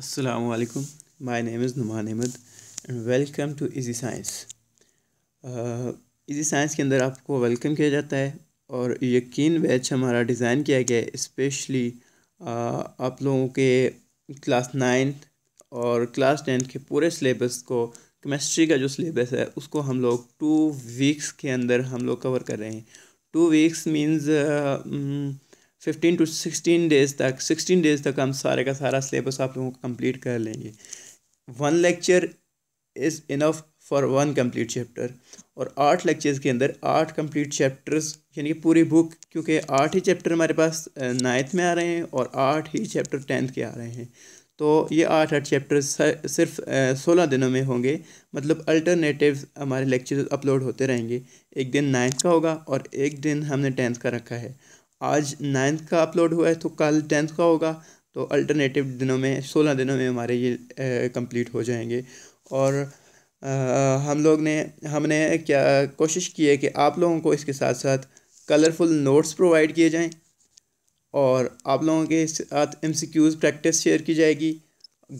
Assalamu alaikum. My name is Numan Ahmed and welcome to Easy Science. Uh, Easy Science के अंदर आपको welcome किया जाता है और यकीन बैच अच्छा हमारा डिज़ाइन किया गया है स्पेशली uh, आप लोगों के क्लास नाइन्थ और क्लास टेंथ के पूरे सिलेबस को केमिस्ट्री का जो सिलेबस है उसको हम लोग टू वीक्स के अंदर हम लोग कवर कर रहे हैं two weeks means fifteen to sixteen days तक सिक्सटीन डेज़ तक हम सारे का सारा सिलेबस आप लोगों को कम्प्लीट कर लेंगे one lecture is enough for one complete chapter और आठ लेक्चर्स के अंदर आठ कम्प्लीट चैप्टर्स यानी कि पूरी बुक क्योंकि आठ ही चैप्टर हमारे पास नाइन्थ में आ रहे हैं और आठ ही चैप्टर टेंथ के आ रहे हैं तो ये आठ आठ चैप्टर सिर्फ सोलह दिनों में होंगे मतलब अल्टरनेटिव हमारे लेक्चर्स अपलोड होते रहेंगे एक दिन नाइन्थ का होगा और एक दिन हमने टेंथ का रखा है आज नाइन्थ का अपलोड हुआ है तो कल टेंथ का होगा तो अल्टरनेटिव दिनों में सोलह दिनों में हमारे ये कंप्लीट हो जाएंगे और आ, हम लोग ने हमने क्या कोशिश की है कि आप लोगों को इसके साथ साथ कलरफुल नोट्स प्रोवाइड किए जाएं और आप लोगों के साथ एम प्रैक्टिस शेयर की जाएगी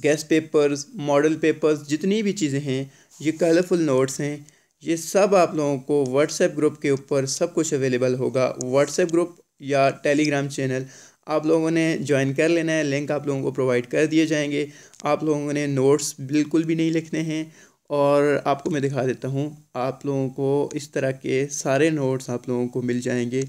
गेस्ट पेपर्स मॉडल पेपर्स जितनी भी चीज़ें हैं ये कलरफुल नोट्स हैं ये सब आप लोगों को व्हाट्सएप ग्रुप के ऊपर सब कुछ अवेलेबल होगा व्हाट्सएप ग्रुप या टेलीग्राम चैनल आप लोगों ने ज्वाइन कर लेना है लिंक आप लोगों को प्रोवाइड कर दिए जाएंगे आप लोगों ने नोट्स बिल्कुल भी नहीं लिखने हैं और आपको मैं दिखा देता हूँ आप लोगों को इस तरह के सारे नोट्स आप लोगों को मिल जाएंगे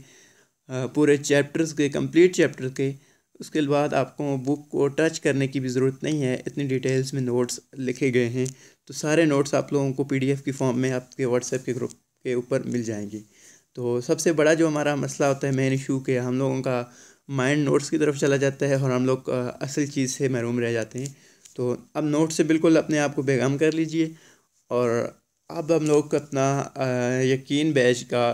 पूरे चैप्टर्स के कंप्लीट चैप्टर के उसके बाद आपको बुक को टच करने की भी ज़रूरत नहीं है इतनी डिटेल्स में नोट्स लिखे गए हैं तो सारे नोट्स आप लोगों को पीडीएफ की फॉर्म में आपके व्हाट्सएप के ग्रुप के ऊपर मिल जाएंगे तो सबसे बड़ा जो हमारा मसला होता है मेन इशू के हम लोगों का माइंड नोट्स की तरफ चला जाता है और हम लोग असल चीज़ से महरूम रह जाते हैं तो अब नोट्स से बिल्कुल अपने आप को बेगम कर लीजिए और अब हम लोग अपना यकीन बैच का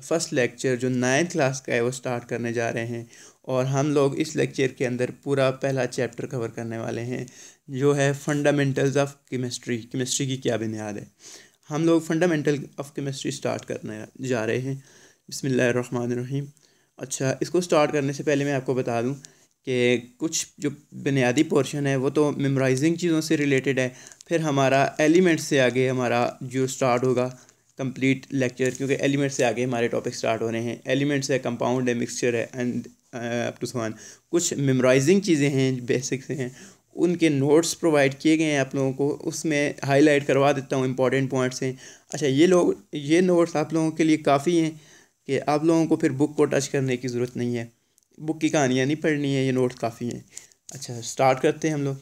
फर्स्ट लेक्चर जो नाइन्थ क्लास का है वो स्टार्ट करने जा रहे हैं और हम लोग इस लेक्चर के अंदर पूरा पहला चैप्टर कवर करने वाले हैं जो है फंडामेंटल्स ऑफ केमिस्ट्री केमिस्ट्री की क्या बुनियाद है हम लोग फंडामेंटल ऑफ केमिस्ट्री स्टार्ट करने जा रहे हैं बसमीम अच्छा इसको स्टार्ट करने से पहले मैं आपको बता दूँ कि कुछ जो बुनियादी पोर्शन है वो तो मेमोराइजिंग चीज़ों से रिलेटेड है फिर हमारा एलिमेंट्स से आगे हमारा जो स्टार्ट होगा कंप्लीट लेक्चर क्योंकि एलिमेंट्स से आगे हमारे टॉपिक स्टार्ट हो रहे हैं एलिमेंट्स है कंपाउंड है मिक्सचर है एंड अप टू समान कुछ मेमोराइजिंग चीज़ें हैं बेसिक्स हैं उनके नोट्स प्रोवाइड किए गए हैं आप लोगों को उसमें हाईलाइट करवा देता हूँ इंपॉर्टेंट पॉइंट्स हैं अच्छा ये लोग ये नोट्स आप लोगों के लिए काफ़ी हैं कि आप लोगों को फिर बुक को टच करने की ज़रूरत नहीं है बुक की कहानियाँ नहीं पढ़नी है ये नोट्स काफ़ी हैं अच्छा स्टार्ट करते हैं हम लोग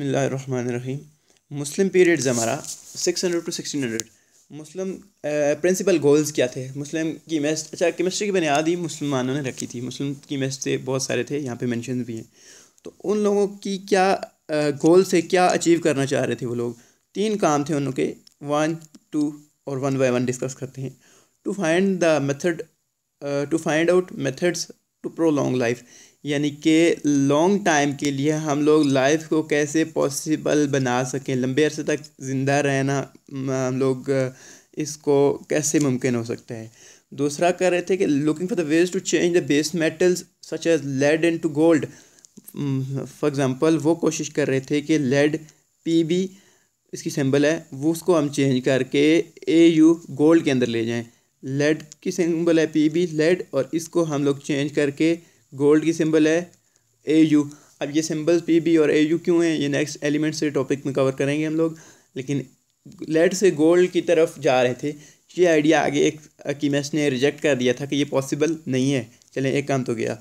बसमीम मुस्लिम पीरियड्स हमारा six hundred to sixteen hundred Muslim principal goals क्या थे मुस्लिम की मेस्ट अच्छा केमिस्ट्री की बुनियाद ही मुसलमानों ने रखी थी मुस्लिम की मेस्ट से बहुत सारे थे यहाँ पे मेंशन भी हैं तो उन लोगों की क्या गोल से क्या अचीव करना चाह रहे थे वो लोग तीन काम थे उनके वन टू और वन बाय वन डिस्कस करते हैं to find the method to find out methods to long life यानी कि लॉन्ग टाइम के लिए हम लोग लाइफ को कैसे पॉसिबल बना सकें लंबे अरसे तक ज़िंदा रहना हम लोग uh, इसको कैसे मुमकिन हो सकता है दूसरा कह रहे थे कि looking for the ways to change the base metals such as lead into gold for example वो कोशिश कर रहे थे कि लेड पी बी इसकी सिंबल है वो उसको हम चेंज करके ए यू गोल्ड के अंदर ले जाएँ लेड की सिंबल है पी बी लेड और इसको हम लोग चेंज करके गोल्ड की सिंबल है ए यू अब ये सिंबल्स पी बी और ए यू क्यों हैं ये नेक्स्ट एलिमेंट्स से टॉपिक में कवर करेंगे हम लोग लेकिन लेड से गोल्ड की तरफ जा रहे थे ये आइडिया आगे एक कीमेस ने रिजेक्ट कर दिया था कि ये पॉसिबल नहीं है चलें एक काम तो गया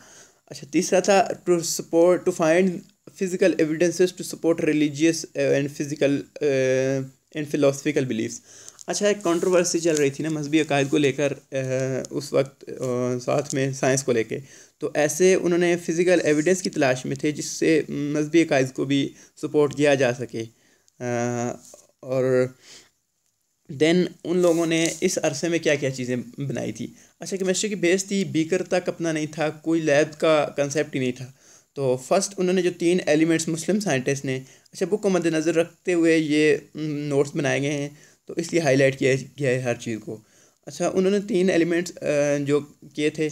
अच्छा तीसरा था to support to find physical evidences to support religious and physical and philosophical beliefs अच्छा एक कंट्रोवर्सी चल रही थी ना मजहबी अकायद को लेकर उस वक्त साथ में साइंस को लेके तो ऐसे उन्होंने फ़िज़िकल एविडेंस की तलाश में थे जिससे मजहबी अकायद को भी सपोर्ट किया जा सके और देन उन लोगों ने इस अरसे में क्या क्या चीज़ें बनाई थी अच्छा केमिस्ट्री की बेस थी बीकर तक अपना नहीं था कोई लैब का कंसेप्ट ही नहीं था तो फर्स्ट उन्होंने जो तीन एलिमेंट्स मुस्लिम साइंटिस्ट ने अच्छा बुक को मद्देनज़र रखते हुए ये नोट्स बनाए गए हैं तो इसलिए हाईलाइट किया गया है हर चीज़ को अच्छा उन्होंने तीन एलिमेंट्स जो किए थे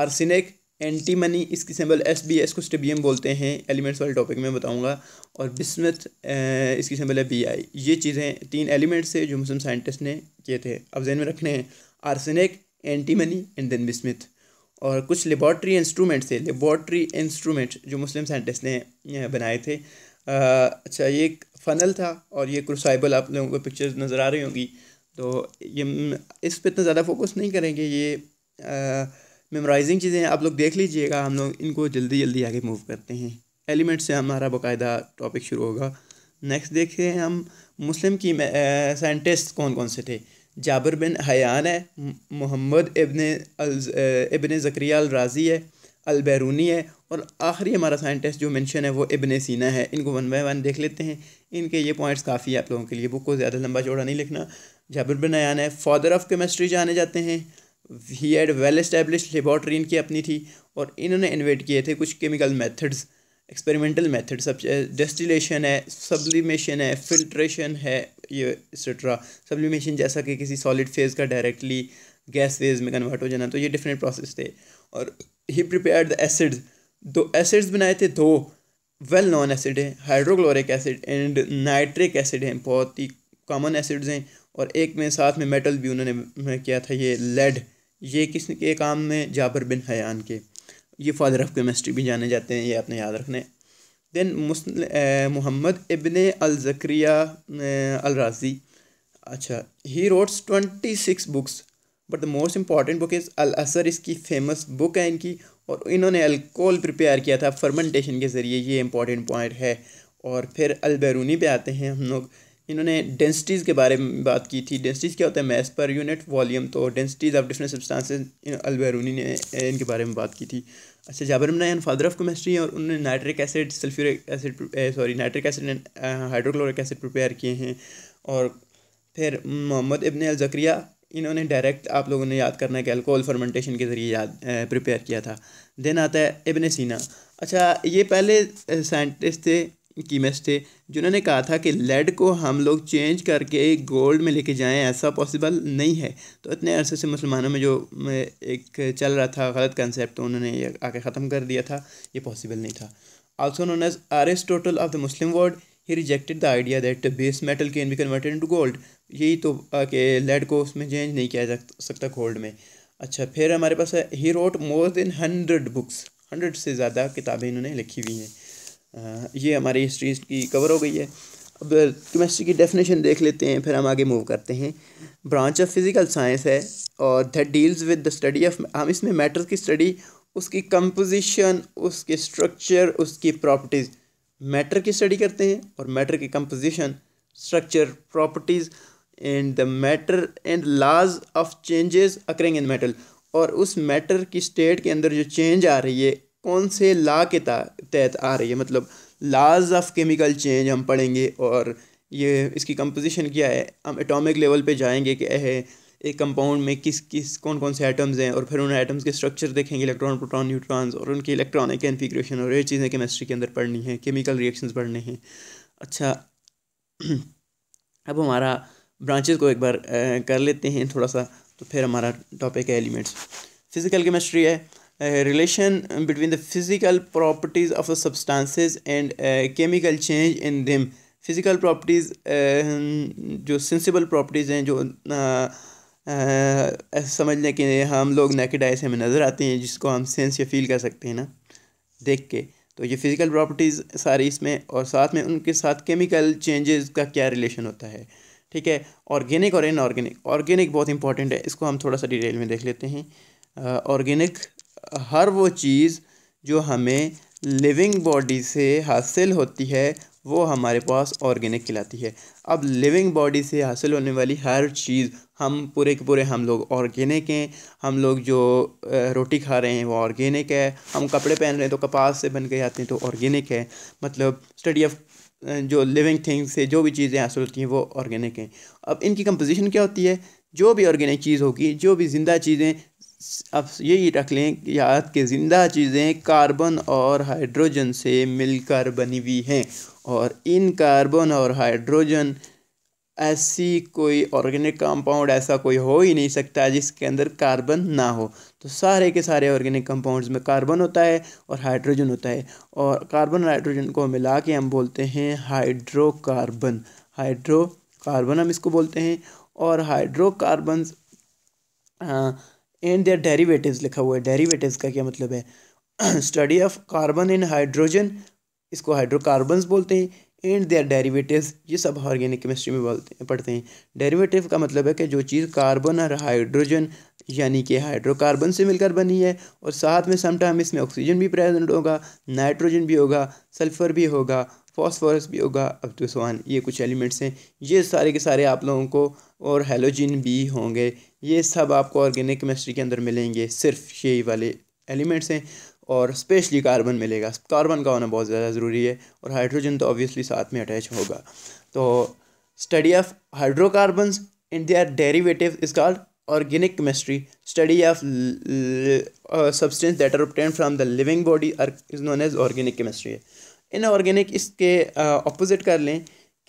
आर्सिनिक एंटी मनी इसकी सिंबल एस बी एस को स्टेबियम बोलते हैं एलिमेंट्स वाले टॉपिक में बताऊंगा और बिस्मथ इसकी सिंबल है बी आई ये चीज़ें तीन एलिमेंट्स थे जो मुस्लिम साइंटिस्ट ने किए थे अब जहन में रखने हैं arsenic antimony and then bismuth और कुछ लेबॉर्ट्री इंस्ट्रूमेंट्स थे लेबॉर्ट्री इंस्ट्रूमेंट जो मुस्लिम साइंटिस्ट ने बनाए थे आ, अच्छा ये एक फ़नल था और ये क्रोसाइबल आप लोगों को पिक्चर्स नज़र आ रही होंगी तो ये इस पर इतना ज़्यादा फोकस नहीं करेंगे ये मेमोराइजिंग चीज़ें आप लोग देख लीजिएगा हम लोग इनको जल्दी जल्दी आगे मूव करते हैं एलिमेंट से हमारा बाकायदा टॉपिक शुरू होगा नेक्स्ट देखें हम मुस्लिम की साइंटिस्ट कौन कौन से थे जाबर बिन हयान है मोहम्मद इबन इबन ज़क्रिया राजी है अलबैरूनी है और आखिरी हमारा साइंटिस्ट जो मेंशन है वो इब्ने सीना है इनको वन बाय वन देख लेते हैं इनके ये पॉइंट्स काफ़ी है आप लोगों के लिए बुक को ज़्यादा लंबा चौड़ा नहीं लिखना जाबिर बिन है फादर ऑफ केमिस्ट्री जाने जाते हैं he had well establish laboratory इनकी अपनी थी और इन्होंने इन्वेट किए थे कुछ केमिकल मैथड्स एक्सपेरिमेंटल मेथड सब डेस्टिलेशन है सब्लिमेशन है फिल्ट्रेशन है ये एक्सेट्रा सब्लिमेशन जैसा कि किसी सॉलिड फेज़ का डायरेक्टली गैस फेज़ में कन्वर्ट हो जाना तो ये डिफरेंट प्रोसेस थे और ही प्रिपेयर द एसिड्स दो एसिड्स बनाए थे दो वेल नॉन एसिड हैं hydrochloric acid and nitric acid हैं बहुत ही कॉमन एसिड्स हैं और एक में साथ में मेटल भी उन्होंने किया था ये लेड ये किस के काम में जाबर बिन हयान के ये फादर ऑफ केमिस्ट्री भी जाने जाते हैं ये आपने याद रखना है दैन मोहम्मद इबन अल जक्रिया अच्छा he wrote twenty six books but the most important book is al Asrar इसकी फेमस बुक है इनकी और इन्होंने अल्कोहल प्रिपेयर किया था फर्मेंटेशन के ज़रिए ये इंपॉर्टेंट पॉइंट है और फिर अलबैरूनी पे आते हैं हम लोग इन्होंने डेंसिटीज़ के बारे में बात की थी डेंसिटीज़ क्या होता है मैस पर यूनिट वॉल्यूम तो densities of different substances Al Biruni ने इनके बारे में बात की थी अच्छा जाबर मनायन फादर ऑफ केमिस्ट्री और उन्होंने nitric acid sulphuric acid sorry nitric acid and hydrochloric acid prepare किए हैं और फिर मोहम्मद इबन अलजक्रिया इन्होंने डायरेक्ट आप लोगों ने याद करना है कि अल्कोहल फर्मेंटेशन के ज़रिए याद प्रिपेयर किया था देन आता है इबन सीना अच्छा ये पहले साइंटिस्ट थे कीमिस्ट थे जिन्होंने कहा था कि लेड को हम लोग चेंज करके गोल्ड में लेके जाएं ऐसा पॉसिबल नहीं है तो इतने अरसे से मुसलमानों में जो एक चल रहा था गलत कंसेप्ट तो उन्होंने ये आके ख़त्म कर दिया था ये पॉसिबल नहीं था also known as Aristotle of the Muslim world he rejected the idea that base metal can be converted into gold यही तो के लेड को उसमें चेंज नहीं किया जा सकता गोल्ड में अच्छा फिर हमारे पास है he wrote more than hundred books hundred से ज़्यादा किताबें इन्होंने लिखी हुई हैं ये हमारी हिस्ट्री की कवर हो गई है अब केमिस्ट्री की डेफिनेशन देख लेते हैं फिर हम आगे मूव करते हैं ब्रांच ऑफ फिज़िकल साइंस है और that deals with the study of हम इसमें मैटर की स्टडी उसकी कंपोजिशन उसके स्ट्रक्चर उसकी प्रॉपर्टीज़ मैटर की स्टडी करते हैं और मैटर की composition structure properties and the matter and laws of changes occurring in metal और उस मैटर की स्टेट के अंदर जो चेंज आ रही है कौन से ला के तहत आ रही है मतलब लाज ऑफ केमिकल चेंज हम पढ़ेंगे और ये इसकी कंपोजिशन क्या है हम एटॉमिक लेवल पे जाएंगे कि एक कंपाउंड में किस किस कौन कौन से एटम्स हैं और फिर उन एटम्स के स्ट्रक्चर देखेंगे इलेक्ट्रॉन प्रोटॉन न्यूट्रॉन्स और उनकी इलेक्ट्रॉनिक कन्फिग्रेशन और ये चीज़ें केमिस्ट्री के अंदर पढ़नी है केमिकल रिएक्शन पढ़ने हैं अच्छा अब हमारा ब्रांचेज को एक बार कर लेते हैं थोड़ा सा तो फिर हमारा टॉपिक है एलिमेंट्स फिज़िकल केमिस्ट्री है relation between the physical properties of the substances and chemical change in them physical properties जो सेंसिबल प्रॉपर्टीज़ हैं जो uh, ऐसे समझ लें कि हम लोग नेकेड आई से हमें नज़र आते हैं जिसको हम सेंस या फील कर सकते हैं ना देख के तो ये फिज़िकल प्रॉपर्टीज़ सारी इसमें और साथ में उनके साथ केमिकल चेंजेस का क्या रिलेशन होता है ठीक है ऑर्गेनिक और इनऑर्गेनिक ऑर्गेनिक बहुत इंपॉर्टेंट है इसको हम थोड़ा सा डिटेल में देख लेते हैं ऑर्गेनिक हर वो चीज़ जो हमें लिविंग बॉडी से हासिल होती है वो हमारे पास ऑर्गेनिक खिलाती है अब लिविंग बॉडी से हासिल होने वाली हर चीज़ हम पूरे के पूरे हम लोग ऑर्गेनिक हैं हम लोग जो रोटी खा रहे हैं वो ऑर्गेनिक है हम कपड़े पहन रहे हैं तो कपास से बन के जाते हैं तो ऑर्गेनिक है मतलब स्टडी ऑफ जो लिविंग थिंग्स से जो भी चीज़ें हासिल होती हैं वो ऑर्गेनिक हैं अब इनकी कंपोजिशन क्या होती है जो भी ऑर्गेनिक चीज़ होगी जो भी ज़िंदा चीज़ें आप यही रख लें याद कि ज़िंदा चीज़ें कार्बन और हाइड्रोजन से मिलकर बनी हुई हैं और इन कार्बन और हाइड्रोजन ऐसी कोई ऑर्गेनिक कंपाउंड ऐसा कोई हो ही नहीं सकता जिसके अंदर कार्बन ना हो तो सारे के सारे ऑर्गेनिक कंपाउंड्स में कार्बन होता है और हाइड्रोजन होता है और कार्बन हाइड्रोजन को मिला के हम बोलते हैं हाइड्रोकार्बन हाइड्रोकार्बन हम इसको बोलते हैं और हाइड्रोकार्बन एंड देयर डेरिवेटिव्स लिखा हुआ है डेरीवेटिव का क्या मतलब है study of carbon in hydrogen इसको हाइड्रोकार्बन्स बोलते हैं एंड देयर डेरिवेटिव ये सब ऑर्गेनिक केमिस्ट्री में बोलते हैं पढ़ते हैं डेरिवेटिव का मतलब है कि जो चीज़ कार्बन और हाइड्रोजन यानी कि हाइड्रोकार्बन से मिलकर बनी है और साथ में समटाइम इसमें ऑक्सीजन भी प्रेजेंट होगा नाइट्रोजन भी होगा सल्फर भी होगा फॉस्फोरस भी होगा अब तो सवान ये कुछ एलिमेंट्स हैं ये सारे के सारे आप लोगों को और हेलोजिन भी होंगे ये सब आपको ऑर्गेनिक केमिस्ट्री के अंदर मिलेंगे सिर्फ ये वाले एलिमेंट्स हैं और स्पेशली कार्बन मिलेगा कार्बन का होना बहुत ज़्यादा ज़रूरी है और हाइड्रोजन तो ऑब्वियसली साथ में अटैच होगा तो study of hydrocarbon in they are derivative is called organic chemistry study of substance that are obtain from the living body are is known as organic chemistry inorganic इसके अपोजिट uh, कर लें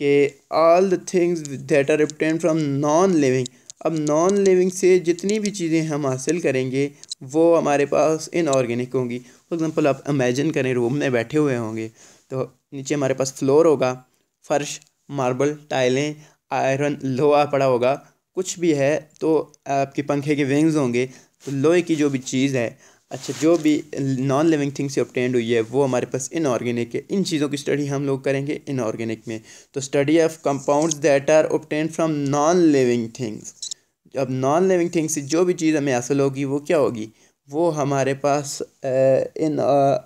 कि all the things that are obtained from non living अब non living से जितनी भी चीज़ें हम हासिल करेंगे वो हमारे पास इनऑर्गेनिक होंगी फॉर एग्ज़ाम्पल आप इमेजिन करें रूम में बैठे हुए होंगे तो नीचे हमारे पास फ्लोर होगा फर्श मार्बल टाइलें आयरन लोहा पड़ा होगा कुछ भी है तो आपके पंखे के विंग्स होंगे तो लोहे की जो भी चीज़ है अच्छा जो भी नॉन लिविंग थिंग से ऑप्टेंड हुई है वो हमारे पास इनऑर्गेनिक है इन चीज़ों की स्टडी हम लोग करेंगे इनऑर्गेनिक में तो study of compounds that are obtained from non living things अब नॉन लिविंग थिंग से जो भी चीज़ हमें हासिल होगी वो क्या होगी वो हमारे पास इन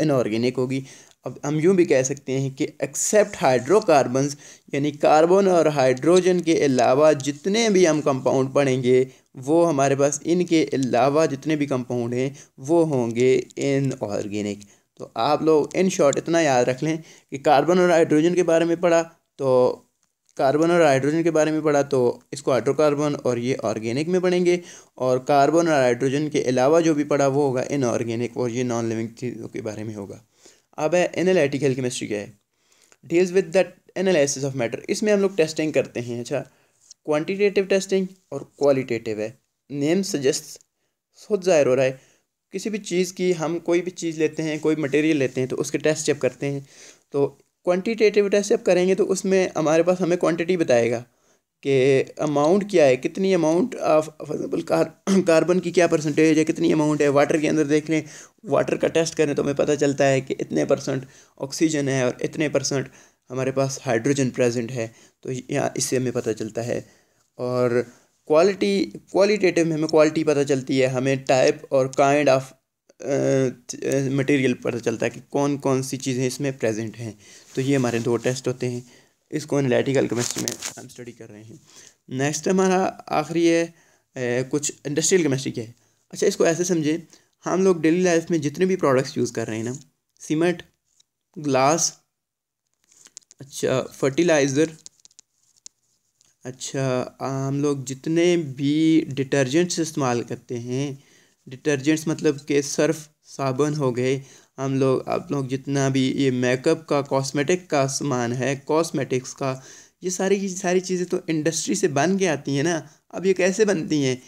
इनऑर्गेनिक होगी अब हम यूँ भी कह सकते हैं कि एक्सेप्ट हाइड्रोकार्बन्स यानी कार्बन और हाइड्रोजन के अलावा जितने भी हम कंपाउंड पढ़ेंगे वो हमारे पास इनके अलावा जितने भी कंपाउंड हैं वो होंगे इनऑर्गेनिक तो आप लोग इन शॉर्ट इतना याद रख लें कि कार्बन और हाइड्रोजन के बारे में पढ़ा तो कार्बन और हाइड्रोजन के बारे में पढ़ा तो इसको हाइड्रोकार्बन और ये ऑर्गेनिक में बनेंगे और कार्बन और हाइड्रोजन के अलावा जो भी पढ़ा वो होगा इनऑर्गेनिक और ये नॉन लिविंग चीज़ों के बारे में होगा अब है एनालिटिकल केमिस्ट्री क्या है deals with the analysis of matter इसमें हम लोग टेस्टिंग करते हैं अच्छा क्वान्टिटेटिव टेस्टिंग और क्वालिटेटिव है नेम सजेस्ट खुद जाहिर हो रहा है किसी भी चीज़ की हम कोई भी चीज़ लेते हैं कोई मटेरियल लेते हैं तो उसके टेस्ट जब करते हैं तो क्वांटिटेटिव टेस्ट जब करेंगे तो उसमें हमारे पास हमें क्वांटिटी बताएगा कि अमाउंट क्या है कितनी अमाउंट फॉर एग्जाम्पल कार्बन की क्या परसेंटेज है कितनी अमाउंट है वाटर के अंदर देख लें वाटर का टेस्ट करें तो हमें पता चलता है कि इतने परसेंट ऑक्सीजन है और इतने परसेंट हमारे पास हाइड्रोजन प्रेजेंट है तो यहाँ इससे हमें पता चलता है और क्वालिटी क्वालिटेटिव में हमें क्वालिटी पता चलती है हमें टाइप और काइंड ऑफ मटेरियल पता चलता है कि कौन कौन सी चीज़ें इसमें प्रेजेंट हैं तो ये हमारे दो टेस्ट होते हैं इसको एनालिटिकल केमिस्ट्री में हम स्टडी कर रहे हैं नेक्स्ट हमारा आखिरी है कुछ इंडस्ट्रियल केमिस्ट्री क्या है अच्छा इसको ऐसे समझें हम लोग डेली लाइफ में जितने भी प्रोडक्ट्स यूज़ कर रहे हैं ना सीमेंट ग्लास अच्छा फर्टिलाइज़र अच्छा हम लोग जितने भी डिटर्जेंट्स इस्तेमाल करते हैं डिटर्जेंट्स मतलब के सर्फ साबुन हो गए हम लोग आप लोग जितना भी ये मेकअप का कॉस्मेटिक का सामान है कॉस्मेटिक्स का ये सारी की सारी चीज़ें तो इंडस्ट्री से बन के आती हैं ना अब ये कैसे बनती हैं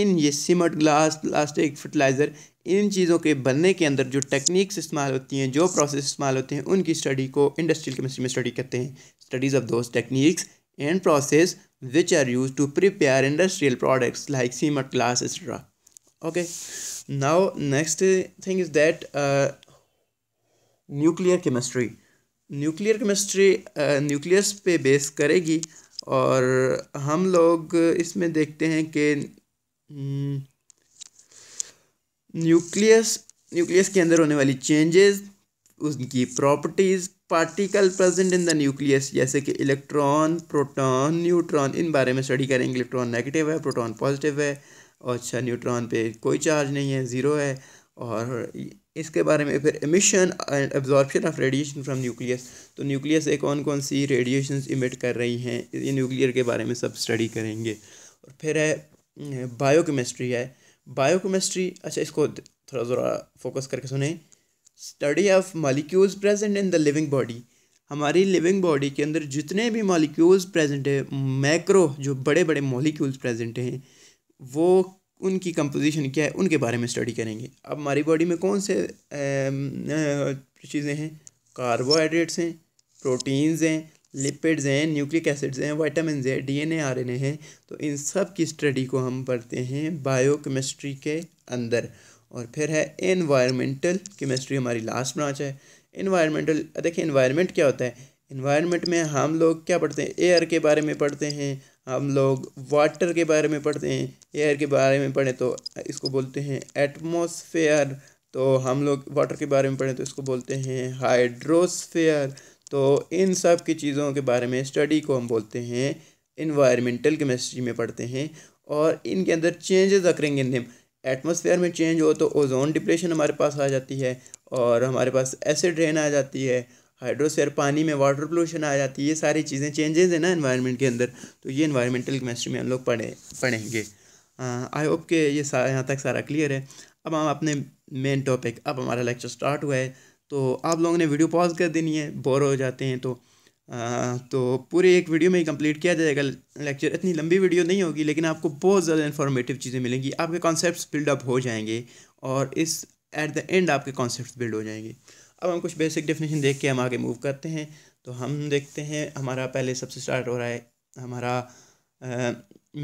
इन ये सीमट ग्लास प्लास्टिक फर्टिलाइज़र इन चीज़ों के बनने के अंदर जो टेक्निक्स इस्तेमाल होती हैं जो प्रोसेस इस्तेमाल होते हैं उनकी स्टडी को इंडस्ट्रियल केमिस्ट्री में स्टडी करते हैं studies of those techniques and process which are use to prepare industrial products like cement glass etcetera okay now next thing is that nuclear chemistry nuclear chemistry nucleus पे base करेगी और हम लोग इसमें देखते हैं कि हम्म, न्यूक्लियस न्यूक्लियस के अंदर होने वाली चेंजेस उनकी properties particle present in the nucleus जैसे कि इलेक्ट्रॉन प्रोटॉन न्यूट्रॉन इन बारे में स्टडी करेंगे इलेक्ट्रॉन नेगेटिव है प्रोटॉन पॉजिटिव है और अच्छा न्यूट्रॉन पे कोई चार्ज नहीं है ज़ीरो है और इसके बारे में फिर emission and absorption of radiation from nucleus तो न्यूक्लियस से कौन कौन सी रेडिएशन इमिट कर रही हैं ये न्यूक्लियर के बारे में सब स्टडी करेंगे और फिर है बायो केमिस्ट्री है बायो केमिस्ट्री अच्छा इसको थोड़ा ज़रा फोकस करके सुने study of molecules present in the living body हमारी लिविंग बॉडी के अंदर जितने भी मॉलिक्यूल्स प्रेजेंट है मैक्रो जो बड़े बड़े मॉलिक्यूल्स प्रेजेंट हैं वो उनकी कंपोजिशन क्या है उनके बारे में स्टडी करेंगे अब हमारी बॉडी में कौन से चीज़ें हैं कार्बोहाइड्रेट्स हैं प्रोटीन्स हैं लिपिड्स हैं न्यूक्लिक एसिड्स हैं वाइटामिन हैं डीएनए आरएनए हैं तो इन सब की स्टडी को हम पढ़ते हैं बायोकेमिस्ट्री के अंदर और फिर है एनवायरमेंटल केमिस्ट्री हमारी लास्ट ब्रांच है इन्वायरमेंटल देखिए इन्वायरमेंट क्या होता है इन्वायरमेंट में हम लोग क्या पढ़ते हैं एयर के बारे में पढ़ते हैं हम लोग वाटर के बारे में पढ़ते हैं एयर के बारे में पढ़ें तो इसको बोलते हैं एटमोसफेयर तो हम लोग वाटर के बारे में पढ़ें तो इसको बोलते हैं हाइड्रोसफेयर तो इन सब की चीज़ों के बारे में स्टडी को हम बोलते हैं इन्वायरमेंटल केमिस्ट्री में पढ़ते हैं और इनके अंदर चेंजेस अकरेंगे इन एटमोसफेयर में चेंज हो तो ओजोन डिप्रेशन हमारे पास आ जाती है और हमारे पास एसिड रेन आ जाती है हाइड्रोस्फेयर पानी में वाटर पोल्यूशन आ जाती है ये सारी चीज़ें चेंजेस है ना इन्वायरमेंट के अंदर तो ये इन्वायरमेंटल केमिस्ट्री में हम लोग पढ़े पढ़ेंगे आई होप के ये सारा यहाँ तक सारा क्लियर है अब हम अपने मेन टॉपिक अब हमारा लेक्चर स्टार्ट हुआ है तो आप लोगों ने वीडियो पॉज कर देनी है बोर हो जाते हैं तो आ, तो पूरे एक वीडियो में ही कंप्लीट किया जाएगा लेक्चर इतनी लंबी वीडियो नहीं होगी लेकिन आपको बहुत ज़्यादा इन्फॉर्मेटिव चीज़ें मिलेंगी आपके कॉन्सेप्ट बिल्डअप हो जाएंगे और इस एट द एंड आपके कॉन्सेप्ट बिल्ड हो जाएंगे अब हम कुछ बेसिक डेफिनेशन देख के हम आगे मूव करते हैं तो हम देखते हैं हमारा पहले सबसे स्टार्ट हो रहा है हमारा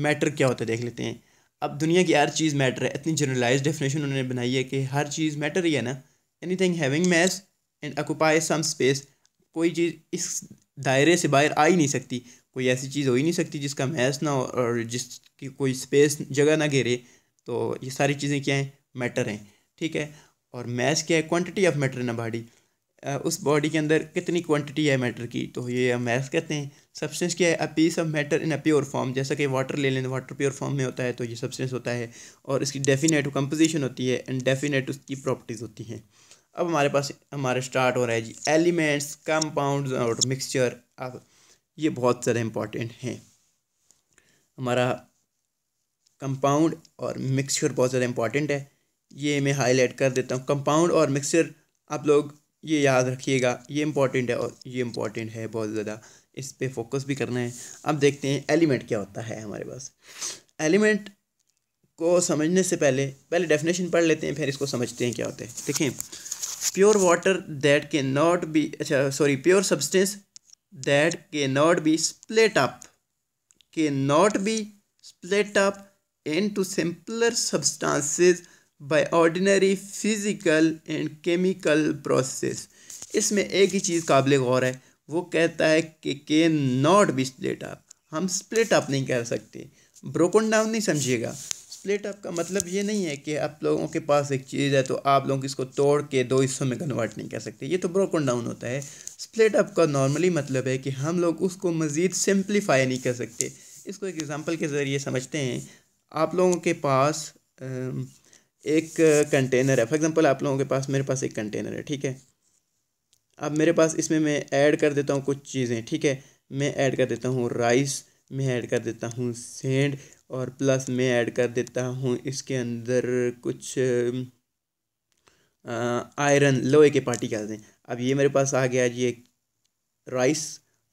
मैटर क्या होता है देख लेते हैं अब दुनिया की हर चीज़ मैटर है इतनी जनरलाइज डेफिनेशन उन्होंने बनाई है कि हर चीज़ मैटर ही है ना anything having mass and occupy some space कोई चीज़ इस दायरे से बाहर आ ही नहीं सकती कोई ऐसी चीज़ हो ही नहीं सकती जिसका मैस ना हो और जिसकी कोई स्पेस जगह ना घेरे तो ये सारी चीज़ें क्या हैं मैटर हैं ठीक है और मैस क्या है quantity of matter in a body उस बॉडी के अंदर कितनी क्वांटिटी है मैटर की तो ये हम मैथ कहते हैं सब्सटेंस क्या है a piece of matter in a pure form जैसा कि वाटर ले लें वाटर प्योर फॉर्म में होता है तो ये सब्सटेंस होता है और इसकी डेफिनेट कंपोजिशन होती है एंड डेफिनेट उसकी प्रॉपर्टीज़ होती हैं अब हमारे पास हमारा स्टार्ट हो रहा है जी एलिमेंट्स कंपाउंड और मिक्सचर अब ये बहुत सारे इंपॉर्टेंट हैं हमारा कंपाउंड और मिक्सचर बहुत ज़्यादा इंपॉर्टेंट है ये मैं हाईलाइट कर देता हूँ कंपाउंड और मिक्सचर आप लोग ये याद रखिएगा ये इंपॉर्टेंट है और ये इंपॉर्टेंट है बहुत ज़्यादा इस पर फोकस भी करना है अब देखते हैं एलिमेंट क्या होता है हमारे पास एलिमेंट को समझने से पहले पहले डेफिनेशन पढ़ लेते हैं फिर इसको समझते हैं क्या होता है देखें pure water that can not be अच्छा sorry pure substance that can not be split up can not be split up into simpler substances by ordinary physical and chemical process इसमें एक ही चीज़ काबिल गौर है वो कहता है कि can not be split up हम स्प्लिट अप नहीं कर सकते ब्रोकन डाउन नहीं समझिएगा स्प्लिट अप का मतलब ये नहीं है कि आप लोगों के पास एक चीज़ है तो आप लोग इसको तोड़ के दो हिस्सों में कन्वर्ट नहीं कर सकते ये तो ब्रोकन डाउन होता है स्प्लिट अप का नॉर्मली मतलब है कि हम लोग उसको मज़ीद सिंप्लीफाई नहीं कर सकते इसको एक एग्ज़ाम्पल के ज़रिए समझते हैं आप लोगों के पास आ, एक कंटेनर है फॉर एग्ज़ाम्पल आप लोगों के पास मेरे पास एक कंटेनर है ठीक है अब मेरे पास इसमें मैं ऐड कर देता हूँ कुछ चीज़ें ठीक है मैं ऐड कर देता हूँ राइस मैं ऐड कर देता हूँ सेंड और प्लस मैं ऐड कर देता हूँ इसके अंदर कुछ आयरन लोहे के पार्टिकल्स हैं अब ये मेरे पास आ गया ये राइस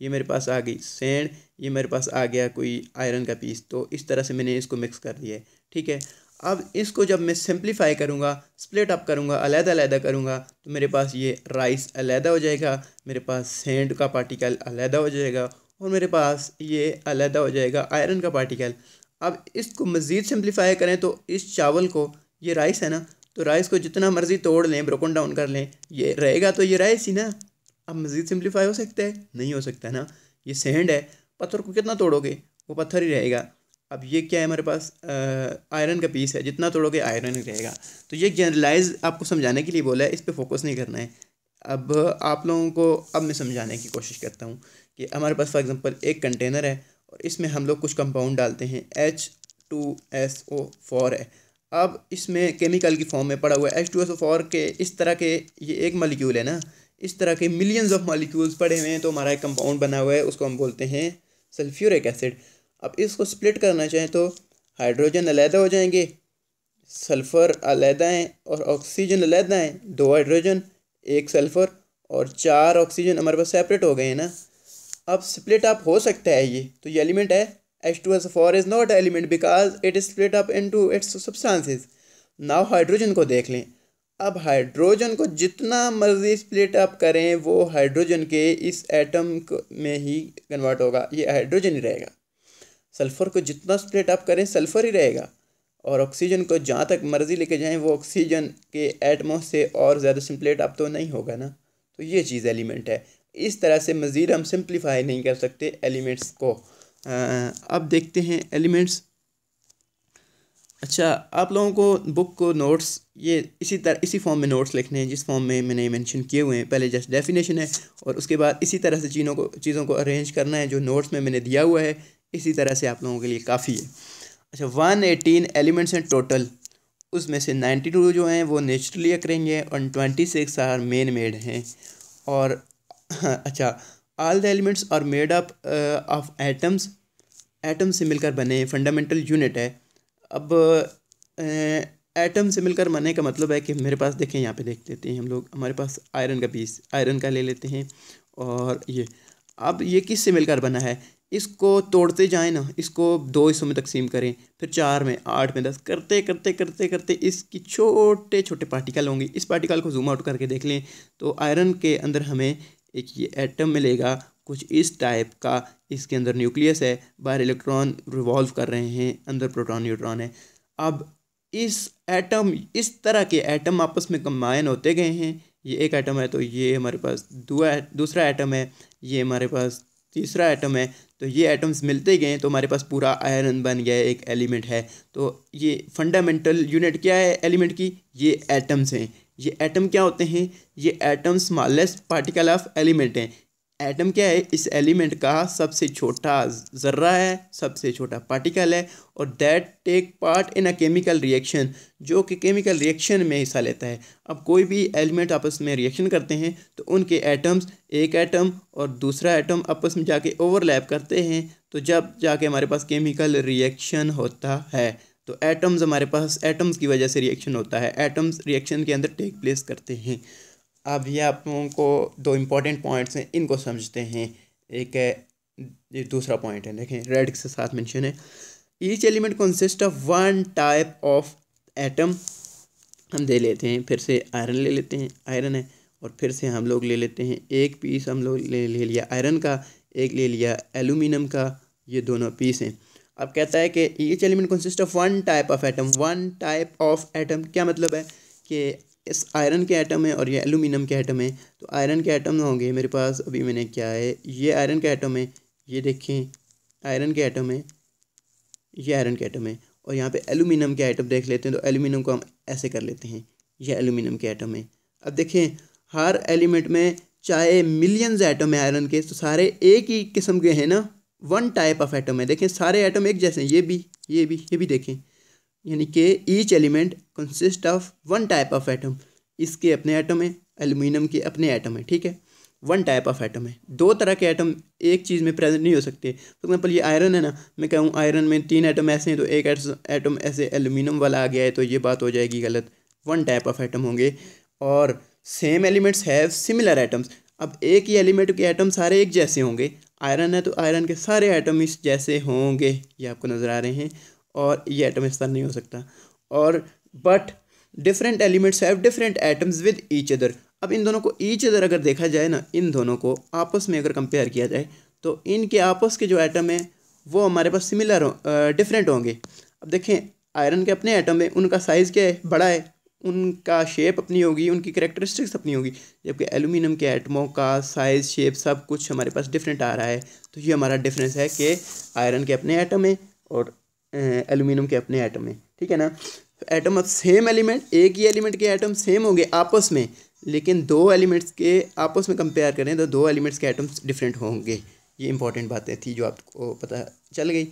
ये मेरे पास आ गई सेंड ये मेरे पास आ गया कोई आयरन का पीस तो इस तरह से मैंने इसको मिक्स कर दिया है ठीक है अब इसको जब मैं सिंप्लीफाई करूँगा स्प्लिट अप करूँगा अलहदा अलहदा करूँगा तो मेरे पास ये राइस अलहदा हो जाएगा मेरे पास सेंड का पार्टिकल अलहदा हो जाएगा और मेरे पास ये अलहदा हो जाएगा आयरन का पार्टिकल अब इसको मज़ीद सिंप्लीफाई करें तो इस चावल को ये राइस है ना तो राइस को जितना मर्ज़ी तोड़ लें ब्रोकन डाउन कर लें ये रहेगा तो ये राइस ही ना अब मज़ीद सिंप्लीफाई हो सकता है नहीं हो सकता ना ये सेंड है पत्थर को कितना तोड़ोगे वो पत्थर ही रहेगा अब ये क्या है हमारे पास आयरन का पीस है जितना तोड़ोगे आयरन ही रहेगा तो ये जनरलाइज आपको समझाने के लिए बोला है इस पर फोकस नहीं करना है अब आप लोगों को अब मैं समझाने की कोशिश करता हूँ कि हमारे पास फॉर एग्ज़ाम्पल एक कंटेनर है और इसमें हम लोग कुछ कंपाउंड डालते हैं H two S O four है अब इसमें केमिकल की फॉर्म में पड़ा हुआ है H two S O four के इस तरह के ये एक मालिक्यूल है ना इस तरह के मिलियंस ऑफ मालिक्यूल्स पड़े हुए हैं तो हमारा एक कंपाउंड बना हुआ है उसको हम बोलते हैं सल्फ्यूरिक एसिड अब इसको स्प्लिट करना चाहें तो हाइड्रोजन अलहदा हो जाएंगे सल्फ़र अलहदा हैं और ऑक्सीजन अलहदा हैं दो हाइड्रोजन एक सल्फ़र और चार ऑक्सीजन हमारे पास सेपरेट हो गए हैं ना अब स्प्लिट अप हो सकता है ये तो ये एलिमेंट है H two S four is not element because it is split up into its substances now hydrogen को देख लें अब हाइड्रोजन को जितना मर्जी स्प्लिट अप करें वो हाइड्रोजन के इस एटम में ही कन्वर्ट होगा ये हाइड्रोजन ही रहेगा सल्फ़र को जितना स्प्लिट आप करें सल्फ़र ही रहेगा और ऑक्सीजन को जहाँ तक मर्ज़ी लेके जाएं वो ऑक्सीजन के एटमो से और ज़्यादा सिम्पलेट आप तो नहीं होगा ना तो ये चीज़ एलिमेंट है इस तरह से मज़ीद हम सिंप्लीफाई नहीं कर सकते एलिमेंट्स को अब देखते हैं एलिमेंट्स अच्छा आप लोगों को बुक को नोट्स ये इसी तरह इसी फॉर्म में नोट्स लिखने हैं जिस फॉर्म में मैंने मेंशन किए हुए हैं पहले जस्ट डेफिनेशन है और उसके बाद इसी तरह से चीज़ों को चीज़ों को अरेंज करना है जो नोट्स में मैंने दिया हुआ है इसी तरह से आप लोगों के लिए काफ़ी है अच्छा वन एटीन एलिमेंट्स हैं टोटल उसमें से नाइन्टी टू जो हैं वो नेचुरली हैं और twenty six are man made हैं और अच्छा all the elements are made up of atoms atom से मिलकर बने फंडामेंटल यूनिट है अब एटम uh, से मिलकर बने का मतलब है कि मेरे पास देखें यहाँ पे देख लेते हैं हम लोग हमारे पास आयरन का पीस आयरन का ले लेते हैं और ये अब ये किस से मिलकर बना है इसको तोड़ते जाएं ना इसको दो हिस्सों में तकसीम करें फिर चार में आठ में दस करते करते करते करते इसकी छोटे छोटे पार्टिकल होंगे इस पार्टिकल को जूम आउट करके देख लें तो आयरन के अंदर हमें एक ये एटम मिलेगा कुछ इस टाइप का इसके अंदर न्यूक्लियस है बाहर इलेक्ट्रॉन रिवॉल्व कर रहे हैं अंदर प्रोटॉन न्यूट्रॉन है अब इस एटम इस तरह के एटम आपस में कम्बाइन होते गए हैं ये एक एटम है तो ये हमारे पास दूसरा एटम है ये हमारे पास तीसरा एटम है तो ये एटम्स मिलते गए तो हमारे पास पूरा आयरन बन गया एक एलिमेंट है तो ये फंडामेंटल यूनिट क्या है एलिमेंट की ये एटम्स हैं ये एटम क्या होते हैं ये atom smallest particle of element हैं एटम क्या है इस एलिमेंट का सबसे छोटा ज़र्रा है सबसे छोटा पार्टिकल है और that take part in a chemical reaction जो कि केमिकल रिएक्शन में हिस्सा लेता है अब कोई भी एलिमेंट आपस में रिएक्शन करते हैं तो उनके एटम्स एक एटम और दूसरा एटम आपस में जाके ओवरलैप करते हैं तो जब जाके हमारे पास केमिकल रिएक्शन होता है तो एटम्स हमारे पास एटम्स की वजह से रिएक्शन होता है एटम्स रिएक्शन के अंदर टेक प्लेस करते हैं अब ये आपको दो इम्पॉर्टेंट पॉइंट्स हैं इनको समझते हैं एक है दूसरा पॉइंट है देखें रेड के साथ मेंशन है each element consist of one type of atom हम दे लेते हैं फिर से आयरन ले लेते हैं आयरन है और फिर से हम लोग ले लेते हैं एक पीस हम लोग ले, ले लिया आयरन का एक ले लिया एलुमिनियम का ये दोनों पीस हैं अब कहता है कि each element consist of one type of atom one type of atom क्या मतलब है कि इस आयरन के आइटम है और ये एलुमिनियम के आइटम है तो आयरन के आइटम होंगे मेरे पास अभी मैंने क्या है ये आयरन के आइटम है ये देखें आयरन के आइटम है ये आयरन के आइटम है और यहाँ पे एलुमिनियम के आइटम देख लेते हैं तो एलुमिनियम को हम ऐसे कर लेते हैं ये एलुमिनियम के आइटम है अब देखें हर एलिमेंट में चाहे मिलियंस आइटम है आयरन के तो सारे एक ही किस्म के हैं ना वन टाइप ऑफ आइटम है देखें सारे आइटम एक जैसे हैं ये भी ये भी ये भी देखें यानी कि each element consist of one type of atom इसके अपने एटम है एल्यूमिनियम के अपने एटम है ठीक है वन टाइप ऑफ एटम है दो तरह के एटम एक चीज़ में प्रेजेंट नहीं हो सकते फॉर एग्जाम्पल ये आयरन है ना मैं कहूँ आयरन में तीन एटम ऐसे हैं तो एक एटम ऐसे एल्यूमिनियम वाला आ गया है तो ये बात हो जाएगी गलत वन टाइप ऑफ एटम होंगे और same elements have similar atoms अब एक ही एलिमेंट के एटम सारे एक जैसे होंगे आयरन है तो आयरन के सारे एटम इस जैसे होंगे ये आपको नज़र आ रहे हैं और ये एटम इस तरह नहीं हो सकता और but different elements have different atoms with each other अब इन दोनों को ईच अदर अगर देखा जाए ना इन दोनों को आपस में अगर कंपेयर किया जाए तो इनके आपस के जो एटम हैं वो हमारे पास सिमिलर डिफरेंट होंगे अब देखें आयरन के अपने एटम हैं उनका साइज़ क्या है बड़ा है उनका शेप अपनी होगी उनकी करेक्टरिस्टिक्स अपनी होगी जबकि एलुमिनियम के एटमों का साइज़ शेप सब कुछ हमारे पास डिफरेंट आ रहा है तो ये हमारा डिफरेंस है कि आयरन के अपने एटम हैं और एलुमिनियम के अपने ऐटम में ठीक है ना ऐटम अब सेम एलिमेंट एक ही एलिमेंट के आइटम सेम होंगे आपस में लेकिन दो एलिमेंट्स के आपस में कंपेयर करें तो दो एलिमेंट्स के आइटम्स डिफरेंट होंगे ये इंपॉर्टेंट बातें थी जो आपको पता चल गई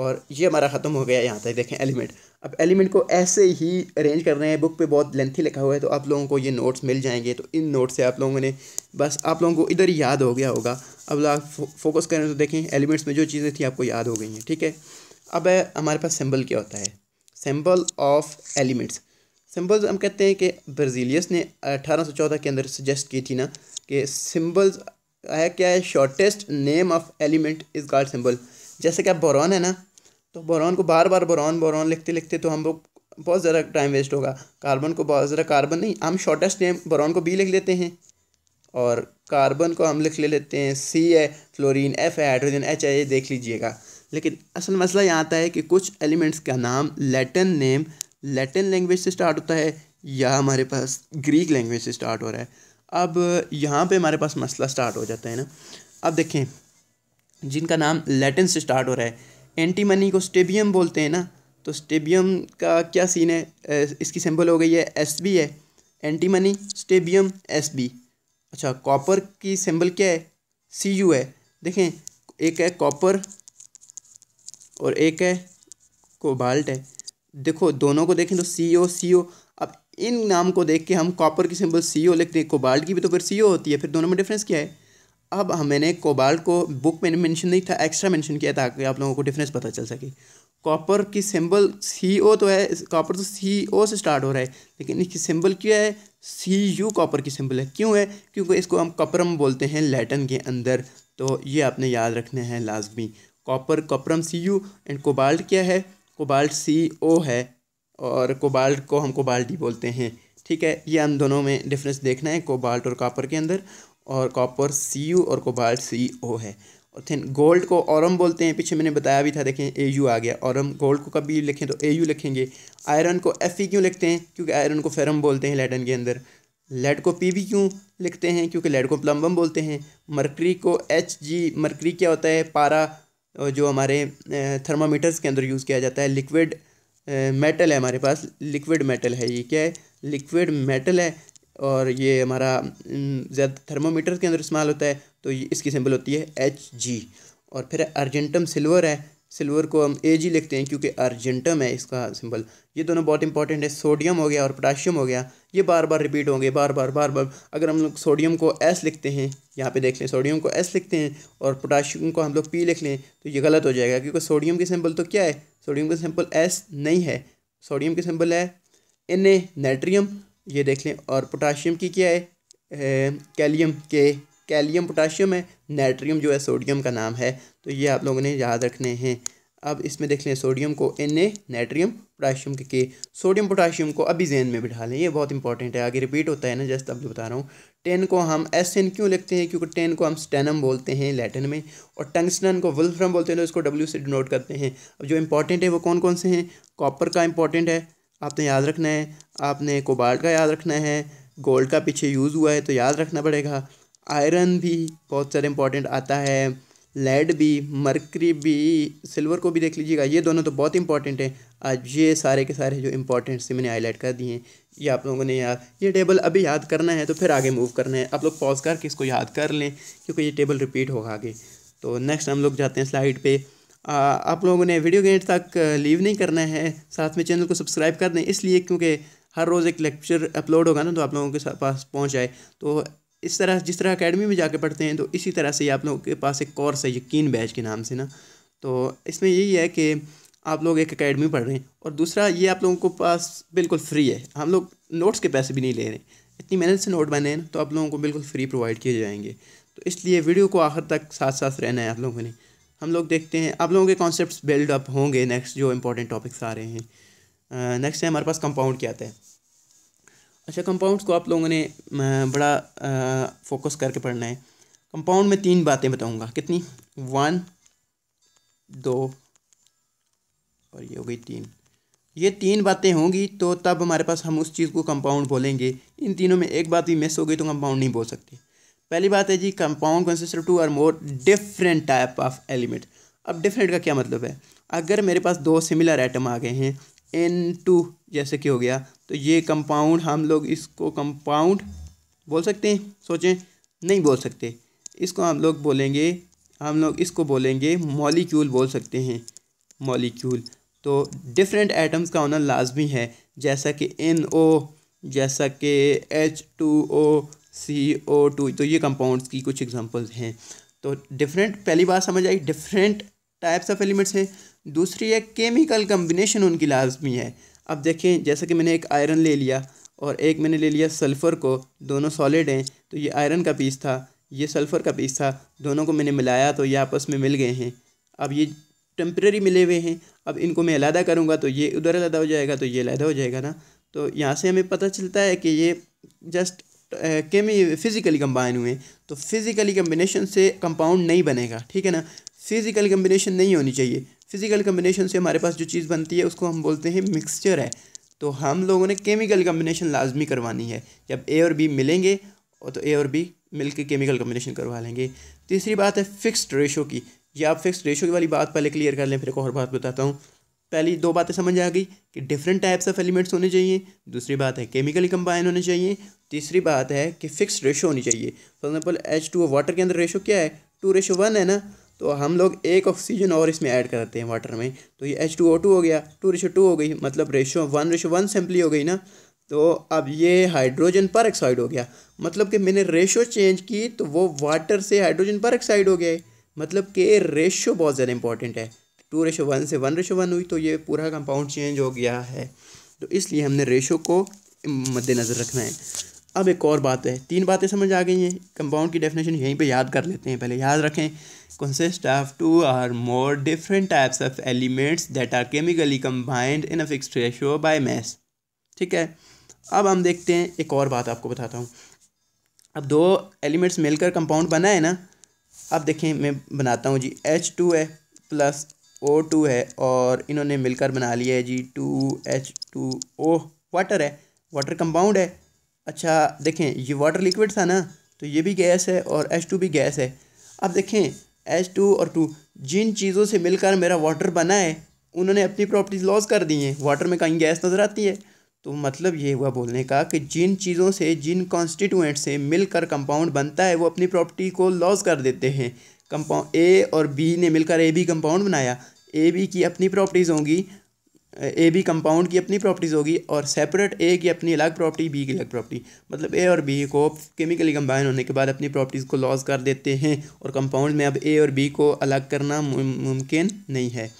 और ये हमारा ख़त्म हो गया यहाँ तक देखें एलिमेंट अब एलिमेंट को ऐसे ही अरेंज कर रहे हैं बुक पे बहुत लेंथी लिखा हुआ है तो आप लोगों को ये नोट्स मिल जाएंगे तो इन नोट्स से आप लोगों ने बस आप लोगों को इधर याद हो गया होगा अब आप फोकस करें तो देखें एलिमेंट्स में जो चीज़ें थी आपको याद हो गई हैं ठीक है अब है हमारे पास सिंबल क्या होता है सिंबल ऑफ एलिमेंट्स सिंबल्स हम कहते हैं कि ब्राज़ीलियस ने अठारह के अंदर सजेस्ट की थी ना कि सिंबल्स है क्या है shortest name of element is called symbol जैसे कि आप बोरॉन है ना तो बोरॉन को बार बार बोरॉन बोरॉन लिखते लिखते तो हम लोग बहुत ज़्यादा टाइम वेस्ट होगा कार्बन को बहुत ज़्यादा कार्बन नहीं हम शॉर्टेस्ट नेम बोरॉन को बी लिख लेते हैं और कार्बन को हम लिख ले लेते हैं सी है फ्लोरीन एफ है हाइड्रोजन एच है ये देख लीजिएगा लेकिन असल मसला यहाँ आता है कि कुछ एलिमेंट्स का नाम लैटिन नेम लैटिन लैंग्वेज से स्टार्ट होता है या हमारे पास ग्रीक लैंग्वेज से स्टार्ट हो रहा है अब यहाँ पे हमारे पास मसला स्टार्ट हो जाता है ना अब देखें जिनका नाम लैटिन से स्टार्ट हो रहा है एंटीमनी को स्टेबियम बोलते हैं ना तो स्टेबियम का क्या सीन है इसकी सिंबल हो गई है एस बी है एंटीमनी स्टेबियम एस बी अच्छा कॉपर की सिंबल क्या है सी यू है देखें एक है कॉपर और एक है कोबाल्ट है देखो दोनों को देखें तो सी ओ सी ओ अब इन नाम को देख के हम कॉपर की सिंबल सी ओ लिखते हैं कोबाल्ट की भी तो फिर सी ओ होती है फिर दोनों में डिफरेंस क्या है अब हमने कोबाल्ट को बुक में मेंशन नहीं था एक्स्ट्रा मेंशन किया ताकि आप लोगों को डिफरेंस पता चल सके कॉपर की सिंबल सी ओ तो है कॉपर तो सी ओ से स्टार्ट हो रहा है लेकिन इसकी सिंबल क्या है सी यू कॉपर की सिंबल है क्यों है क्योंकि इसको हम कपरम बोलते हैं लैटिन के अंदर तो ये आपने याद रखना है लाजमी copper cuprum C U and cobalt क्या है कोबाल्ट सी ओ है और कोबाल्ट को हम कोबाल्ट डी बोलते हैं ठीक है ये हम दोनों में डिफरेंस देखना है कोबाल्ट और कॉपर के अंदर और कॉपर सी यू और कोबाल्ट सी ओ है और थे गोल्ड को औरम बोलते हैं पीछे मैंने बताया भी था देखें ए यू आ गया औरम गोल्ड को कभी लिखें तो ए यू लिखेंगे आयरन को एफ ई क्यों लिखते हैं क्योंकि आयरन को फेरम बोलते हैं लेडन के अंदर लेड को पी भी क्यों लिखते हैं क्योंकि लेड को प्लम्बम बोलते हैं मरकरी को एच जी मरकरी क्या होता है पारा जो हमारे थर्मामीटर्स के अंदर यूज़ किया जाता है लिक्विड मेटल है हमारे पास लिक्विड मेटल है ये क्या है लिक्विड मेटल है और ये हमारा ज़्यादा थर्मामीटर के अंदर इस्तेमाल होता है तो इसकी सिंबल होती है एच जी और फिर अर्जेंटम सिल्वर है सिल्वर को हम ए जी लिखते हैं क्योंकि अर्जेंटम है इसका सिंबल ये दोनों बहुत इंपॉर्टेंट है सोडियम हो गया और पोटाशियम हो गया ये बार बार रिपीट होंगे बार बार बार बार अगर हम लोग सोडियम को एस लिखते हैं यहाँ पे देख लें सोडियम को एस लिखते हैं और पोटाशियम को हम लोग पी लिख लें तो ये गलत हो जाएगा क्योंकि सोडियम के सिंबल तो क्या है सोडियम का सिंबल एस नहीं है सोडियम के सिंबल है एन ए नाइट्रियम ये देख लें और पोटाशियम की क्या है कैलियम eh, के कैलियम पोटाशियम है नाइट्रियम जो है सोडियम का नाम है तो ये आप लोगों ने याद रखने हैं अब इसमें देख लें सोडियम को एन ए नाइट्रियम पोटाशियम के के सोडियम पोटाशियम को अभी जेन में बिठा लें ये बहुत इंपॉर्टेंट है आगे रिपीट होता है ना जस्ट अब बता रहा हूँ टेन को हम एस एन क्यों लिखते हैं क्योंकि टेन को हम स्टेनम बोलते हैं लैटिन में और टंगस्टन को वुल्फ्रम बोलते हैं तो इसको डब्ल्यू से डिनोट करते हैं अब जो इंपॉर्टेंट है वो कौन कौन से हैं कॉपर का इंपॉर्टेंट है आपने याद रखना है आपने कोबाल्ट का याद रखना है गोल्ड का पीछे यूज़ हुआ है तो याद रखना पड़ेगा आयरन भी बहुत सारे इंपॉर्टेंट आता है लेड भी मरकरी भी सिल्वर को भी देख लीजिएगा ये दोनों तो बहुत इंपॉर्टेंट हैं आज ये सारे के सारे जो इंपॉर्टेंट से मैंने हाईलाइट कर दिए हैं ये आप लोगों ने याद ये टेबल अभी याद करना है तो फिर आगे मूव करना है आप लोग पॉज करके इसको याद कर लें क्योंकि ये टेबल रिपीट होगा आगे तो नेक्स्ट हम लोग जाते हैं स्लाइड पर आप लोगों ने वीडियो गेंट तक लीव नहीं करना है साथ में चैनल को सब्सक्राइब कर दें इसलिए क्योंकि हर रोज़ एक लेक्चर अपलोड होगा ना तो आप लोगों के पास पहुंच जाए तो इस तरह जिस तरह अकेडमी में जाके पढ़ते हैं तो इसी तरह से आप लोगों के पास एक कोर्स है यकीन बैच के नाम से ना तो इसमें यही है कि आप लोग एक अकेडमी पढ़ रहे हैं और दूसरा ये आप लोगों को पास बिल्कुल फ्री है हम लोग नोट्स के पैसे भी नहीं ले रहे इतनी मेहनत से नोट बने हैं तो आप लोगों को बिल्कुल फ्री प्रोवाइड किए जाएंगे तो इसलिए वीडियो को आखिर तक साथ साथ रहना है आप लोगों ने हम लोग देखते हैं आप लोगों के कॉन्सेप्ट बिल्डअप होंगे नेक्स्ट जो इंपॉर्टेंट टॉपिक्स आ रहे हैं नेक्स्ट है हमारे पास कंपाउंड क्या आता है अच्छा कंपाउंड्स को आप लोगों ने बड़ा फोकस करके पढ़ना है कंपाउंड में तीन बातें बताऊंगा कितनी वन दो और ये हो गई तीन ये तीन बातें होंगी तो तब हमारे पास हम उस चीज़ को कंपाउंड बोलेंगे इन तीनों में एक बात भी मिस हो गई तो कंपाउंड नहीं बोल सकते पहली बात है जी compound consists two or more different type of element अब डिफरेंट का क्या मतलब है अगर मेरे पास दो सिमिलर आइटम आ गए हैं एन टू जैसे कि हो गया तो ये कंपाउंड हम लोग इसको कंपाउंड बोल सकते हैं सोचें नहीं बोल सकते इसको हम लोग बोलेंगे हम लोग इसको बोलेंगे मॉलिक्यूल बोल सकते हैं मॉलिक्यूल तो डिफरेंट एटम्स का होना लाजमी है जैसा कि एन ओ जैसा कि H two O C O two तो ये कंपाउंड्स की कुछ एग्जांपल्स हैं तो डिफरेंट पहली बात समझ आई डिफरेंट टाइप्स ऑफ एलिमेंट्स हैं दूसरी एक केमिकल कम्बिनेशन उनकी लाजमी है अब देखें जैसे कि मैंने एक आयरन ले लिया और एक मैंने ले लिया सल्फ़र को दोनों सॉलिड हैं तो ये आयरन का पीस था ये सल्फ़र का पीस था दोनों को मैंने मिलाया तो ये आपस में मिल गए हैं अब ये टेम्प्रेरी मिले हुए हैं अब इनको मैं अलहदा करूँगा तो ये उधर अलहदा हो जाएगा तो ये अलहदा हो जाएगा ना तो यहाँ से हमें पता चलता है कि ये जस्ट केमी फिज़िकली कम्बाइन हुए तो फिज़िकली कम्बिनेशन से कंपाउंड नहीं बनेगा ठीक है ना फिज़िकल कम्बिनेशन नहीं होनी चाहिए फिजिकल कम्बिनेशन से हमारे पास जो चीज़ बनती है उसको हम बोलते हैं मिक्सचर है तो हम लोगों ने केमिकल कम्बिनेशन लाजमी करवानी है जब ए और बी मिलेंगे और तो ए और बी मिल के केमिकल कम्बिनेशन करवा लेंगे तीसरी बात है फिक्स्ड रेशो की ये आप फिक्स्ड रेशो वाली बात पहले क्लियर कर लें फिर एक और बात बताता हूँ पहली दो बातें समझ आ गई कि डिफरेंट टाइप्स ऑफ एलिमेंट्स होने चाहिए दूसरी बात है केमिकली कंबाइन होने चाहिए तीसरी बात है कि फिक्स्ड रेशो होनी चाहिए for example H two water के अंदर रेशो क्या है टू रेशो वन है ना तो हम लोग एक ऑक्सीजन और इसमें ऐड करते हैं वाटर में तो ये एच टू ओ टू हो गया टू रेशो टू हो गई मतलब ratio one ratio one simply हो गई ना तो अब ये हाइड्रोजन पर ऑक्साइड हो गया मतलब कि मैंने रेशो चेंज की तो वो वाटर से हाइड्रोजन पर ऑक्साइड हो गया मतलब कि रेशो बहुत ज़्यादा इंपॉर्टेंट है टू रेशो वन से वन रेशो वन हुई तो ये पूरा कंपाउंड चेंज हो गया है तो इसलिए हमने रेशो को मद्देनज़र रखना है अब एक और बात है तीन बातें समझ आ गई हैं कंपाउंड की डेफिनेशन यहीं पे याद कर लेते हैं पहले याद रखें consist of two or more different types of elements that are chemically combined in a fixed ratio by mass ठीक है अब हम देखते हैं एक और बात आपको बताता हूँ अब दो एलिमेंट्स मिलकर कंपाउंड बना है ना अब देखें मैं बनाता हूँ जी एच टू है प्लस ओ टू है और इन्होंने मिलकर बना लिया है जी two H two O water है वाटर कंपाउंड है अच्छा देखें ये वाटर लिक्विड था ना तो ये भी गैस है और एच टू भी गैस है अब देखें एच टू और टू जिन चीज़ों से मिलकर मेरा वाटर बना है उन्होंने अपनी प्रॉपर्टीज़ लॉस कर दी हैं वाटर में कहीं गैस नज़र आती है तो मतलब ये हुआ बोलने का कि जिन चीज़ों से जिन कॉन्स्टिट्यूएंट से मिलकर कंपाउंड बनता है वो अपनी प्रॉपर्टी को लॉस कर देते हैं कंपाउंड ए और बी ने मिलकर ए बी कंपाउंड बनाया ए बी की अपनी प्रॉपर्टीज़ होंगी ए बी कंपाउंड की अपनी प्रॉपर्टीज़ होगी और सेपरेट ए की अपनी अलग प्रॉपर्टी बी की अलग प्रॉपर्टी मतलब ए और बी को केमिकली कंबाइन होने के बाद अपनी प्रॉपर्टीज़ को लॉस कर देते हैं और कंपाउंड में अब ए और बी को अलग करना मुमकिन नहीं है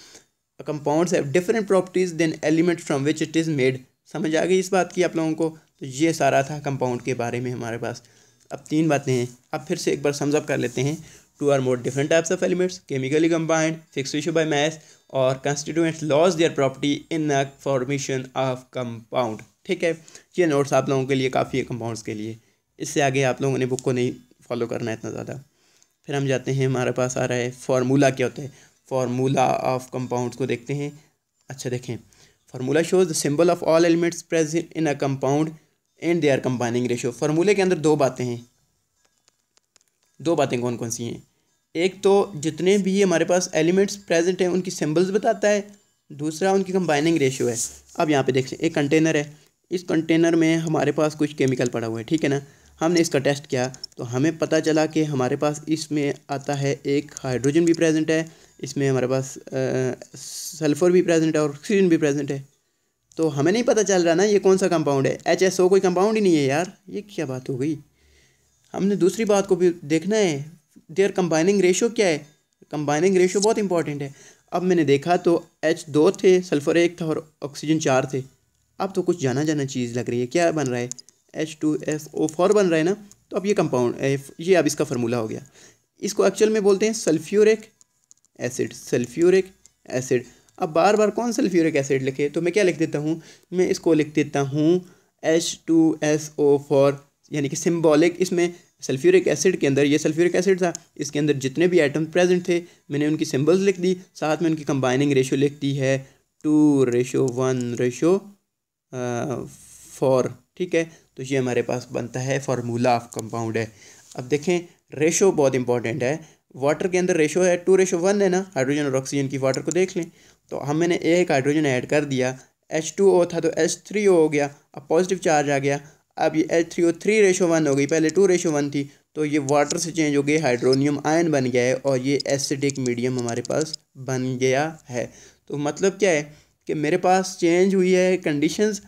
compounds have different properties than element from which it is made समझ आ गई इस बात की आप लोगों को तो ये सारा था कंपाउंड के बारे में हमारे पास अब तीन बातें हैं अब फिर से एक बार अप कर लेते हैं two or more different types of elements chemically combined fixed इशू बाई मैथ और constituent lose their property in a formation of compound ठीक है ये नोट्स आप लोगों के लिए काफ़ी है कंपाउंड्स के लिए इससे आगे आप लोगों ने बुक को नहीं फॉलो करना है इतना ज़्यादा फिर हम जाते हैं हमारे पास आ रहा है फार्मूला क्या होता है फार्मूला ऑफ कंपाउंड्स को देखते हैं अच्छा देखें formula shows the symbol of all elements present in a compound and they are combining ratio फार्मूले के अंदर दो बातें हैं दो बातें कौन कौन सी हैं एक तो जितने भी हमारे पास एलिमेंट्स प्रेजेंट हैं उनकी सिम्बल्स बताता है दूसरा उनकी कंबाइनिंग रेशियो है अब यहाँ पे देख लें एक कंटेनर है इस कंटेनर में हमारे पास कुछ केमिकल पड़ा हुआ है ठीक है ना हमने इसका टेस्ट किया तो हमें पता चला कि हमारे पास इसमें आता है एक हाइड्रोजन भी प्रेजेंट है इसमें हमारे पास सल्फ़र भी प्रेजेंट है और ऑक्सीजन भी प्रेजेंट है तो हमें नहीं पता चल रहा ना ये कौन सा कंपाउंड है एच एस ओ कोई कंपाउंड ही नहीं है यार ये क्या बात हो गई हमने दूसरी बात को भी देखना है देयर कंबाइनिंग रेशो क्या है कंबाइनिंग रेशो बहुत इंपॉर्टेंट है अब मैंने देखा तो एच दो थे सल्फर एक था और ऑक्सीजन चार थे अब तो कुछ जाना जाना चीज़ लग रही है क्या बन रहा है H two F O four बन रहा है ना तो अब ये कंपाउंड ये अब इसका फार्मूला हो गया इसको एक्चुअल में बोलते हैं सल्फ्यूरिक एसिड सल्फ्यूरिक एसिड अब बार बार कौन सल्फ्यूरिक एसिड लिखे तो मैं क्या लिख देता हूँ मैं इसको लिख देता हूँ H two S O four यानी कि सिम्बॉलिक इसमें सल्फ्यूरिक एसिड के अंदर ये सल्फ्यूरिक एसिड था इसके अंदर जितने भी आइटम प्रेजेंट थे मैंने उनकी सिंबल्स लिख दी साथ में उनकी कंबाइनिंग रेशो लिख दी है two ratio one ratio four ठीक है तो ये हमारे पास बनता है फार्मूला ऑफ कंपाउंड है अब देखें रेशो बहुत इंपॉर्टेंट है वाटर के अंदर रेशो है टू रेशो वन है ना हाइड्रोजन और ऑक्सीजन की वाटर को देख लें तो हम मैंने एक हाइड्रोजन ऐड कर दिया एच टू ओ था तो एच थ्री ओ हो गया अब पॉजिटिव चार्ज आ गया अब ये H three O three ratio one हो गई पहले टू रेशो वन थी तो ये वाटर से चेंज हो गई हाइड्रोनियम आयन बन गया है और ये एसिडिक मीडियम हमारे पास बन गया है तो मतलब क्या है कि मेरे पास चेंज हुई है कंडीशंस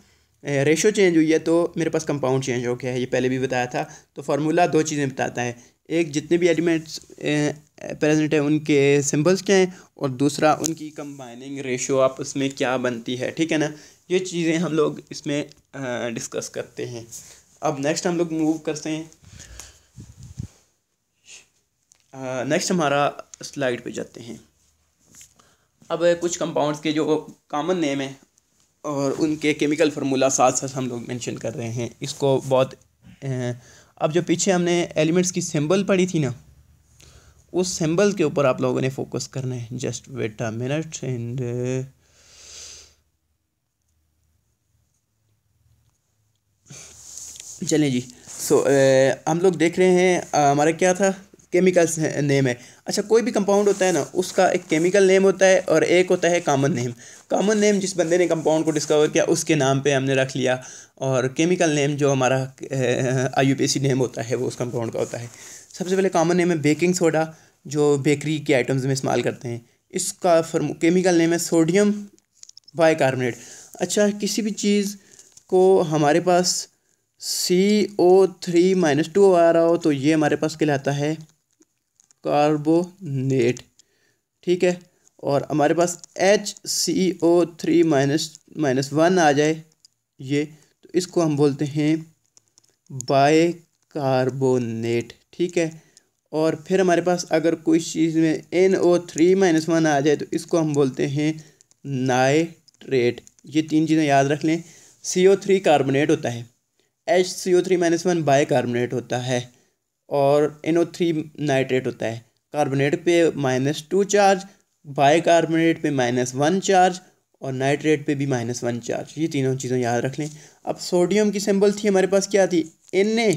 रेशो चेंज हुई है तो मेरे पास कंपाउंड चेंज हो गया है ये पहले भी बताया था तो फार्मूला दो चीज़ें बताता है एक जितने भी एलिमेंट्स प्रेजेंट हैं उनके सिंबल्स क्या हैं और दूसरा उनकी कंबाइनिंग रेशो आपस में क्या बनती है ठीक है ना ये चीज़ें हम लोग इसमें डिस्कस करते हैं अब नेक्स्ट हम लोग मूव करते हैं नेक्स्ट हमारा स्लाइड पे जाते हैं अब कुछ कंपाउंड्स के जो कॉमन नेम हैं और उनके केमिकल फार्मूला साथ साथ हम लोग मेंशन कर रहे हैं इसको बहुत अब जो पीछे हमने एलिमेंट्स की सिंबल पढ़ी थी ना उस सिंबल के ऊपर आप लोगों ने फोकस करना है just wait a minute and चलें जी सो आ, हम लोग देख रहे हैं हमारा क्या था केमिकल्स नेम है अच्छा कोई भी कंपाउंड होता है ना उसका एक केमिकल नेम होता है और एक होता है कॉमन नेम कॉमन नेम जिस बंदे ने कंपाउंड को डिस्कवर किया उसके नाम पे हमने रख लिया और केमिकल नेम जो हमारा आई यू नेम होता है वो उस कंपाउंड का होता है सबसे पहले कॉमन नेम है बेकिंग सोडा जो बेकरी के आइटम्स में इस्तेमाल करते हैं इसका फर्म केमिकल नेम है सोडियम बाई अच्छा किसी भी चीज़ को हमारे पास C O three minus two आ रहा हो तो ये हमारे पास कहलाता है कार्बोनेट ठीक है और हमारे पास H C O three minus minus one आ जाए ये तो इसको हम बोलते हैं बाय कार्बोनेट ठीक है और फिर हमारे पास अगर कोई चीज़ में N O three minus one आ जाए तो इसको हम बोलते हैं नाइट्रेट ये तीन चीज़ें याद रख लें सी ओ थ्री कार्बोनेट होता है H C O three minus one bicarbonate होता है और एन ओ थ्री नाइट्रेट होता है कार्बोनेट पे minus two charge bicarbonate पे माइनस वन चार्ज और नाइट्रेट पे भी माइनस वन चार्ज ये तीनों चीज़ें याद रख लें अब सोडियम की सिंबल थी हमारे पास क्या थी एन ए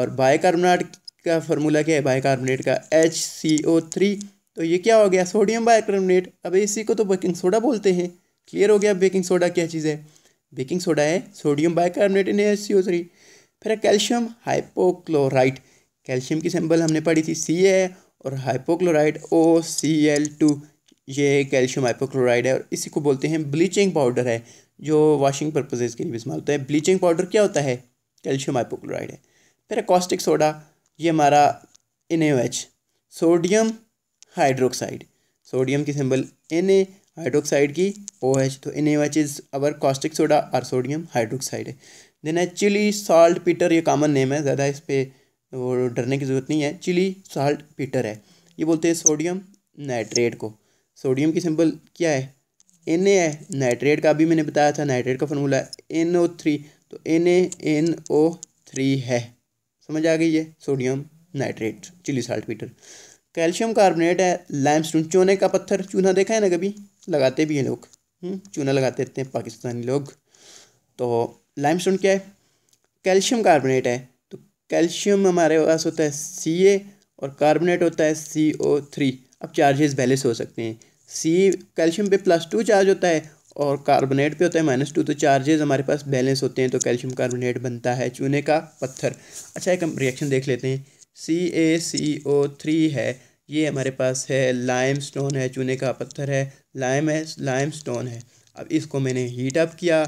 और कार्बोनेट का फॉर्मूला क्या है कार्बोनेट का एच सी ओ थ्री तो ये क्या हो गया सोडियम कार्बोनेट अब इसी को तो बेकिंग सोडा बोलते हैं क्लियर हो गया बेकिंग सोडा क्या चीज़ है बेकिंग सोडा है sodium bicarbonate N S C O three फिर कैल्शियम हाइपोक्लोराइड कैल्शियम की सिंबल हमने पढ़ी थी सी ए और hypochloride O C L two ये कैल्शियम हाइपोक्लोराइड है और इसी को बोलते हैं ब्लीचिंग पाउडर है जो वॉशिंग पर्पजेज़ के लिए इस्तेमाल होता है ब्लीचिंग पाउडर क्या होता है कैल्शियम हाइपोक्लोराइड है फिर कॉस्टिक सोडा ये हमारा एच सोडियम हाइड्रोक्साइड सोडियम की सिंबल एन ए हाइड्रोक्साइड की ओ एच तो N H is our caustic soda और सोडियम हाइड्रोक्साइड है देन है चिली साल्ट पीटर ये कॉमन नेम है ज़्यादा इस पर वो डरने की ज़रूरत नहीं है चिली साल्ट पीटर है ये बोलते हैं सोडियम नाइट्रेट को सोडियम की सिंपल क्या है एन ए है नाइट्रेट का अभी मैंने बताया था नाइट्रेट का फॉर्मूला एन ओ थ्री तो N A N O three है समझ आ गई है sodium nitrate Chile saltpeter calcium carbonate है लाइमस्टोन चोने का पत्थर चूना देखा है ना कभी लगाते भी हैं लोग हम्म, चूना लगाते रहते हैं पाकिस्तानी लोग तो लाइम क्या है कैल्शियम कार्बोनेट है तो कैल्शियम हमारे पास होता है सी ए और कार्बोनेट होता है सी ओ थ्री अब चार्जेस बैलेंस हो सकते हैं सी कैल्शियम पे प्लस टू चार्ज होता है और कार्बोनेट पे होता है माइनस टू तो चार्जेस हमारे पास बैलेंस होते हैं तो कैल्शियम कार्बोनेट बनता है चूने का पत्थर अच्छा एक हम रिएक्शन देख लेते हैं सी ए सी ओ थ्री है ये हमारे पास है लाइम स्टोन है चूने का पत्थर है लाइम है लाइम स्टोन है अब इसको मैंने हीट अप किया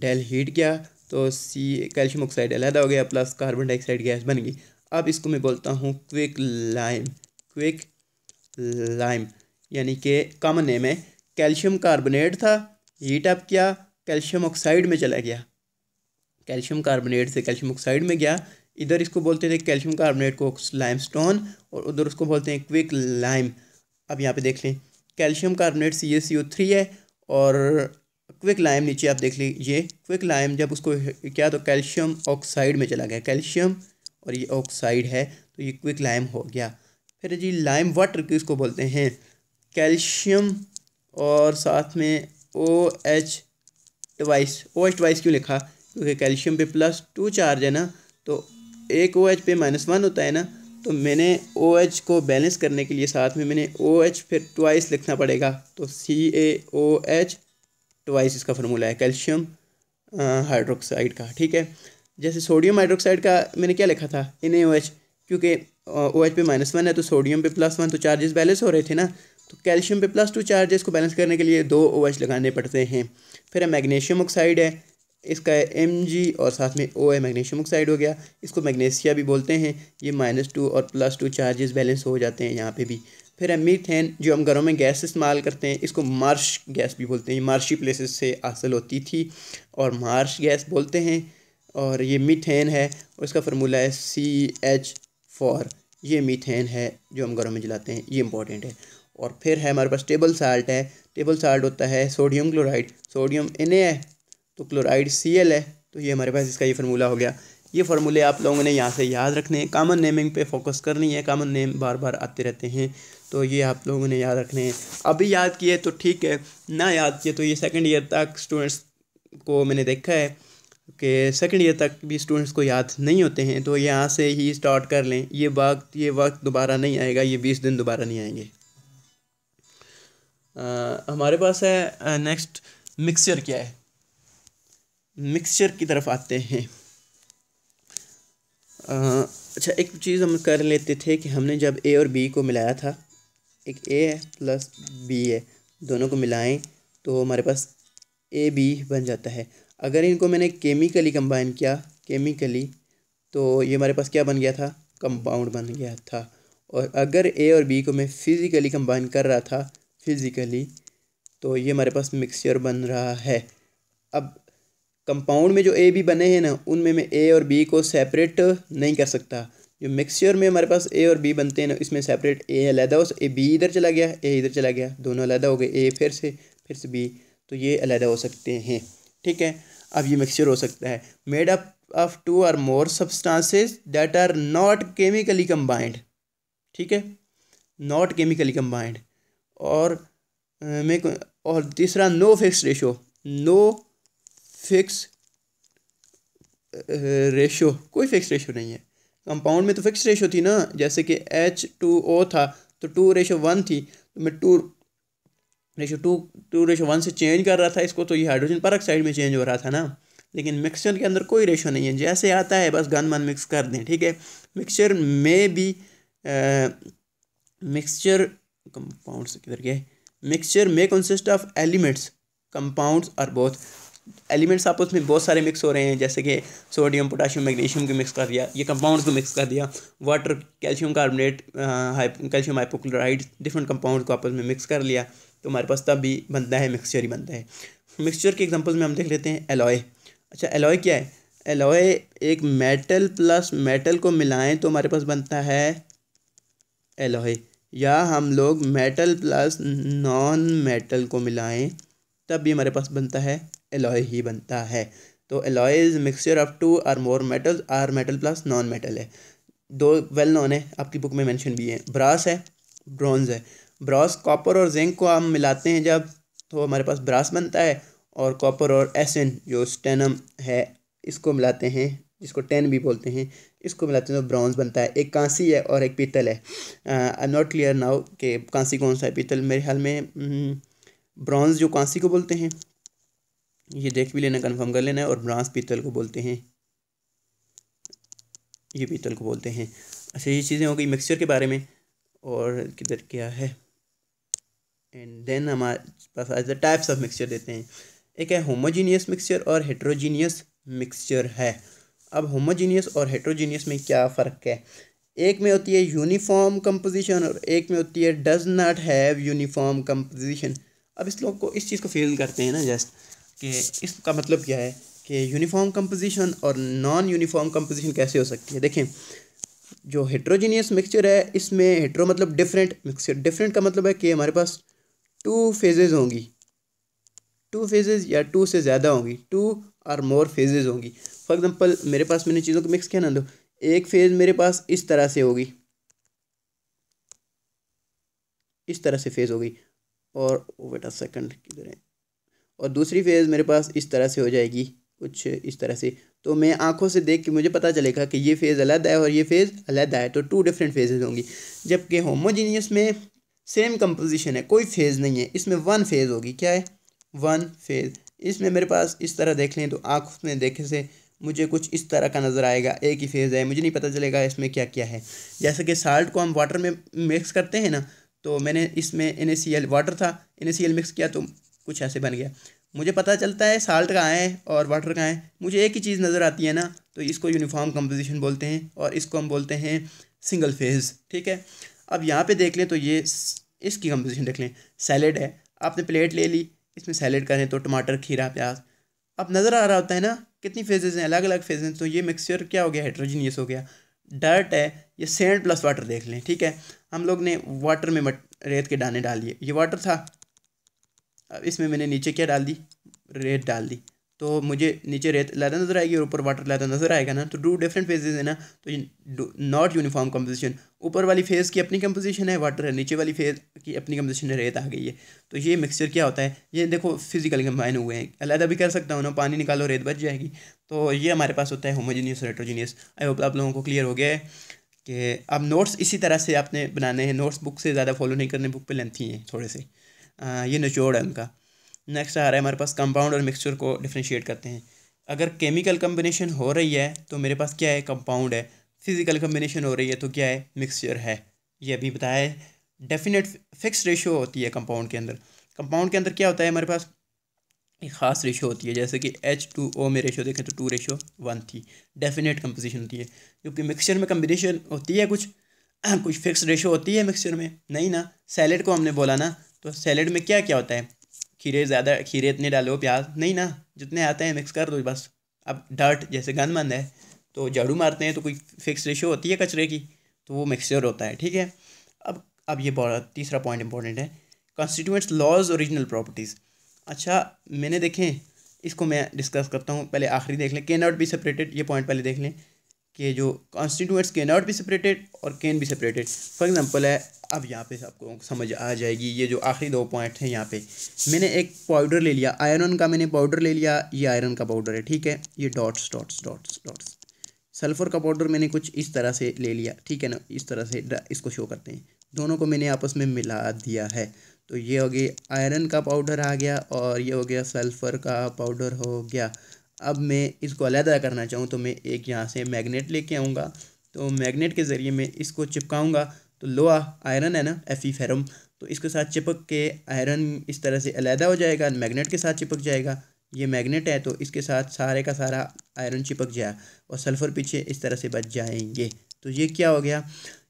डेल हीट किया तो सी कैल्शियम ऑक्साइड अलहदा हो गया प्लस कार्बन डाइऑक्साइड गैस बन गई अब इसको मैं बोलता हूँ क्विक लाइम क्विक लाइम यानी कि कॉमन नेम है कैल्शियम कार्बोनेट था हीट अप किया कैल्शियम ऑक्साइड में चला गया कैल्शियम कार्बोनेट से कैल्शियम ऑक्साइड में गया इधर इसको बोलते थे कैल्शियम कार्बोनेट को लाइम स्टोन और उधर उसको बोलते हैं क्विक लाइम अब यहाँ पे देख लें calcium carbonate C A C O three है और क्विक लाइम नीचे आप देख लीजिए क्विक लाइम जब उसको क्या तो कैल्शियम ऑक्साइड में चला गया कैल्शियम और ये ऑक्साइड है तो ये क्विक लाइम हो गया फिर जी लाइम वाटर की उसको बोलते हैं कैल्शियम और साथ में O H twice O H twice क्यों लिखा क्योंकि कैल्शियम पे प्लस टू चार्ज है ना तो एक ओ एच पे माइनस वन होता है ना तो मैंने ओ OH को बैलेंस करने के लिए साथ में मैंने ओ OH फिर ट्वाइस लिखना पड़ेगा तो C A O H twice इसका फार्मूला है कैल्शियम हाइड्रोक्साइड का ठीक है जैसे सोडियम हाइड्रोक्साइड का मैंने क्या लिखा था इन ए ओ एच क्योंकि ओ एच पे माइनस वन है तो सोडियम पे प्लस वन तो चार्जेस बैलेंस हो रहे थे ना तो कैल्शियम पे प्लस टू चार्जेस को बैलेंस करने के लिए दो ओ OH एच लगाने पड़ते हैं फिर मैग्नीशियम ऑक्साइड है इसका है एम जी और साथ में ओ है मैग्नीशियम ऑक्साइड हो गया इसको मैग्नेशिया भी बोलते हैं ये माइनस टू और प्लस टू चार्जेस बैलेंस हो जाते हैं यहाँ पे भी फिर है मीथेन जो हम घरों में गैस इस्तेमाल करते हैं इसको मार्श गैस भी बोलते हैं मार्शी प्लेसेस से हासिल होती थी और मार्श गैस बोलते हैं और ये मीथेन है और इसका फार्मूला है सी एच फॉर ये मीथेन है जो हम घरों में जलाते हैं ये इंपॉर्टेंट है और फिर है हमारे पास टेबल साल्ट है टेबल साल्ट होता है सोडियम क्लोराइड सोडियम इन तो क्लोराइड सी एल है तो ये हमारे पास इसका ये फार्मूला हो गया ये फार्मूले आप लोगों ने यहाँ से याद रखने हैं कामन नेमिंग पे फोकस करनी है कामन नेम बार बार आते रहते हैं तो ये आप लोगों ने याद रखने हैं अभी याद किए तो ठीक है ना याद किए तो ये सेकेंड ईयर तक स्टूडेंट्स को मैंने देखा है कि सेकेंड ईयर तक भी स्टूडेंट्स को याद नहीं होते हैं तो यहाँ से ही स्टार्ट कर लें ये वक्त ये वक्त दोबारा नहीं आएगा ये बीस दिन दोबारा नहीं आएंगे आ, हमारे पास है नेक्स्ट मिक्सचर क्या है मिक्सचर की तरफ आते हैं आ, अच्छा एक चीज़ हम कर लेते थे कि हमने जब ए और बी को मिलाया था एक ए है प्लस बी है दोनों को मिलाएं तो हमारे पास ए बी बन जाता है अगर इनको मैंने केमिकली कंबाइन किया केमिकली तो ये हमारे पास क्या बन गया था कंपाउंड बन गया था और अगर ए और बी को मैं फिज़िकली कंबाइन कर रहा था फिज़िकली तो ये हमारे पास मिक्सचर बन रहा है अब कंपाउंड में जो ए बी बने हैं ना उनमें मैं ए और बी को सेपरेट नहीं कर सकता जो मिक्सचर में हमारे पास ए और बी बनते हैं ना इसमें सेपरेट ए अलहदा हो ए बी इधर चला गया ए इधर चला गया दोनों अलहदा हो गए ए फिर से फिर से बी तो ये अलहदा हो सकते हैं ठीक है अब ये मिक्सचर हो सकता है made up of two or more substances that are not chemically combined ठीक है नॉट केमिकली कम्बाइंड और मैं और तीसरा no fix ratio no fix ratio uh, कोई फिक्स रेशो नहीं है कंपाउंड में तो फिक्स रेशो थी ना जैसे कि एच टू ओ था तो टू रेशो वन थी तो मैं two ratio two two ratio one से चेंज कर रहा था इसको तो ये हाइड्रोजन ऑक्साइड में चेंज हो रहा था ना लेकिन मिक्सचर के अंदर कोई रेशो नहीं है जैसे आता है बस गन मन मिक्स कर दें ठीक है मिक्सचर में भी मिक्सचर uh, कंपाउंड किधर गए मिक्सचर में consist of elements compounds or both elements आपस में बहुत सारे मिक्स हो रहे हैं जैसे कि सोडियम पोटाशियम मैग्नीशियम को मिक्स कर दिया ये कंपाउंड्स को मिक्स कर दिया water calcium carbonate calcium hypochlorite different compound को आपस में मिक्स कर लिया तो हमारे पास तब भी बनता है मिक्सचर ही बनता है मिक्सचर के एग्जाम्पल्स में हम देख लेते हैं एलॉय अच्छा एलॉय क्या है एलॉय एक मेटल प्लस मेटल को मिलाएं तो हमारे पास बनता है एलॉय या हम लोग मेटल प्लस नॉन मेटल को मिलाएं तब भी हमारे पास बनता है एलॉय ही बनता है तो alloy is mixture of two or more metals or metal plus non metal है दो वेल नॉन है आपकी बुक में मेंशन भी है ब्रास है ब्रॉन्ज है ब्रास कॉपर और जिंक को हम मिलाते हैं जब तो हमारे पास ब्रास बनता है और कॉपर और एसन जो स्टेनम है इसको मिलाते हैं जिसको टेन भी बोलते हैं इसको मिलाते हैं तो ब्रॉन्ज बनता है एक कांसी है और एक पीतल है आई नॉट क्लियर नाउ कि कांसी कौन सा है पीतल मेरे ख्याल में ब्रॉन्ज हम्म, जो कांसी को बोलते हैं ये देख भी लेना कंफर्म कर लेना है और ब्रांस पीतल को बोलते हैं ये पीतल को बोलते हैं अच्छा ये चीज़ें हो गई मिक्सचर के बारे में और किधर क्या है एंड देन हमारे पास आज द टाइप्स ऑफ मिक्सचर देते हैं एक है होमोजीनियस मिक्सचर और हेट्रोजीनियस मिक्सचर है अब होमोजीनियस और हेट्रोजीनियस में क्या फ़र्क है एक में होती है यूनिफॉर्म कंपोजिशन और एक में होती है does not have uniform composition अब इस लोग को इस चीज़ को फील करते हैं ना जस्ट कि इसका मतलब क्या है कि यूनिफॉर्म कंपोजिशन और नॉन यूनिफॉर्म कंपोजिशन कैसे हो सकती है देखें जो हेट्रोजीनियस मिक्सचर है इसमें हेट्रो मतलब डिफरेंट मिक्सचर डिफरेंट का मतलब है कि हमारे पास टू फेजेज़ होंगी टू फेजेज़ या टू से ज़्यादा होंगी टू और मोर फेजेज़ होंगी फॉर एग्ज़ाम्पल मेरे पास मैंने चीज़ों को मिक्स किया ना दो तो एक फेज़ मेरे पास इस तरह से होगी इस तरह से फेज़ होगी और वेट सेकंड किधर है और दूसरी फेज़ मेरे पास इस तरह से हो जाएगी कुछ इस तरह से तो मैं आंखों से देख के मुझे पता चलेगा कि ये फेज़ अलग है और ये फेज़ अलग है तो टू डिफरेंट फेजेज़ होंगी जबकि होमोजीनियस में सेम कंपोजिशन है कोई फेज़ नहीं है इसमें वन फेज़ होगी क्या है वन फेज़ इसमें मेरे पास इस तरह देख लें तो आँख में देखे से मुझे कुछ इस तरह का नज़र आएगा एक ही फेज़ है मुझे नहीं पता चलेगा इसमें क्या क्या है जैसे कि साल्ट को हम वाटर में मिक्स करते हैं ना तो मैंने इसमें एन वाटर था एन मिक्स किया तो कुछ ऐसे बन गया मुझे पता चलता है साल्ट कहाँ है और वाटर कहाँ है मुझे एक ही चीज़ नज़र आती है ना तो इसको यूनिफॉर्म कंपोजिशन बोलते हैं और इसको हम बोलते हैं सिंगल फेज़ ठीक है अब यहाँ पे देख लें तो ये इसकी कंपोजिशन देख लें सैलेड है आपने प्लेट ले ली इसमें सैलेड करें तो टमाटर खीरा प्याज अब नज़र आ रहा होता है ना कितनी फेजेज़ हैं अलग अलग फेजेज तो ये मिक्सचर क्या हो गया हाइड्रोजीनियस हो गया डर्ट है ये सेंड प्लस वाटर देख लें ठीक है हम लोग ने वाटर में मट रेत के दाने डाल लिए ये वाटर था अब इसमें मैंने नीचे क्या डाल दी रेत डाल दी तो मुझे नीचे रेत लादा नज़र आएगी और ऊपर वाटर लादा तो नज़र आएगा ना तो डू डिफरेंट फेजेज है ना तो नॉट यूनिफॉर्म कम्पोजिशन ऊपर वाली फेज़ की अपनी कम्पोजिशन है वाटर है नीचे वाली फेज़ की अपनी कम्पोजिशन है रेत आ गई है तो ये मिक्सचर क्या होता है ये देखो फिजिकल कम्बाइन हुए हैं अलहदा भी कर सकता हूँ ना पानी निकालो रेत बच जाएगी तो ये हमारे पास होता है होमोजीनियस नाइट्रोजीनियस आई होप आप लोगों को क्लियर हो गया है कि अब नोट्स इसी तरह से आपने बनाने हैं नोट्स बुक से ज़्यादा फॉलो नहीं करने बुक पर लेंथी हैं थोड़े से ये निचोड़ है उनका नेक्स्ट आ रहा है हमारे पास कंपाउंड और मिक्सचर को डिफ्रेंशिएट करते हैं अगर केमिकल कम्बिनेशन हो रही है तो मेरे पास क्या है कंपाउंड है फिज़िकल कम्बिनेशन हो रही है तो क्या है मिक्सचर है ये अभी बताया है डेफिनेट फिक्स रेशो होती है कंपाउंड के अंदर कंपाउंड के अंदर क्या होता है हमारे पास एक ख़ास रेशो होती है जैसे कि एच टू ओ में रेशो देखें तो टू रेशो वन थी डेफिनेट कम्पोजिशन होती है क्योंकि मिक्सचर में कम्बिनेशन होती है कुछ कुछ फिक्स रेशो होती है मिक्सचर में नहीं ना सैलेड को हमने बोला ना तो सैलेड में क्या क्या होता है खीरे ज़्यादा खीरे इतने डालो प्याज नहीं ना जितने आते हैं मिक्स कर दो बस अब डर्ट जैसे मंद है तो झाड़ू मारते हैं तो कोई फिक्स रेशो होती है कचरे की तो वो मिक्सचर होता है ठीक है अब अब ये बहुत तीसरा पॉइंट इंपॉर्टेंट है कॉन्स्टिट्यूंट्स लॉज ओरिजिनल प्रॉपर्टीज़ अच्छा मैंने देखें इसको मैं डिस्कस करता हूँ पहले आखिरी देख लें के नॉट बी सेपरेटेड ये पॉइंट पहले देख लें के जो कॉन्स्टिट्यूएंट्स के नॉट भी सेपरेटेड और कैन भी सेपरेटेड फॉर एग्जांपल है अब यहाँ पे आपको समझ आ जाएगी ये जो आखिरी दो पॉइंट हैं यहाँ पे मैंने एक पाउडर ले लिया आयरन का मैंने पाउडर ले लिया ये आयरन का पाउडर है ठीक है ये dots dots dots dots sulphur का पाउडर मैंने कुछ इस तरह से ले लिया ठीक है ना इस तरह से इसको शो करते हैं दोनों को मैंने आपस में मिला दिया है तो ये हो गई आयरन का पाउडर आ गया और ये हो गया सल्फ़र का पाउडर हो गया अब मैं इसको अलहदा करना चाहूँ तो मैं एक यहाँ से मैगनेट लेके आऊँगा तो मैगनेट के ज़रिए मैं इसको चिपकाऊँगा तो लोहा आयरन है ना एफ़ी फेरम तो इसके साथ चिपक के आयरन इस तरह से अलहदा हो जाएगा मैगनेट के साथ चिपक जाएगा ये मैग्नेट है तो इसके साथ सारे का सारा आयरन चिपक जाए और सल्फ़र पीछे इस तरह से बच जाएंगे तो ये क्या हो गया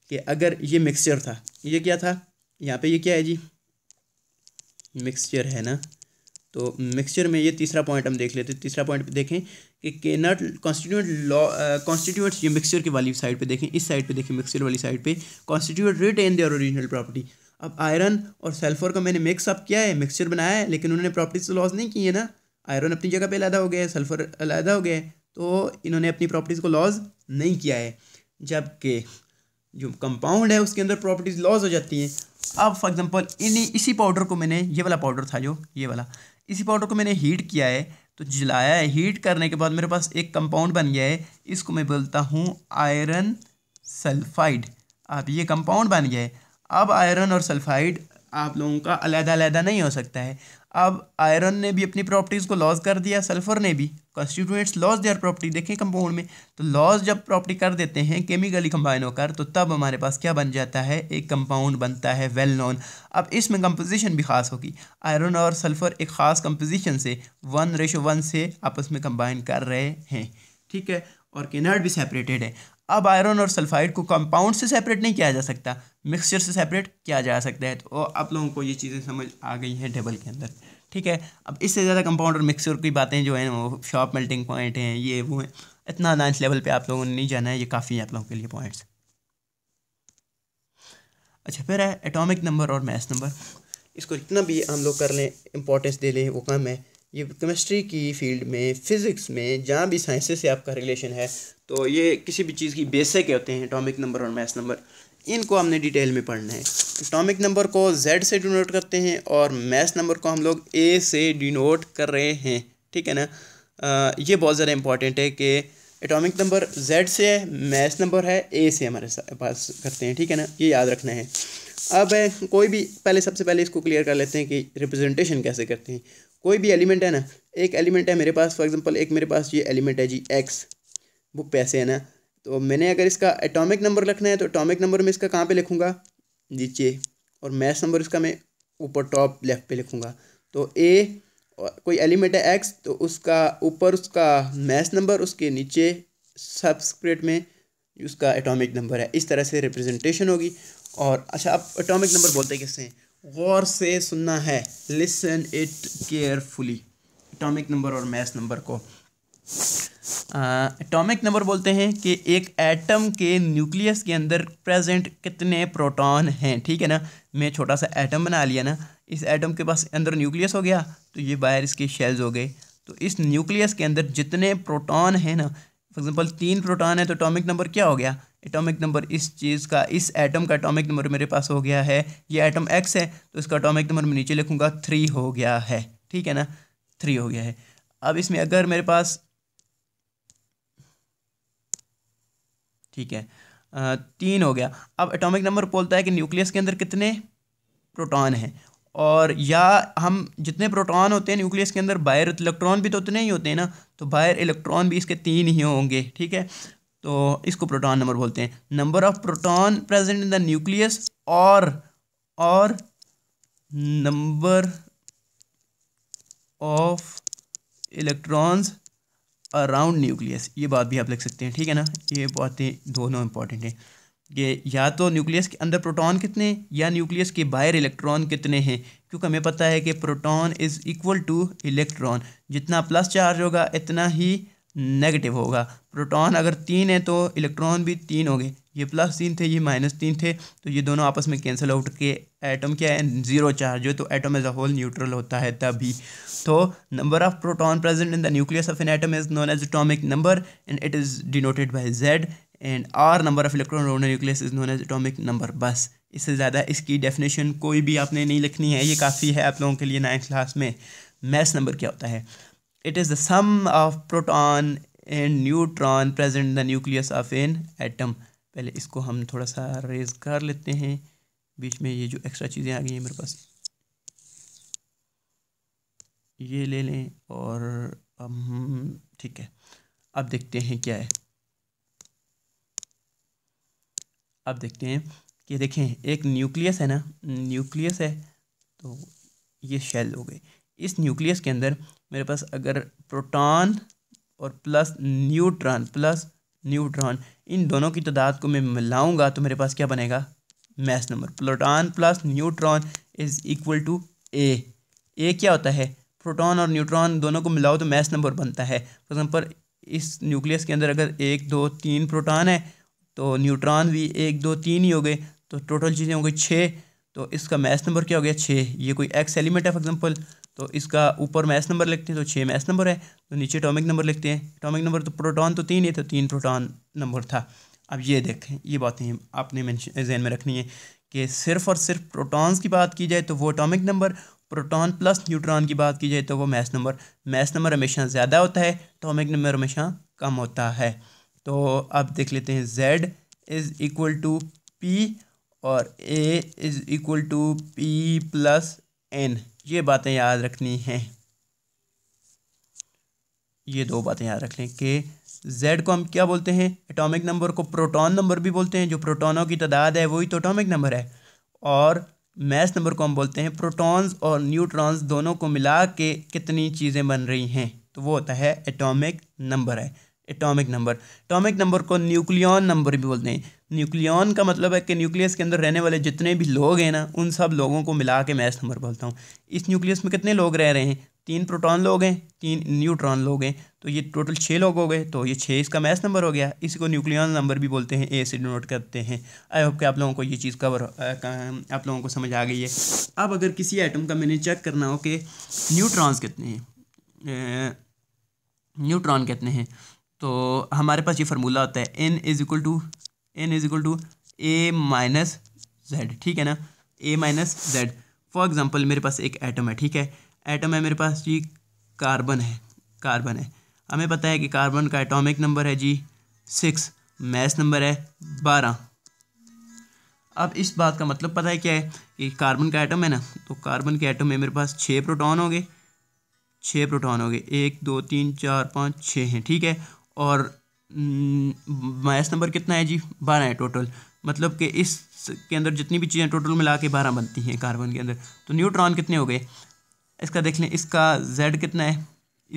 कि अगर ये मिक्सचर था ये क्या था यहाँ पे ये क्या है जी मिक्सचर है ना तो मिक्सचर में ये तीसरा पॉइंट हम देख लेते हैं तीसरा पॉइंट देखें कि can not constitute lose constitute ये मिक्सचर की वाली साइड पे देखें इस साइड पे देखें मिक्सचर वाली साइड पे constitute retain their original property अब आयरन और सल्फर का मैंने मिक्सअप किया है मिक्सचर बनाया है लेकिन उन्होंने प्रॉपर्टीज तो लॉस नहीं की है ना आयरन अपनी जगह पर अलहदा हो गया है सल्फर अलहदा हो गया है तो इन्होंने अपनी प्रॉपर्टीज़ को लॉस नहीं किया है जबकि जो कंपाउंड है उसके अंदर प्रॉपर्टीज़ लॉस हो जाती हैं अब फॉर एग्जांपल इन्हीं इसी पाउडर को मैंने ये वाला पाउडर था जो ये वाला इसी पाउडर को मैंने हीट किया है तो जलाया है हीट करने के बाद मेरे पास एक कंपाउंड बन गया है इसको मैं बोलता हूँ आयरन सल्फाइड आप ये कंपाउंड बन गया है अब आयरन और सल्फाइड आप लोगों का अलहदा अलहदा नहीं हो सकता है अब आयरन ने भी अपनी प्रॉपर्टीज़ को लॉस कर दिया सल्फर ने भी कॉन्स्टिट्यूएंट्स लॉस देयर प्रॉपर्टी देखें कंपाउंड में तो लॉस जब प्रॉपर्टी कर देते हैं केमिकली कंबाइन होकर तो तब हमारे पास क्या बन जाता है एक कंपाउंड बनता है वेल नोन अब इसमें कंपोजिशन भी खास होगी आयरन और सल्फर एक ख़ास कंपोजिशन से वन रेशो वन से आपस में कंबाइन कर रहे हैं ठीक है और केनर्ड भी सेपरेटेड है अब आयरन और सल्फाइड को कंपाउंड से सेपरेट नहीं किया जा सकता मिक्सचर से सेपरेट किया जा सकता है तो आप लोगों को ये चीज़ें समझ आ गई हैं टेबल के अंदर ठीक है अब इससे ज़्यादा कंपाउंड और मिक्सर की बातें जो हैं वो शॉप मेल्टिंग पॉइंट हैं ये वो हैं इतना नाइन्थ लेवल पे आप लोगों ने नहीं जाना है ये काफ़ी है आप लोगों के लिए पॉइंट्स अच्छा फिर है एटॉमिक नंबर और मैथ नंबर इसको जितना भी हम लोग कर लें इंपॉर्टेंस दे लें वो कम है ये केमिस्ट्री की फील्ड में फिज़िक्स में जहाँ भी साइंसेस से आपका रिलेशन है तो ये किसी भी चीज़ की बेसिक होते हैं एटॉमिक नंबर और मैथ नंबर इनको हमने डिटेल में पढ़ना है एटॉमिक नंबर को जेड से डिनोट करते हैं और मैथ नंबर को हम लोग ए से डिनोट कर रहे हैं ठीक है ना आ, ये बहुत ज़्यादा इंपॉर्टेंट है कि एटॉमिक नंबर जेड से है मैथ नंबर है ए से हमारे पास करते हैं ठीक है ना ये याद रखना है अब है कोई भी पहले सबसे पहले इसको क्लियर कर लेते हैं कि रिप्रेजेंटेशन कैसे करते हैं कोई भी एलिमेंट है ना एक एलिमेंट है मेरे पास फॉर एग्जांपल एक मेरे पास ये एलिमेंट है जी एक्स बुक पैसे है ना तो मैंने अगर इसका एटॉमिक नंबर रखना है तो एटॉमिक नंबर में इसका कहाँ पे लिखूँगा नीचे और मैथ नंबर इसका मैं ऊपर टॉप लेफ्ट पे लिखूँगा तो ए कोई एलिमेंट है एक्स तो उसका ऊपर उसका मैथ नंबर उसके नीचे सबस्क्रिप्ट में उसका एटॉमिक नंबर है इस तरह से रिप्रेजेंटेशन होगी और अच्छा आप एटॉमिक नंबर बोलते किससे हैं गौर से सुनना है listen it carefully atomic number और मैथ नंबर को एटॉमिक नंबर बोलते हैं कि एक एटम के न्यूक्लियस के अंदर प्रेजेंट कितने प्रोटॉन हैं ठीक है ना मैं छोटा सा एटम बना लिया ना इस एटम के पास अंदर न्यूक्लियस हो गया तो ये बाहर इसके शेल्स हो गए तो इस न्यूक्लियस के अंदर जितने प्रोटॉन हैं ना फॉर एग्जांपल तीन प्रोटॉन है तो एटॉमिक नंबर क्या हो गया एटॉमिक नंबर इस चीज़ का इस एटम का एटॉमिक नंबर मेरे पास हो गया है ये एटम एक्स है तो इसका अटोमिक नंबर मैं नीचे लिखूँगा थ्री हो गया है ठीक है ना थ्री हो गया है अब इसमें अगर मेरे पास ठीक है तीन हो गया अब एटॉमिक नंबर बोलता है कि न्यूक्लियस के अंदर कितने प्रोटॉन हैं और या हम जितने प्रोटॉन होते हैं न्यूक्लियस के अंदर बाहर इलेक्ट्रॉन भी तो उतने ही होते हैं ना तो बाहर इलेक्ट्रॉन भी इसके तीन ही होंगे ठीक है तो इसको प्रोटॉन नंबर बोलते हैं number of proton present in the nucleus और और number of electrons around nucleus ये बात भी आप लिख सकते हैं ठीक है ना ये बातें दोनों इंपॉर्टेंट हैं ये या तो न्यूक्लियस के अंदर प्रोटॉन कितने या न्यूक्लियस के बाहर इलेक्ट्रॉन कितने हैं क्योंकि हमें पता है कि proton is equal to electron जितना प्लस चार्ज होगा इतना ही नेगेटिव होगा प्रोटॉन अगर तीन है तो इलेक्ट्रॉन भी तीन होंगे ये प्लस तीन थे ये माइनस तीन थे तो ये दोनों आपस में कैंसिल आउट के एटम क्या है जीरो चार्ज है तो atom as a whole neutral होता है तभी तो number of proton present in the nucleus of an atom is known as atomic number and it is denoted by Z and are number of electron around nucleus is known as atomic number बस इससे ज़्यादा इसकी definition कोई भी आपने नहीं लिखनी है ये काफ़ी है आप लोगों के लिए नाइन्थ क्लास में मैथ्स नंबर क्या होता है it is the sum of proton and neutron present the nucleus of an atom पहले इसको हम थोड़ा सा रेज कर लेते हैं बीच में ये जो एक्स्ट्रा चीज़ें आ गई हैं मेरे पास ये ले लें और ठीक है अब देखते हैं क्या है अब देखते हैं कि देखें एक न्यूक्लियस है ना न्यूक्लियस है तो ये शेल हो गई इस न्यूक्लियस के अंदर मेरे पास अगर प्रोटॉन और प्लस न्यूट्रॉन प्लस न्यूट्रॉन इन दोनों की तादाद को मैं मिलाऊंगा तो मेरे पास क्या बनेगा mass number proton plus neutron is equal to A A क्या होता है प्रोटॉन और न्यूट्रॉन दोनों को मिलाओ तो मैथ नंबर बनता है फॉर एग्जाम्पल इस न्यूक्लियस के अंदर अगर एक दो तीन प्रोटॉन है तो न्यूट्रॉन भी एक दो तीन ही हो गए तो टोटल चीज़ें हो गई छः तो इसका मैथ नंबर क्या हो गया छः ये कोई एक्स एलिमेंट है फॉर एग्जाम्पल तो इसका ऊपर मैस नंबर लिखते हैं तो छः मैस नंबर है तो नीचे एटॉमिक नंबर लिखते हैं टॉमिक नंबर तो प्रोटॉन तो तीन ही तो तीन प्रोटॉन नंबर था अब ये देखें ये बातें आपने जहन में रखनी है कि सिर्फ और सिर्फ प्रोटॉन्स की बात की जाए तो वो atomic number proton plus neutron की बात की जाए तो वो मैस नंबर मैस नंबर हमेशा ज़्यादा होता है अटोमिक नंबर हमेशा कम होता है तो अब देख लेते हैं Z is equal to P और A is equal to P plus N ये बातें याद रखनी हैं ये दो बातें याद रख लें कि जेड को हम क्या बोलते हैं एटॉमिक नंबर को प्रोटॉन नंबर भी बोलते हैं जो प्रोटॉनों की तादाद है वही तो एटॉमिक नंबर है और मैस नंबर को हम बोलते हैं प्रोटॉन्स और न्यूट्रॉन्स दोनों को मिला के कितनी चीज़ें बन रही हैं तो वो होता है एटॉमिक नंबर है एटॉमिक नंबर एटॉमिक नंबर को न्यूक्लियन नंबर भी बोलते हैं न्यूक्लियन का मतलब है कि न्यूक्लियस के अंदर रहने वाले जितने भी लोग हैं ना उन सब लोगों को मिला के मैं इस नंबर बोलता हूँ इस न्यूक्लियस में कितने लोग रह रहे हैं तीन प्रोटॉन लोग हैं तीन न्यूट्रॉन लोग हैं तो ये टोटल छः लोग हो गए तो ये छः इसका मैथ नंबर हो गया इसी को न्यूक्लियन नंबर भी बोलते हैं ए से डिनोट करते हैं आई होप के आप लोगों को ये चीज़ कवर आप लोगों को समझ आ गई है अब अगर किसी आइटम का मैंने चेक करना हो कि न्यूट्रॉन्स कितने हैं न्यूट्रॉन कितने हैं तो हमारे पास ये फार्मूला होता है N is equal to N is equal to A minus Z ठीक है ना A minus Z for example मेरे पास एक एटम है ठीक है एटम है मेरे पास जी कार्बन है कार्बन है हमें पता है कि कार्बन का एटॉमिक नंबर है जी सिक्स मैस नंबर है बारह अब इस बात का मतलब पता है क्या है कि कार्बन का एटम है ना तो कार्बन के एटम में मेरे पास छः प्रोटॉन हो गए छः प्रोटॉन हो गए एक दो तीन चार पाँच छः हैं ठीक है और हम्म, माइनस नंबर कितना है जी बारह है टोटल मतलब कि इस के अंदर जितनी भी चीज़ें टोटल मिला के बारह बनती हैं कार्बन के अंदर तो न्यूट्रॉन कितने हो गए इसका देख लें इसका जेड कितना है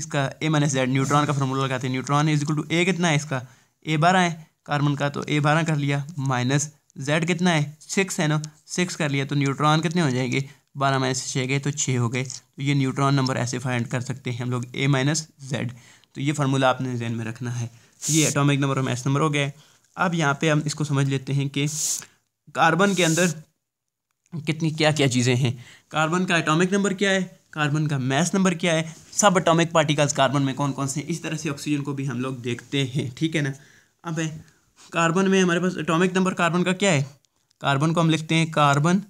इसका ए माइनस जेड न्यूट्रॉन का फार्मूला लगाते हैं neutron is equal to A कितना है इसका ए बारह है कार्बन का तो ए बारह कर लिया माइनस जेड कितना है सिक्स है ना सिक्स कर लिया तो न्यूट्रॉन कितने हो जाएंगे बारह माइनस छः गए तो छः हो गए तो ये न्यूट्रॉन नंबर ऐसे फाइंड कर सकते हैं हम लोग ए माइनस जेड तो ये फार्मूला आपने जहन में रखना है ये एटॉमिक नंबर और मैस नंबर हो गए अब यहाँ पे हम इसको समझ लेते हैं कि कार्बन के अंदर कितनी क्या क्या चीज़ें हैं कार्बन का एटॉमिक नंबर क्या है कार्बन का मैस नंबर क्या है सब एटॉमिक पार्टिकल्स कार्बन में कौन कौन से इस तरह से ऑक्सीजन को भी हम लोग देखते हैं ठीक है ना अब है कार्बन में हमारे पास एटॉमिक नंबर कार्बन का क्या है कार्बन को हम लिखते हैं कार्बन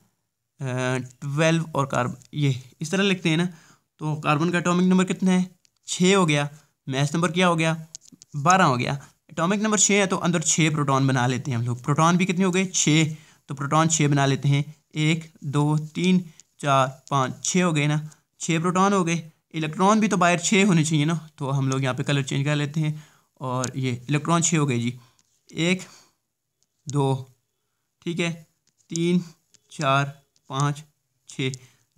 ट्वेल्व और कार्बन ये इस तरह लिखते हैं ना तो कार्बन का एटॉमिक नंबर कितना है छः हो गया मैस नंबर क्या हो गया बारह हो गया एटॉमिक नंबर छः है तो अंदर छः प्रोटॉन बना लेते हैं हम लोग प्रोटॉन भी कितने हो गए छः तो प्रोटॉन छः बना लेते हैं एक दो तीन चार पाँच छः हो गए ना छः प्रोटॉन हो गए इलेक्ट्रॉन भी तो बाहर छः होने चाहिए ना तो हम लोग यहाँ पे कलर चेंज कर लेते हैं और ये इलेक्ट्रॉन छः हो गए जी एक दो ठीक है तीन चार पाँच छः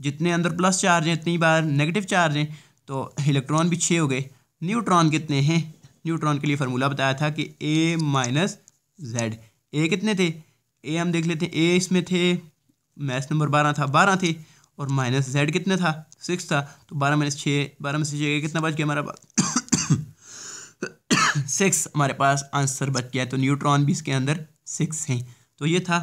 जितने अंदर प्लस चार्ज हैं इतनी बार नेगेटिव चार्ज हैं तो इलेक्ट्रॉन भी छः हो गए न्यूट्रॉन कितने हैं न्यूट्रॉन के लिए फार्मूला बताया था कि ए माइनस जेड ए कितने थे ए हम देख लेते हैं ए इसमें थे मैथ नंबर बारह था बारह थे और माइनस जेड कितना था सिक्स था तो बारह माइनस छः बारह में से छः कितना बच गया हमारे पास सिक्स हमारे पास आंसर बच गया तो न्यूट्रॉन भी इसके अंदर सिक्स हैं तो ये था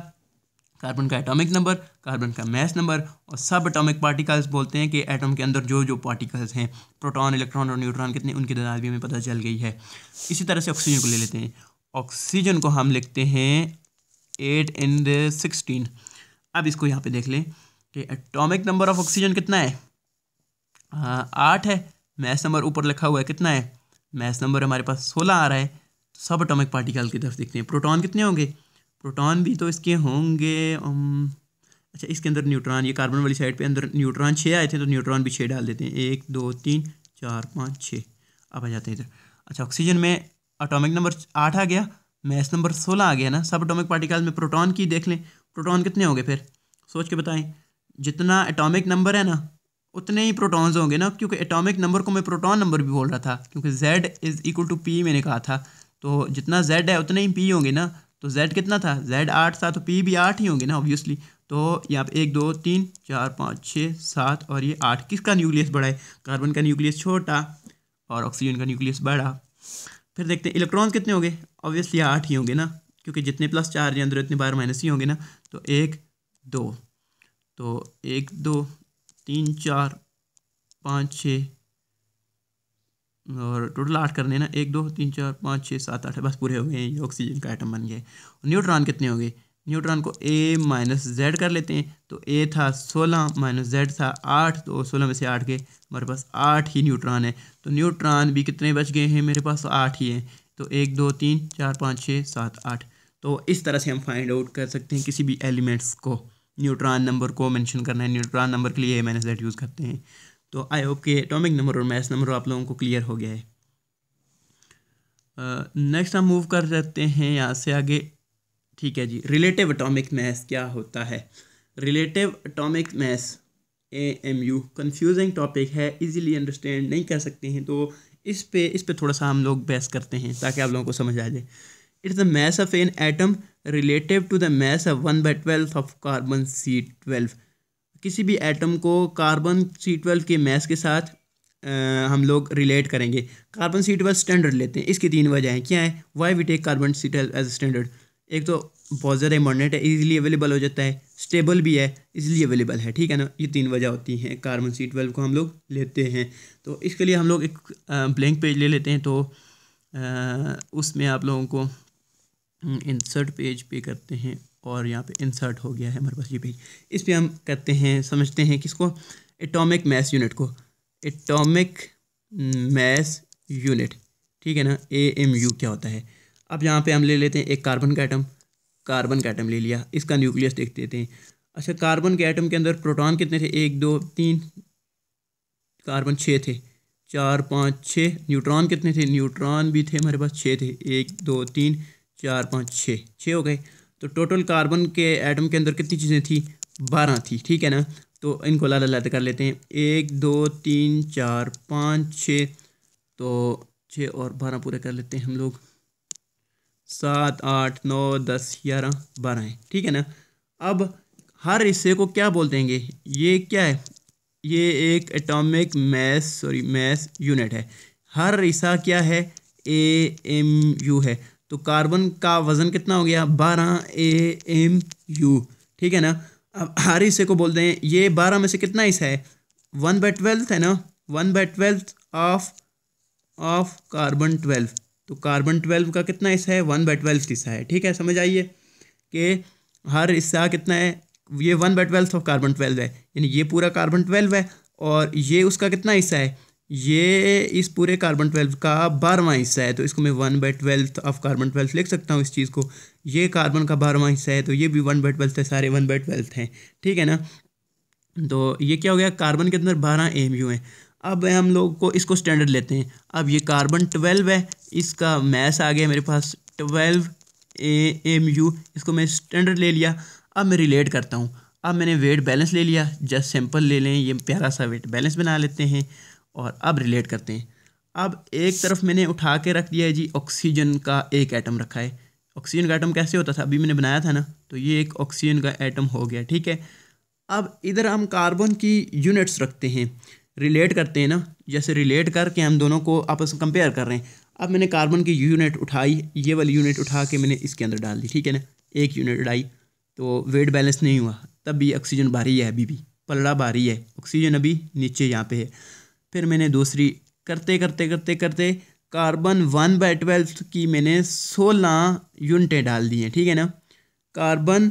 कार्बन का एटॉमिक नंबर कार्बन का मैस नंबर और सब एटॉमिक पार्टिकल्स बोलते हैं कि एटम के अंदर जो जो पार्टिकल्स हैं प्रोटॉन इलेक्ट्रॉन और न्यूट्रॉन कितने उनकी दादाद भी हमें पता चल गई है इसी तरह से ऑक्सीजन को ले लेते हैं ऑक्सीजन को हम लिखते हैं एट एंड सिक्सटीन अब इसको यहाँ पे देख लें कि एटॉमिक नंबर ऑफ ऑक्सीजन कितना है हाँ, आठ है मैस नंबर ऊपर लिखा हुआ है कितना है मैस नंबर हमारे पास सोलह आ रहा है सब एटॉमिक पार्टिकल की तरफ देखते हैं प्रोटॉन कितने होंगे प्रोटॉन भी तो इसके होंगे um, अच्छा इसके अंदर न्यूट्रॉन ये कार्बन वाली साइड पे अंदर न्यूट्रॉन छः आए थे तो न्यूट्रॉन भी छः डाल देते हैं एक दो तीन चार पाँच छः अब आ जाते हैं इधर अच्छा ऑक्सीजन में अटोमिक नंबर आठ आ गया मैस नंबर सोलह आ गया ना सब अटोमिक पार्टिकल में प्रोटॉन की देख लें प्रोटॉन कितने होंगे फिर सोच के बताएं जितना एटॉमिक नंबर है ना उतने ही प्रोटॉन्स होंगे ना क्योंकि एटॉमिक नंबर को मैं प्रोटॉन नंबर भी बोल रहा था क्योंकि Z is equal to P मैंने कहा था तो जितना Z है उतने ही पी होंगे ना तो Z कितना था Z आठ था तो पी भी आठ ही होंगे ना ऑब्वियसली तो यहाँ पे एक दो तीन चार पाँच छः सात और ये आठ किसका न्यूक्लियस बड़ा है कार्बन का न्यूक्लियस छोटा और ऑक्सीजन का न्यूक्लियस बड़ा फिर देखते हैं इलेक्ट्रॉन्स कितने होंगे ऑब्वियसली आठ ही होंगे ना क्योंकि जितने प्लस चार्ज अंदर उतने बार माइनस ही होंगे ना तो एक दो तो एक दो तीन चार पाँच छः और टोटल आठ करने ना एक दो तीन चार पाँच छः सात आठ बस पूरे हो गए ऑक्सीजन का आइटम बन गया न्यूट्रॉन कितने हो गए न्यूट्रॉन को ए माइनस जेड कर लेते हैं तो ए था सोलह माइनस जेड था आठ तो सोलह में से आठ के हमारे पास आठ ही न्यूट्रॉन है तो न्यूट्रॉन भी कितने बच गए हैं मेरे पास तो आठ ही हैं तो एक दो तीन चार पाँच छः सात आठ तो इस तरह से हम फाइंड आउट कर सकते हैं किसी भी एलिमेंट्स को न्यूट्रॉन नंबर को मैंशन करना है न्यूट्रॉन नंबर के लिए ए माइनस जेड यूज़ करते हैं तो आई होप के एटॉमिक नंबर और मैथ नंबर आप लोगों को क्लियर हो गया है नेक्स्ट हम मूव कर सकते हैं यहाँ से आगे ठीक है जी रिलेटिव अटोमिक मैस क्या होता है relative atomic mass A M U confusing topic है इजीली अंडरस्टैंड नहीं कर सकते हैं तो इस पे इस पे थोड़ा सा हम लोग बहस करते हैं ताकि आप लोगों को समझ आ जाए it's the mass of an atom relative to the mass of one by twelfth of carbon C twelve किसी भी एटम को कार्बन सी ट्वेल्व के मैस के साथ आ, हम लोग रिलेट करेंगे कार्बन सी ट्वेल्व स्टैंडर्ड लेते हैं इसकी तीन वजह हैं क्या है why we take carbon C twelve as standard एक तो बॉजर ज़्यादा मॉडनेट है इजीली अवेलेबल हो जाता है स्टेबल भी है इजीली अवेलेबल है ठीक है ना ये तीन वजह होती हैं कार्बन सी ट्वेल्व को हम लोग लेते हैं तो इसके लिए हम लोग एक ब्लैंक पेज ले लेते हैं तो उसमें आप लोगों को इंसर्ट हम्म, पेज पे करते हैं और यहाँ पे इंसर्ट हो गया है हमारे पास ये पेज इस पर हम करते हैं समझते हैं किसको एटॉमिक मैस यूनिट को एटॉमिक मैस यूनिट ठीक है ना ए एम यू क्या होता है अब यहाँ पे हम ले लेते हैं एक कार्बन का एटम कार्बन का एटम ले लिया इसका न्यूक्लियस देख देते हैं अच्छा कार्बन के एटम के अंदर प्रोटॉन कितने थे एक दो तीन कार्बन छः थे चार पाँच छः न्यूट्रॉन कितने थे न्यूट्रॉन भी थे हमारे पास छः थे एक दो तीन चार पाँच छः छः हो गए तो टोटल कार्बन के एटम के अंदर कितनी चीज़ें थी बारह थी ठीक है ना तो इनको अलग लाद कर लेते हैं एक दो तीन चार पाँच छः तो छः और बारह पूरे कर लेते हैं हम लोग सात आठ नौ दस ग्यारह बारह है ठीक है ना अब हर हिस्से को क्या बोलते देंगे ये क्या है ये एक atomic mass sorry mass unit है हर हिस्सा क्या है ए एम यू है तो कार्बन का वज़न कितना हो गया बारह ए एम यू ठीक है ना अब हर हिस्से को बोलते हैं ये बारह में से कितना हिस्सा है वन बाई ट्वेल्थ है ना one by twelfth of of carbon twelve तो कार्बन ट्वेल्व का कितना हिस्सा है वन बाई ट्वेल्थ हिस्सा है ठीक है समझ आइए कि हर हिस्सा कितना है ये one by twelfth of carbon twelve है यानी ये पूरा कार्बन ट्वेल्व है और ये उसका कितना हिस्सा है ये इस पूरे कार्बन ट्वेल्व का बारहवा हिस्सा है तो इसको मैं one by twelfth of carbon twelfth लिख सकता हूँ इस चीज़ को ये कार्बन का बारहवा हिस्सा है तो ये भी वन बाई ट्वेल्थ है सारे वन बाई ट्वेल्थ हैं ठीक है ना तो ये क्या हो गया कार्बन के अंदर बारह एम यू हैं अब हम लोग को इसको स्टैंडर्ड लेते हैं अब ये कार्बन ट्वेल्व है इसका मैस आ गया मेरे पास ट्वेल्व ए एम यू इसको मैं स्टैंडर्ड ले लिया अब मैं रिलेट करता हूँ अब मैंने वेट बैलेंस ले लिया जस्ट सिंपल ले लें ये प्यारा सा वेट बैलेंस बना लेते हैं और अब रिलेट करते हैं अब एक तरफ मैंने उठा के रख दिया है जी ऑक्सीजन का एक एटम रखा है ऑक्सीजन का एटम कैसे होता था अभी मैंने बनाया था ना तो ये एक ऑक्सीजन का एटम हो गया ठीक है अब इधर हम कार्बन की यूनिट्स रखते हैं रिलेट करते हैं ना जैसे रिलेट करके हम दोनों को आपस में कंपेयर कर रहे हैं अब मैंने कार्बन की यूनिट उठाई ये वाली यूनिट उठा के मैंने इसके अंदर डाल दी ठीक है ना एक यूनिट उठाई तो वेट बैलेंस नहीं हुआ तब भी ऑक्सीजन भारी है अभी भी पलड़ा भारी है ऑक्सीजन अभी नीचे यहाँ पे है फिर मैंने दूसरी करते करते करते करते कार्बन वन बाई ट्वेल्व की मैंने सोलह यूनिटें डाल दी हैं ठीक है ना कार्बन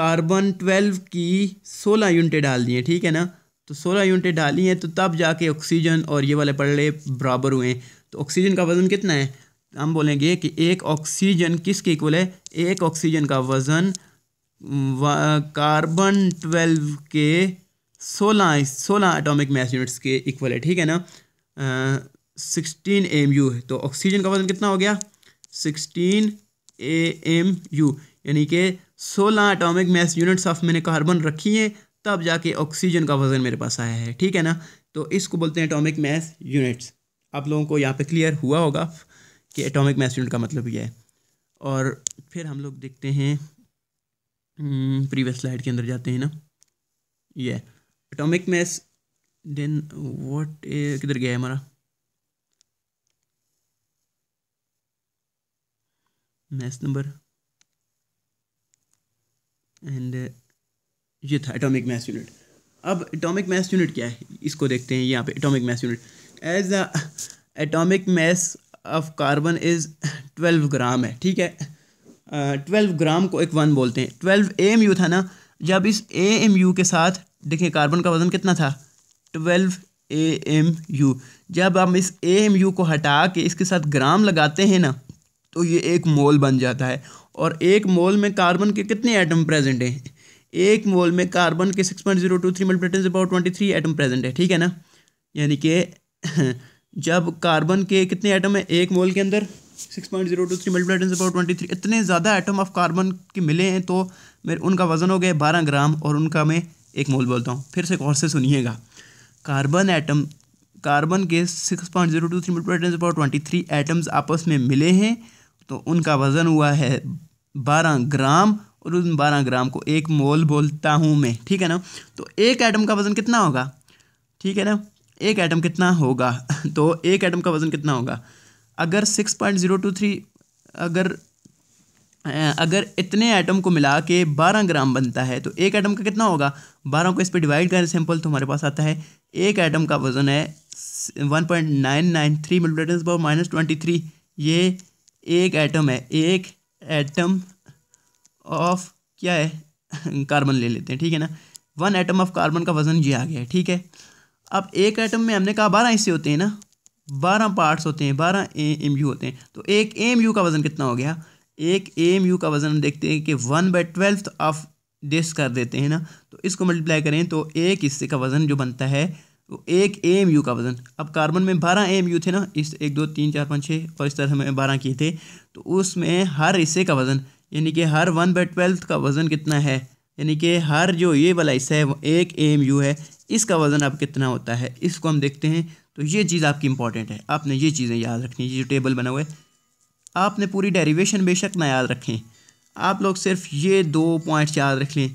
कार्बन ट्वेल्व की सोलह यूनिटें डाल दी हैं ठीक है ना तो सोलह यूनिटें डाली हैं तो तब जाके ऑक्सीजन और ये वाले पड़े बराबर हुए हैं तो ऑक्सीजन का वज़न कितना है हम बोलेंगे कि एक ऑक्सीजन किसके इक्वल है एक ऑक्सीजन का वज़न कार्बन ट्वेल्व के सोलह सोलह एटॉमिक मैस यूनिट्स के इक्वल है ठीक है ना सिक्सटीन एम यू है तो ऑक्सीजन का वज़न कितना हो गया सिक्सटीन ए एम यू यानी कि सोलह एटॉमिक मैस यूनिट्स ऑफ मैंने कार्बन रखी है तब जाके ऑक्सीजन का वज़न मेरे पास आया है ठीक है ना तो इसको बोलते हैं एटॉमिक मैस यूनिट्स आप लोगों को यहाँ पे क्लियर हुआ होगा कि एटॉमिक मैस यूनिट का मतलब यह है और फिर हम लोग देखते हैं प्रीवियस हम्म, स्लाइड के अंदर जाते हैं ना ये एटॉमिक मैस देन व्हाट किधर गया है हमारा मैस नंबर एंड ये था एटॉमिक मास यूनिट अब एटॉमिक मास यूनिट क्या है इसको देखते हैं यहाँ पे atomic mass unit as the atomic mass of carbon is twelve gram है ठीक है ट्वेल्व uh, ग्राम को एक वन बोलते हैं ट्वेल्व ए एम यू था ना जब इस ए एम यू के साथ देखिए कार्बन का वजन कितना था ट्वेल्व ए एम यू जब हम इस ए एम यू को हटा के इसके साथ ग्राम लगाते हैं ना तो ये एक मोल बन जाता है और एक मोल में कार्बन के कितने एटम प्रेजेंट हैं एक मोल में कार्बन के six point zero two three multiplied tens about twenty three atom present है ठीक है ना यानी कि जब कार्बन के कितने आइटम है एक मोल के अंदर six point zero two three multiplied tens about twenty three इतने ज़्यादा आइटम ऑफ कार्बन के मिले हैं तो मेरे उनका वजन हो गया बारह ग्राम और उनका मैं एक मोल बोलता हूँ फिर से और से सुनिएगा कार्बन आइटम कार्बन के six point zero two three multiplied tens about twenty three atoms आपस में मिले हैं तो उनका वज़न हुआ है बारह ग्राम और उन बारह ग्राम को एक मोल बोलता हूँ मैं ठीक है ना तो एक एटम का वज़न कितना होगा ठीक है ना एक एटम कितना होगा तो एक एटम का वज़न कितना होगा अगर six point zero two three अगर अगर इतने आइटम को मिला के बारह ग्राम बनता है तो एक आइटम का कितना होगा बारह को इस पर डिवाइड करें सिंपल तो हमारे पास आता है एक आइटम का वज़न है one point nine nine three millimetre minus twenty three ये एक आइटम है एक एटम ऑफ क्या है कार्बन ले लेते हैं ठीक है ना वन एटम ऑफ कार्बन का वजन ये आ गया है ठीक है अब एक एटम में हमने कहा बारह हिस्से होते हैं ना बारह पार्ट्स होते हैं बारह एम यू होते हैं तो एक एम यू का वजन कितना हो गया एक एम यू का वजन हम देखते हैं कि one by twelfth of this कर देते हैं ना तो इसको मल्टीप्लाई करें तो एक हिस्से का वजन जो बनता है तो एक एम यू का वजन अब कार्बन में बारह एम यू थे ना इस एक दो तीन चार पाँच छः और इस तरह हमें बारह किए थे तो उसमें हर हिस्से का वजन यानी कि हर वन बाई ट्वेल्थ का वज़न कितना है यानी कि हर जो ये वाला हिस्सा है वो एक एम यू है इसका वज़न अब कितना होता है इसको हम देखते हैं तो ये चीज़ आपकी इंपॉर्टेंट है आपने ये चीज़ें याद रखनी ये जो टेबल बना हुआ है आपने पूरी डेरिवेशन बेशक ना याद रखें आप लोग सिर्फ ये दो पॉइंट्स याद रख लें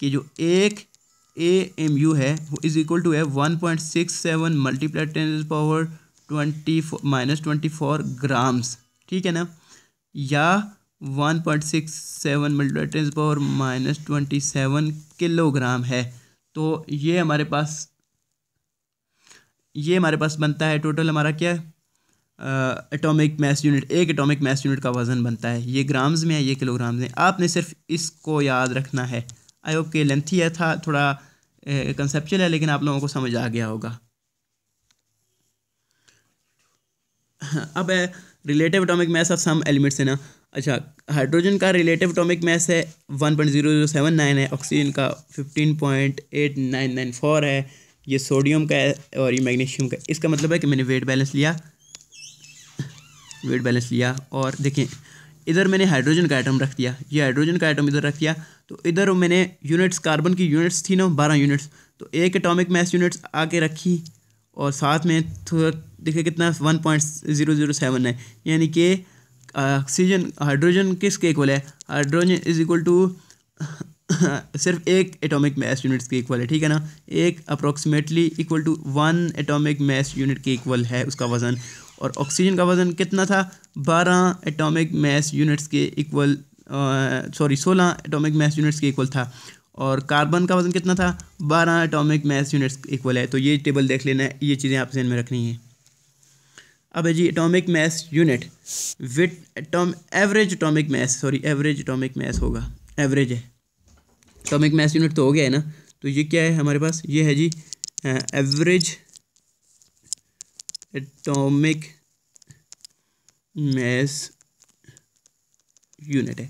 कि जो एक ए एम यू है वो इज़ इक्वल टू है one point six seven multiply ten power twenty minus twenty four grams ठीक है ना या वन पॉइंट सिक्स सेवन मिल्टो power minus twenty seven kilogram है तो ये हमारे पास ये हमारे पास बनता है टोटल हमारा क्या एटॉमिक मैस यूनिट एक एटॉमिक मैस यूनिट का वज़न बनता है ये ग्राम्स में है ये किलोग्राम्स में आपने सिर्फ इसको याद रखना है आई होप के लेंथी है था थोड़ा कंसेप्चुअल है लेकिन आप लोगों को समझ आ गया होगा अब है relative atomic mass of some elements है ना अच्छा हाइड्रोजन का रिलेटिव टॉमिक मैस है one point zero zero seven nine है ऑक्सीजन का fifteen point eight nine nine four है ये सोडियम का है और ये मैग्नीशियम का इसका मतलब है कि मैंने वेट बैलेंस लिया वेट बैलेंस लिया और देखें इधर मैंने हाइड्रोजन का आइटम रख दिया ये हाइड्रोजन का आइटम इधर रख दिया तो इधर मैंने यूनिट्स कार्बन की यूनिट्स थी ना बारह यूनिट्स तो एक एटॉमिक मैस यूनिट्स आके रखी और साथ में थोड़ा देखिए कितना one point zero zero seven है यानी कि ऑक्सीजन हाइड्रोजन किसके इक्वल है हाइड्रोजन इज इक्वल टू सिर्फ एक एटॉमिक मैस यूनिट्स के इक्वल है ठीक है ना एक approximately equal to one atomic mass unit के इक्वल है उसका वज़न और ऑक्सीजन का वज़न कितना था बारह एटॉमिक मैस यूनिट्स के इक्वल सॉरी सोलह एटॉमिक मैस यूनिट्स के इक्वल था और कार्बन का वज़न कितना था बारह एटॉमिक मैस यूनिट्स इक्वल है तो ये टेबल देख लेना है ये चीज़ें आपसे इनमें रखनी है अब है जी atomic mass unit with atom average atomic mass sorry average atomic mass होगा एवरेज है एटॉमिक मैस यूनिट तो हो गया है ना तो ये क्या है हमारे पास ये है जी एवरेज एटॉमिक मैस यूनिट है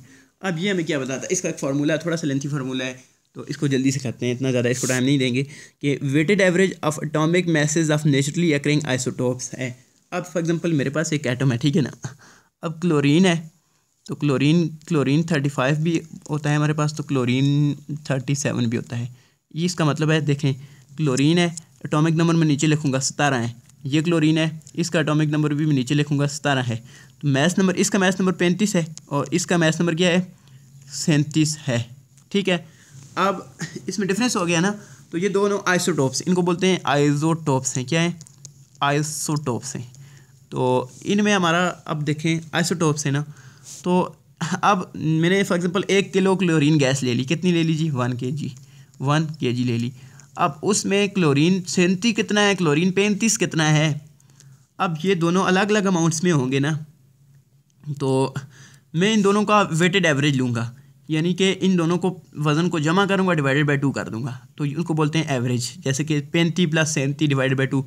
अब ये हमें क्या बताता है इसका एक फार्मूला थोड़ा सा लेंथी फार्मूला है तो इसको जल्दी से करते हैं इतना ज़्यादा इसको टाइम नहीं देंगे कि weighted average of atomic masses of naturally occurring isotopes है अब फॉर एग्ज़ाम्पल मेरे पास एक एटम है ठीक है ना अब क्लोरीन है तो क्लोरीन क्लोरीन थर्टी फाइव भी होता है हमारे पास तो क्लोरीन थर्टी सेवन भी होता है ये इसका मतलब है देखें क्लोरीन है एटॉमिक नंबर में नीचे लिखूँगा सतारह है ये क्लोरीन है इसका एटॉमिक नंबर भी मैं नीचे लिखूँगा सतारह है तो मैथ नंबर इसका मैथ नंबर पैंतीस है और इसका मैथ नंबर क्या है सैंतीस है ठीक है अब इसमें डिफरेंस हो गया ना तो ये दोनों आइसोटोप्स इनको बोलते हैं आइजोटोप्स हैं क्या हैं आइसोटोप्स हैं तो इनमें हमारा अब देखें आइसोटोप्स है ना तो अब मैंने फॉर एग्ज़ाम्पल एक किलो क्लोरीन गैस ले ली कितनी ले लीजिए वन के जी वन के जी ले ली अब उसमें क्लोरीन सैंती कितना है क्लोरीन पैंतीस कितना है अब ये दोनों अलग अलग अमाउंट्स में होंगे ना तो मैं इन दोनों का वेटेड एवरेज लूँगा यानी कि इन दोनों को वज़न को जमा करूँगा डिवाइडेड बाई टू कर दूँगा तो उनको बोलते हैं एवरेज जैसे कि पैंतीस प्लस सैंती डिवाइडेड बाई टू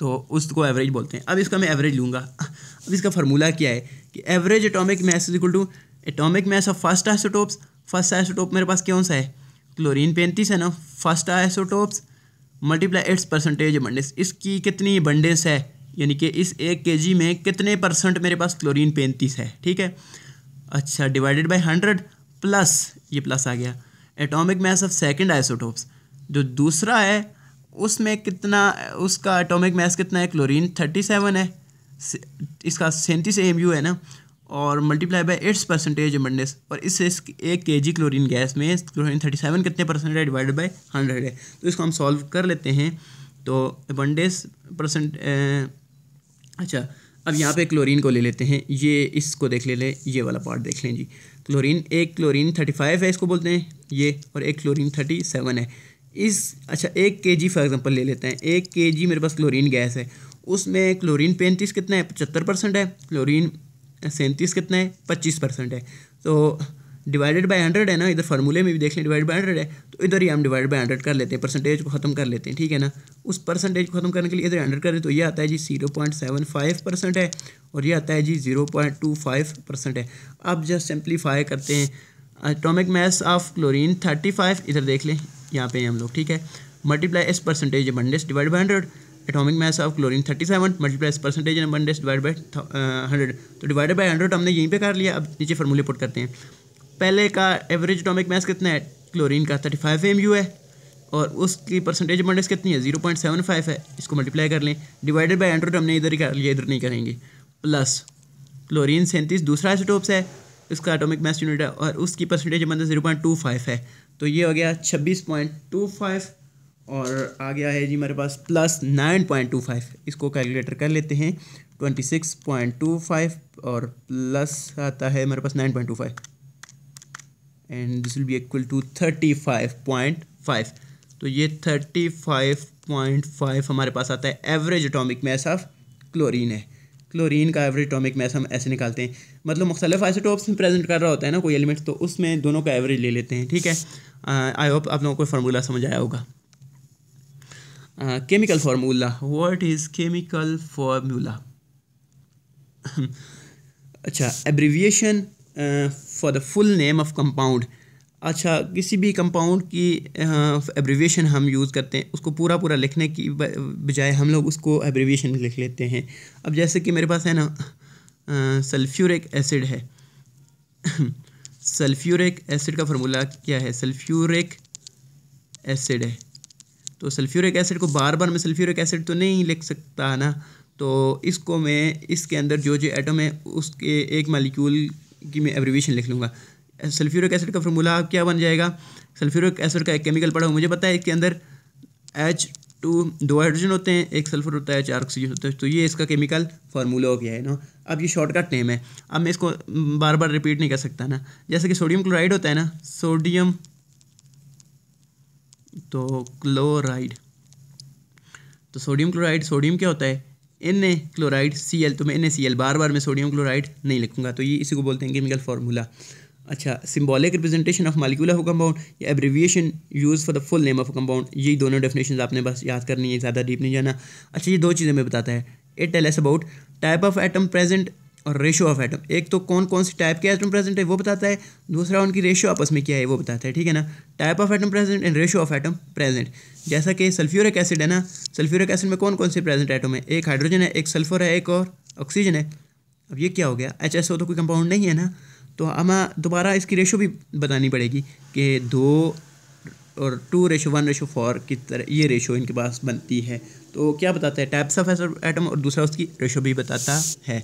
तो उसको एवरेज बोलते हैं अब इसका मैं एवरेज लूँगा अब इसका फार्मूला क्या है कि average atomic mass is equal to atomic mass of first isotopes first isotope मेरे पास कौन सा है क्लोरीन पैंतीस है ना first isotopes multiply its percentage abundance इसकी कितनी बंडेस है यानी कि इस एक के में कितने परसेंट मेरे पास क्लोरीन पैंतीस है ठीक है अच्छा डिवाइडेड बाई हंड्रेड प्लस ये प्लस आ गया atomic mass of second isotopes जो दूसरा है उसमें कितना उसका एटॉमिक मास कितना है क्लोरीन थर्टी सेवन है इसका सैंतीस एम यू है ना और multiply by its percentage abundance और इस एक के जी क्लोरीन गैस में क्लोरीन थर्टी सेवन कितने परसेंट है डिवाइडेड बाई हंड्रेड है तो इसको हम सॉल्व कर लेते हैं तो मंडेस परसेंट अच्छा अब यहाँ पे क्लोरीन को ले लेते हैं ये इसको देख ले लें ये वाला पार्ट देख लें जी क्लोरीन एक क्लोरीन थर्टी फाइव है इसको बोलते हैं ये और एक क्लोरीन थर्टी सेवन है इस अच्छा एक के जी फॉर एग्ज़ाम्पल ले लेते हैं एक के जी मेरे पास क्लोरीन गैस है उसमें क्लोरीन पैंतीस कितना है पचहत्तर परसेंट है क्लोरीन सैंतीस कितना है पच्चीस परसेंट है तो डिवाइडेड बाय हंड्रेड है ना इधर फार्मूले में भी देख लें डिवाइड बाय हंड्रेड है तो इधर ही हम डिवाइड बाय हंड्रेड कर लेते हैं परसेंटेज को ख़त्म कर लेते हैं ठीक है ना उस परसेंटेज को ख़त्म करने के लिए इधर हंड्रेड करें तो ये आता है जी zero point seven five percent है और ये आता है जी zero point two five percent है अब जब सिंप्लीफाई करते हैं atomic mass of chlorine thirty five इधर देख लें यहाँ पे हम लोग ठीक है multiply its percentage abundance divide by hundred atomic mass of chlorine thirty seven multiply its percentage abundance divide by hundred तो डिवाइडेड बाई हंड्रेड हमने यहीं पे कर लिया अब नीचे फार्मूले पुट करते हैं पहले का एवरेज एटॉमिक मास कितना है क्लोरीन का थर्टी फाइव एम यू है और उसकी परसेंटेज बंडेस कितनी है जीरो पॉइंट सेवन फाइव है इसको मल्टीप्लाई कर लें डिवाइडेड बाई हंड्रेड हमने इधर ही कर लिया इधर नहीं करेंगे प्लस क्लोरीन सैंतीस दूसरा एसोटोप्स है इसका एटॉमिक मास यूनिट है और उसकी percentage zero point two five है तो ये हो गया छब्बीस पॉइंट टू फाइव और आ गया है जी मेरे पास plus nine point two five इसको कैलकुलेटर कर लेते हैं twenty six point two five और प्लस आता है मेरे पास nine point two five and this will be equal to thirty five point five तो ये थर्टी फाइव पॉइंट फाइव हमारे पास आता है average atomic mass of chlorine है क्लोरीन का एवरेज एटॉमिक मैस हम ऐसे निकालते हैं मतलब मुख्तलिफ आइसोटोप्स में प्रेजेंट कर रहा होता है ना कोई एलिमेंट तो उसमें दोनों का एवरेज ले लेते हैं ठीक है आई uh, होप आप लोगों को फार्मूला समझ आया होगा chemical formula what is chemical formula अच्छा abbreviation for the full name of compound अच्छा किसी भी कंपाउंड की एब्रीविएशन हम यूज़ करते हैं उसको पूरा पूरा लिखने की बजाय हम लोग उसको एब्रीविएशन लिख लेते हैं अब जैसे कि मेरे पास है ना सल्फ्यूरिक एसिड है सल्फ्यूरिक एसिड का फार्मूला क्या है सल्फ्यूरिक एसिड है तो सल्फ्यूरिक एसिड को बार बार मैं सल्फ्यूरिक एसिड तो नहीं लिख सकता ना तो इसको मैं इसके अंदर जो जो एटम है उसके एक मालिक्यूल की मैं एब्रीविएशन लिख लूँगा सल्फ्यूरिक एसिड का फॉर्मूला क्या बन जाएगा सल्फ्यूरिक एसिड का एक केमिकल पड़ा हुआ मुझे पता है इसके अंदर एच टू दो हाइड्रोजन होते हैं एक सल्फर होता है चार ऑक्सीजन होता है तो ये इसका केमिकल फार्मूला हो गया है ना अब ये शॉर्टकट नेम है अब मैं इसको बार बार रिपीट नहीं कर सकता ना जैसे कि सोडियम क्लोराइड होता है ना सोडियम तो क्लोराइड तो सोडियम क्लोराइड सोडियम क्या होता है N A chloride C L तो मैं एन ए सी एल बार बार मैं सोडियम क्लोराइड नहीं लिखूंगा तो ये इसी को बोलते हैं केमिकल फार्मूला अच्छा symbolic representation of molecular compound या abbreviation use for the full name of compound ये दोनों डेफिनेशन आपने बस याद करनी है ज़्यादा डीप नहीं जाना अच्छा ये दो चीज़ें मैं बताता है it tells about type of atom present और रेशो ऑफ एटम एक तो कौन कौन से टाइप के एटम प्रेजेंट है वो बताता है दूसरा उनकी रेशो आपस में क्या है वो बताता है ठीक है ना type of atom present and ratio of atom present जैसा कि सल्फ्यूरिक एसिड है ना सल्फ्यूरिक एसिड में कौन कौन से प्रेजेंट एटम है एक हाइड्रोजन है एक सल्फर है एक और ऑक्सीजन है अब ये क्या हो गया एच तो कोई कंपाउंड नहीं है ना तो हमें दोबारा इसकी रेशो भी बतानी पड़ेगी कि दो और two ratio one ratio four की तरह ये रेशो इनके पास बनती है तो क्या बताता है टाइप्स ऑफ एटम और दूसरा उसकी रेशो भी बताता है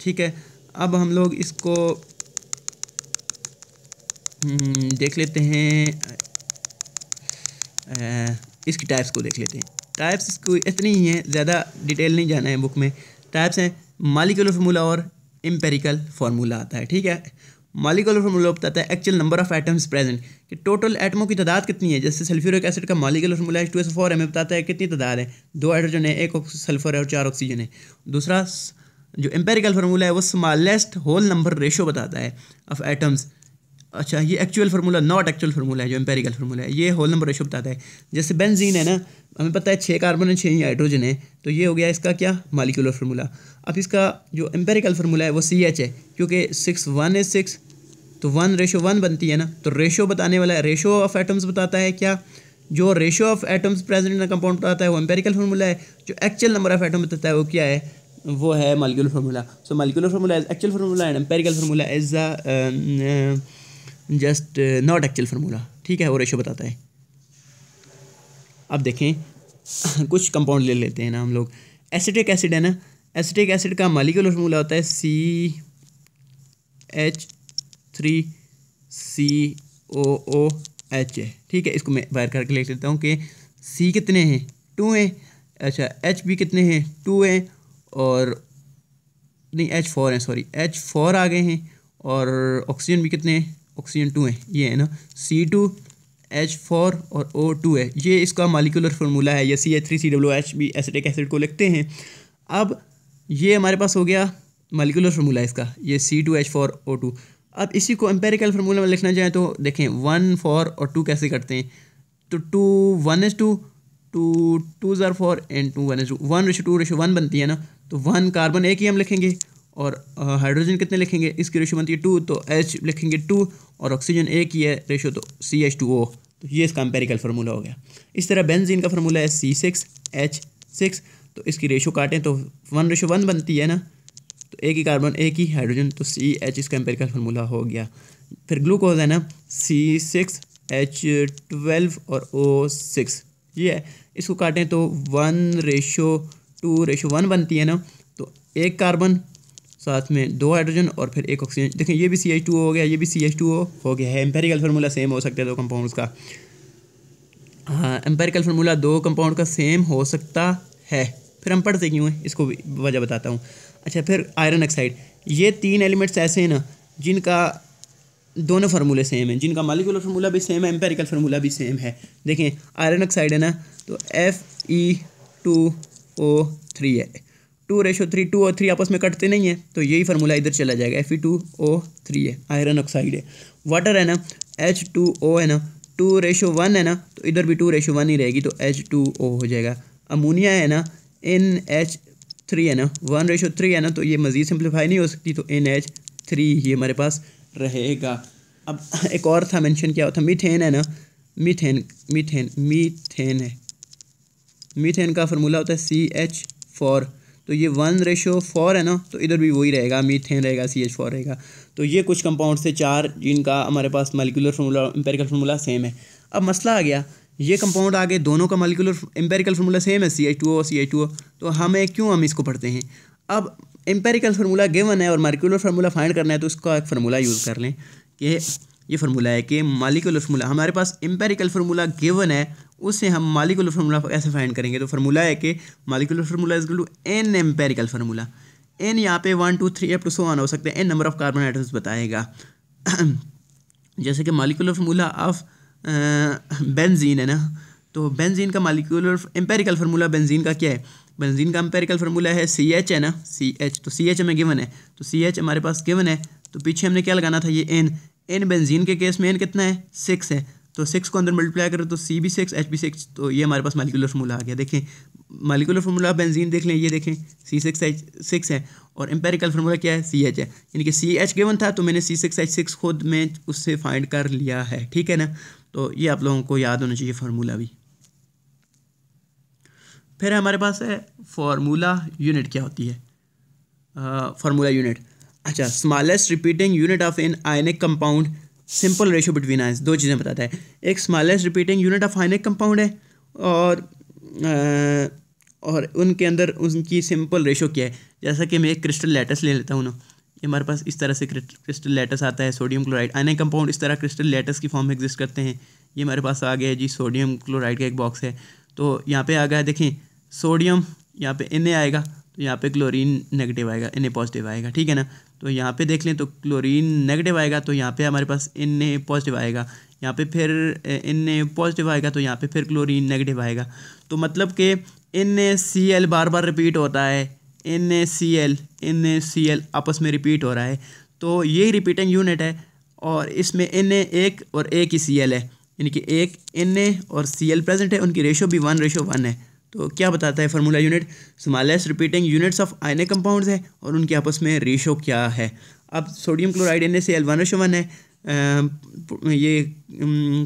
ठीक है अब हम लोग इसको हम्म, देख लेते हैं इसकी टाइप्स को देख लेते हैं टाइप्स इसको इतनी ही हैं ज़्यादा डिटेल नहीं जाना है बुक में टाइप्स हैं मालिकुलर फमूला और एम्पेरिकल फार्मूला आता है ठीक है मालिकुलर फार्मूला बताता है actual number of atoms present कि टोटल एटमों की तादाद कितनी है जैसे सल्फ्यूरिक एसिड का molecular formula H two S four हमें बताता है कितनी तादाद है दो हाइड्रोजन है एक सल्फर है और चार ऑक्सीजन है दूसरा जो एम्पेरिकल फार्मूला है वो स्मॉलेस्ट होल नंबर रेशो बताता है ऑफ एटम्स अच्छा ये actual formula not actual formula है जो एम्पेरिकल फार्मूला है ये होल नंबर रेशो बताता है जैसे बेंजीन है ना हमें पता है छः कार्बन है छः हाइड्रोजन है तो ये हो गया इसका क्या मालिकुलर फार्मूला अब इसका जो एम्पेरिकल फार्मूला है वो सी एच है क्योंकि सिक्स वन है सिक्स तो वन रेशो वन बनती है ना तो रेशो बताने वाला है रेशो ऑफ एटम्स बताता है क्या जो ratio of atoms present in compound बताता है वो एम्पेरिकल फार्मूला है जो एक्चुअल नंबर ऑफ एटम बताता है वो क्या है वो है molecular formula so molecular formula is actual formula and empirical formula is a just not actual formula ठीक है वो रेशो बताता है अब देखें कुछ कंपाउंड ले लेते हैं ना हम लोग एसिटिक एसिड है ना एसिटिक एसिड का मालिकुलर फॉर्मूला होता है C H three C O O H है ठीक है इसको मैं बाहर करके लिख लेता हूँ कि सी कितने हैं टू हैं अच्छा एच भी कितने हैं टू हैं और नहीं एच फोर हैं सॉरी एच फोर आ गए हैं और ऑक्सीजन भी कितने हैं ऑक्सीजन टू हैं ये है ना सी टू एच फोर और ओ टू है ये इसका मालिकुलर फार्मूला है या C H three C W H भी एसिटिक एसिड को लिखते हैं अब ये हमारे पास हो गया मलिकुलर फार्मूला इसका ये C two H four O two अब इसी को एम्पेरिकल फार्मूला में लिखना चाहें तो देखें वन फोर और टू कैसे करते हैं तो two one H two two two जर four and two one H two one ratio two ratio one बनती है ना तो वन कार्बन एक ही हम लिखेंगे और हाइड्रोजन uh, कितने लिखेंगे इसकी रेशो बनती है टू तो एच लिखेंगे टू और ऑक्सीजन एक ही है रेशो तो सी एच टू ओ तो ये इसका एम्पेरिकल फार्मूला हो गया इस तरह बेंजीन का फार्मूला है सी सिक्स एच सिक्स तो इसकी रेशो काटें तो वन रेशो वन बनती है ना तो एक ही कार्बन एक ही हाइड्रोजन तो सी एच इसका एम्पेरिकल फार्मूला हो गया फिर ग्लूकोज है ना सी सिक्स एच ट्वेल्व और ओ सिक्स ये है इसको काटें तो one ratio two ratio one बनती है ना तो एक कार्बन साथ में दो हाइड्रोजन और फिर एक ऑक्सीजन देखें ये भी सी एच टू हो गया ये भी सी एच टू हो गया है एम्पेरिकल फार्मूला सेम हो सकता है दो कंपाउंड्स का हाँ एम्पेरिकल फार्मूला दो कंपाउंड का सेम हो सकता है फिर हम पढ़ते क्यों हैं इसको वजह बताता हूँ अच्छा फिर आयरन ऑक्साइड ये तीन एलिमेंट्स ऐसे हैं ना जिनका दोनों फार्मूले सेम हैं जिनका मालिकुलर फार्मूला भी सेम है एम्पेरिकल फार्मूला भी सेम है देखें आयरन ऑक्साइड है ना तो F E two O three है टू रेशो थ्री टू और थ्री आपस में कटते नहीं है तो यही फार्मूला इधर चला जाएगा F E two O three है आयरन ऑक्साइड है वाटर है ना एच टू ओ है ना टू रेशो वन है ना तो इधर भी टू रेशो वन ही रहेगी तो एच टू ओ हो जाएगा अमोनिया है ना इन एच थ्री है ना वन रेशो थ्री है ना तो ये मज़ीद सिंप्लीफाई नहीं हो सकती तो इन एच थ्री ही हमारे पास रहेगा अब एक और था मेंशन किया होता था मीथेन है ना मीथेन मीथेन मीथेन है मीथेन का फार्मूला होता है सी एच फोर तो ये वन रेशो फोर है ना तो इधर भी वही रहेगा मीथेन रहेगा सी एच फोर रहेगा तो ये कुछ कंपाउंड से चार जिनका हमारे पास molecular formula empirical formula same है अब मसला आ गया ये कंपाउंड आगे दोनों का मालिकुलर एम्पेरिकल फार्मूला सेम है C H two O C H two O तो हमें क्यों हम इसको पढ़ते हैं अब एम्पेरिकल फार्मूला गिवन है और मालिकुलर फार्मूला फाइंड करना है तो उसका एक फार्मूला यूज़ कर लें कि ये फार्मूला है कि मालिकुलर फार्मूला हमारे पास एम्पेरिकल फार्मूला गिवन है उससे हम मालिकुलर फार्मूला ऐसे फाइंड करेंगे तो फार्मूला है कि molecular formula is to N empirical formula N यहाँ पे one two three up to so one हो सकते हैं N number of carbon atoms बताएगा जैसे कि मालिकुलर फार्मूला ऑफ बेंजीन है ना तो बेंजीन का मालिकुलर एम्पेरिकल फार्मूला बेंजीन का क्या है बेंजीन का एम्पेरिकल फार्मूला है सी एच है ना सी एच तो सी एच हमें गिवन है तो सी एच हमारे पास गिवन है तो पीछे हमने क्या लगाना था ये एन एन बेंजीन के केस में एन कितना है सिक्स है तो सिक्स को अंदर मल्टीप्लाई करो तो C B six H B six तो ये हमारे पास मालिकुलर फार्मूला आ गया देखें मालिकुलर फार्मूला बेंजीन देख लें ये देखें सी सिक्स एच सिक्स है और एम्पेरिकल फार्मूला क्या है सी एच है यानी कि सी एच गिवन था तो मैंने सी सिक्स एच सिक्स खुद में उससे फाइंड कर लिया है ठीक है ना तो ये आप लोगों को याद होना चाहिए फार्मूला भी फिर हमारे पास है फार्मूला यूनिट क्या होती है फार्मूला यूनिट अच्छा smallest repeating unit of in ionic compound simple ratio between ions दो चीज़ें बताता है एक smallest repeating unit of ionic compound है और आ, और उनके अंदर उनकी सिंपल रेशो क्या है जैसा कि मैं एक क्रिस्टल लेटस ले लेता हूँ ना ये हमारे पास इस तरह से क्रिस्टल लेटस आता है सोडियम क्लोराइड अन्य कंपाउंड इस तरह क्रिस्टल लेटस की फॉर्म में एग्जिस्ट करते हैं ये हमारे पास आ गया है जी सोडियम क्लोराइड का एक बॉक्स है तो यहाँ पे आ गया देखें सोडियम यहाँ पे एन आएगा तो यहाँ पे क्लोरीन नेगेटिव आएगा एन पॉजिटिव आएगा ठीक है ना तो यहाँ पे देख लें तो क्लोरीन नेगेटिव आएगा तो यहाँ पे हमारे पास एन पॉजिटिव आएगा यहाँ पे फिर एन पॉजिटिव आएगा तो यहाँ पे फिर क्लोरीन नेगेटिव आएगा तो मतलब कि एन सी एल बार बार रिपीट होता है N A C L N A C L आपस में रिपीट हो रहा है तो ये रिपीटिंग यूनिट है और इसमें एन ए एक और एक ही सी एल है यानी कि एक एन ए और सी एल प्रेजेंट है उनकी रेशो भी वन रेशो वन है तो क्या बताता है formula unit smallest repeating units of ionic compounds है और उनके आपस में रेशो क्या है अब sodium chloride N A C L one ratio one है ये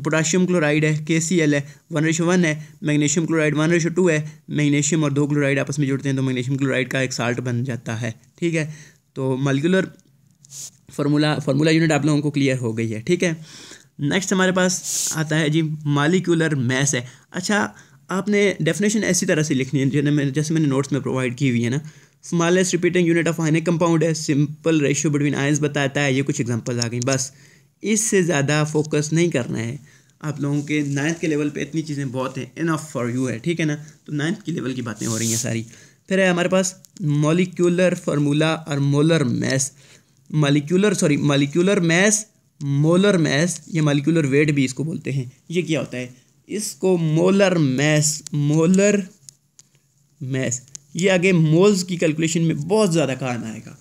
पोटाशियम क्लोराइड है के सी एल है वन रेशो वन है magnesium chloride one ratio two है मैग्नीशियम और दो क्लोराइड आपस में जुड़ते हैं तो मैग्नीशियम क्लोराइड का एक साल्ट बन जाता है ठीक है तो मालिकुलर फार्मूला फार्मूला यूनिट आप लोगों को क्लियर हो गई है ठीक है नेक्स्ट हमारे पास आता है जी मालिकुलर मैस है अच्छा आपने डेफिनेशन ऐसी तरह से लिखनी है जिन्हें मैंने जैसे मैंने नोट्स में प्रोवाइड की हुई है ना smallest repeating unit of ionic compound है सिंपल रेशियो बिटवीन आयंस बताता है ये कुछ एग्जांपल आ गई बस इससे ज़्यादा फोकस नहीं करना है आप लोगों के नाइन्थ के लेवल पे इतनी चीज़ें बहुत हैं इनफ फॉर यू है ठीक है ना तो नाइन्थ के लेवल की बातें हो रही हैं सारी फिर है हमारे पास मॉलिक्यूलर फार्मूला और molar mass molecular sorry molecular mass molar mass या मालिकुलर वेट भी इसको बोलते हैं ये क्या होता है इसको मोलर मैस मोलर मैस ये आगे मोल्स की कैलकुलेशन में बहुत ज़्यादा काम आएगा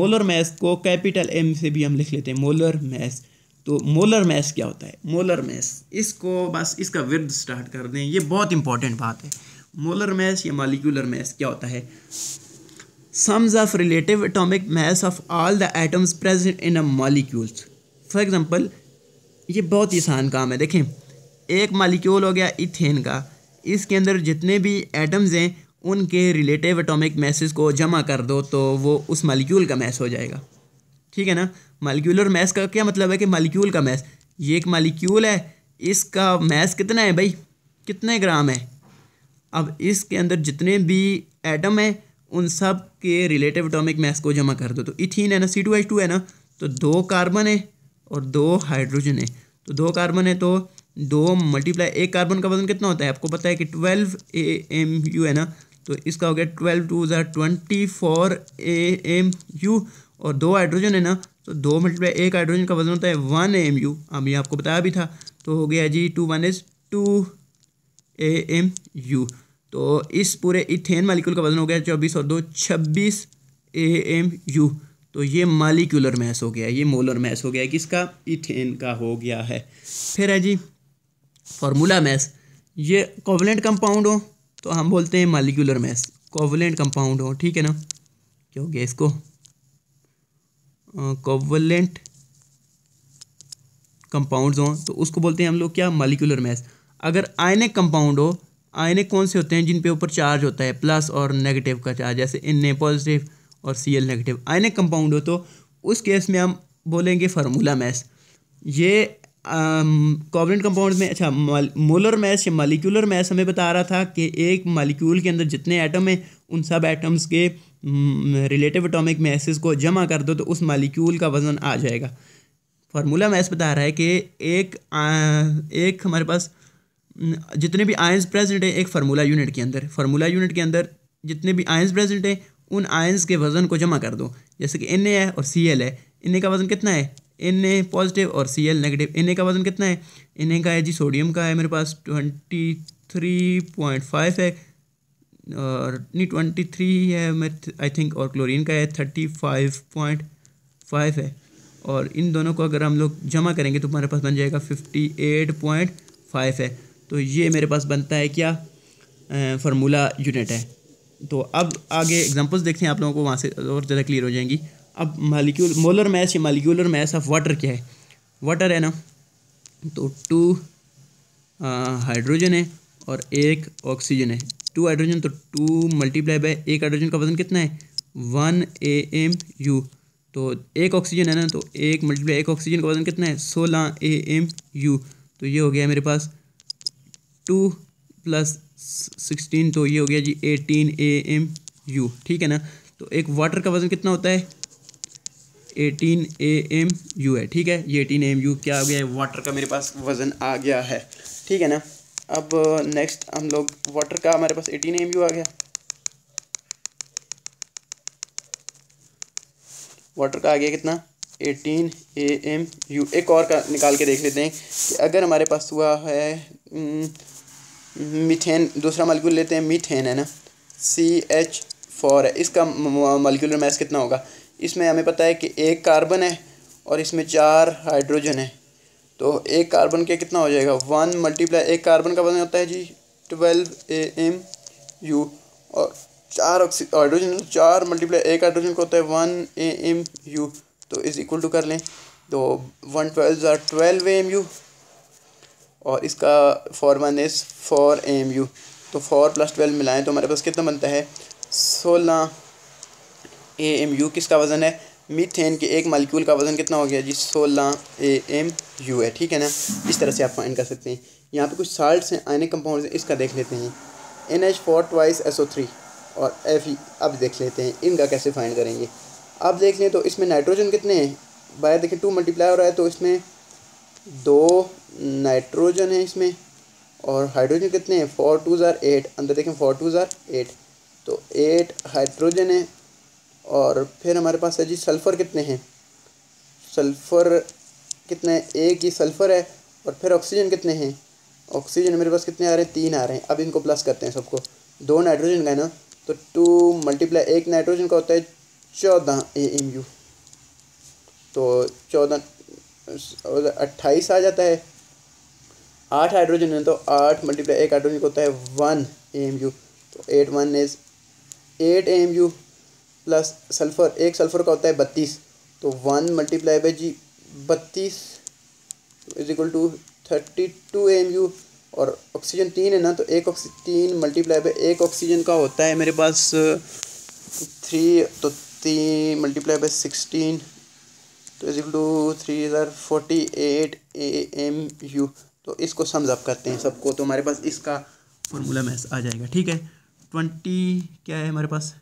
मोलर मैस को कैपिटल एम से भी हम लिख लेते हैं मोलर मैस तो मोलर मैस क्या होता है मोलर मैस इसको बस इसका विर्द स्टार्ट कर दें ये बहुत इंपॉर्टेंट बात है मोलर मैस या मालिकुलर मैस क्या होता है sums of relative atomic mass of all the atoms present in a molecules for example ये बहुत ही आसान काम है देखें एक मालिक्यूल हो गया इथेन का इसके अंदर जितने भी एटम्स हैं उनके रिलेटिव एटॉमिक मैसेज को जमा कर दो तो वो उस मालिक्यूल का मैस हो जाएगा ठीक है ना मालिक्यूलर मैस का क्या मतलब है कि मालिक्यूल का मैस ये एक मालिक्यूल है इसका मैस कितना है भाई कितने ग्राम है अब इसके अंदर जितने भी एटम हैं उन सब के रिलेटिव एटॉमिक मैस को जमा कर दो तो इथिन है ना सी टू एच टू है ना तो दो कार्बन है और दो हाइड्रोजन है तो दो कार्बन है तो दो मल्टीप्लाई एक कार्बन का वजन कितना होता है आपको पता है कि ट्वेल्व ए एम यू है ना तो इसका हो गया twelve twos are twenty four A M U और दो हाइड्रोजन है ना तो दो मल्टीप्लाई एक हाइड्रोजन का वजन होता है वन एम यू हम ये आपको बताया भी था तो हो गया जी two one is two A M U तो इस पूरे इथेन मालिक्यूल का वजन हो गया चौबीस और दो छब्बीस ए एम यू तो ये मालिक्यूलर मैस हो गया ये मोलर मैस हो गया किसका इथेन का हो गया है फिर है जी फार्मूला मैस ये कोवलेंट कंपाउंड हो तो हम बोलते हैं मालिक्यूलर मैस कोवलेंट कंपाउंड हो ठीक है ना क्या हो गया इसको कोवलेंट कंपाउंड्स हों तो उसको बोलते हैं हम लोग क्या मालिकुलर मैस अगर आयनिक कंपाउंड हो आयनिक कौन से होते हैं जिन पे ऊपर चार्ज होता है प्लस और नेगेटिव का चार्ज जैसे इन ए पॉजिटिव और C L negative ionic compound हो तो उस केस में हम बोलेंगे फार्मूला मैस ये कोवलेंट कंपाउंड में अच्छा मोलर मैस या मालिकुलर मैस हमें बता रहा था कि एक मालिक्यूल के अंदर जितने एटम हैं उन सब एटम्स के रिलेटिव एटॉमिक मैसेज को जमा कर दो तो उस मालिक्यूल का वज़न आ जाएगा फार्मूला मैस बता रहा है कि एक आ, एक हमारे पास जितने भी आयंस प्रेजेंट हैं एक फार्मूला यूनिट के अंदर फार्मूला यूनिट के अंदर जितने भी आयंस प्रेजेंट हैं उन आयंस के वज़न को जमा कर दो जैसे कि एन है और सी है एन का वज़न कितना है एन ए पॉजिटिव और सी एल नेगेटिव एन का वज़न कितना है एन का है जी सोडियम का है मेरे पास ट्वेंटी थ्री पॉइंट फाइव है और नहीं ट्वेंटी थ्री है आई थिंक और क्लोरीन का है थर्टी फाइव पॉइंट फाइव है और इन दोनों को अगर हम लोग जमा करेंगे तो हमारे पास बन जाएगा फिफ्टी एट पॉइंट फाइव है तो ये मेरे पास बनता है क्या फार्मूला यूनिट है तो अब आगे एग्जांपल्स देखते हैं आप लोगों को वहाँ से और ज़्यादा क्लियर हो जाएंगी अब मालिक्यूल मोलर मैस या मालिक्यूलर मैस ऑफ वाटर क्या है वाटर है ना तो टू हाइड्रोजन है और एक ऑक्सीजन है टू हाइड्रोजन तो टू मल्टीप्लाई बाय एक हाइड्रोजन का वजन कितना है वन ए एम यू तो एक ऑक्सीजन है ना तो एक मल्टीप्लाई एक ऑक्सीजन का वजन कितना है सोलह ए एम यू तो ये हो गया मेरे पास टू प्लस सिक्सटीन तो ये हो गया जी एटीन ए एम यू ठीक है ना तो एक वाटर का वजन कितना होता है एटीन ए एम यू है ठीक है ये एटीन ए एम यू क्या हो गया है वाटर का मेरे पास वज़न आ गया है ठीक है ना अब नेक्स्ट uh, हम लोग वाटर का हमारे पास एटीन एम आ गया वाटर का आ गया कितना एटीन ए एम यू एक और का निकाल के देख लेते हैं कि अगर हमारे पास हुआ है मीथेन हम्म, दूसरा मालिक्यूल लेते हैं मीथेन है ना सी एच फोर है इसका मालिक्यूलर मैस कितना होगा इसमें हमें पता है कि एक कार्बन है और इसमें चार हाइड्रोजन है तो एक कार्बन के कितना हो जाएगा वन मल्टीप्लाई एक कार्बन का वजन होता है जी ट्वेल्व ए एम यू और चार ऑक्सी हाइड्रोजन चार मल्टीप्लाई एक हाइड्रोजन का होता है वन ए एम यू तो इज़ इक्वल टू कर लें तो one twelve twelve A M U और इसका four one S four A M U तो फोर प्लस ट्वेल्व मिलाएं तो हमारे पास कितना बनता है सोलह ए एम यू किसका वज़न है मीथेन के एक मालिक्यूल का वजन कितना हो गया जी सोलह ए एम यू है ठीक है ना इस तरह से आप फाइन कर सकते हैं यहाँ पे कुछ साल्ट हैं आयनिक कंपाउंड हैं इसका देख लेते हैं N H four twice S O three और एफ ई अब देख लेते हैं इनका कैसे फाइंड करेंगे अब देख लें तो इसमें नाइट्रोजन कितने हैं बाहर देखें टू मल्टीप्लाई हो रहा है तो इसमें दो नाइट्रोजन है इसमें और हाइड्रोजन कितने हैं फोर टू ज़ार एट अंदर देखें फोर टू ज़ार एट तो एट हाइड्रोजन है और फिर हमारे पास है जी सल्फ़र कितने हैं सल्फ़र कितने एक ही सल्फ़र है और फिर ऑक्सीजन कितने हैं ऑक्सीजन मेरे पास कितने आ रहे हैं तीन आ रहे हैं अब इनको प्लस करते हैं सबको दो नाइट्रोजन का है ना तो टू मल्टीप्लाई एक नाइट्रोजन का होता है चौदह ए एम यू तो चौदह अट्ठाईस आ जाता है आठ हाइड्रोजन है तो आठ मल्टीप्लाई एक हाइड्रोजन का होता है वन ए एम यू तो eight one is eight A M U plus sulphur एक सल्फ़र का होता है बत्तीस तो वन मल्टीप्लाई बाई जी बत्तीस is equal to thirty two M U और ऑक्सीजन तीन है ना तो एक ऑक्सी तीन मल्टीप्लाई बाई एक ऑक्सीजन का होता है मेरे पास थ्री तो तीन मल्टीप्लाई बाई सिक्सटीन तो इज इक्वल टू थ्री हज़ार forty eight A M U तो इसको सम्स अप करते हैं सबको तो हमारे पास इसका फॉर्मूला मैथ आ जाएगा ठीक है ट्वेंटी क्या है हमारे पास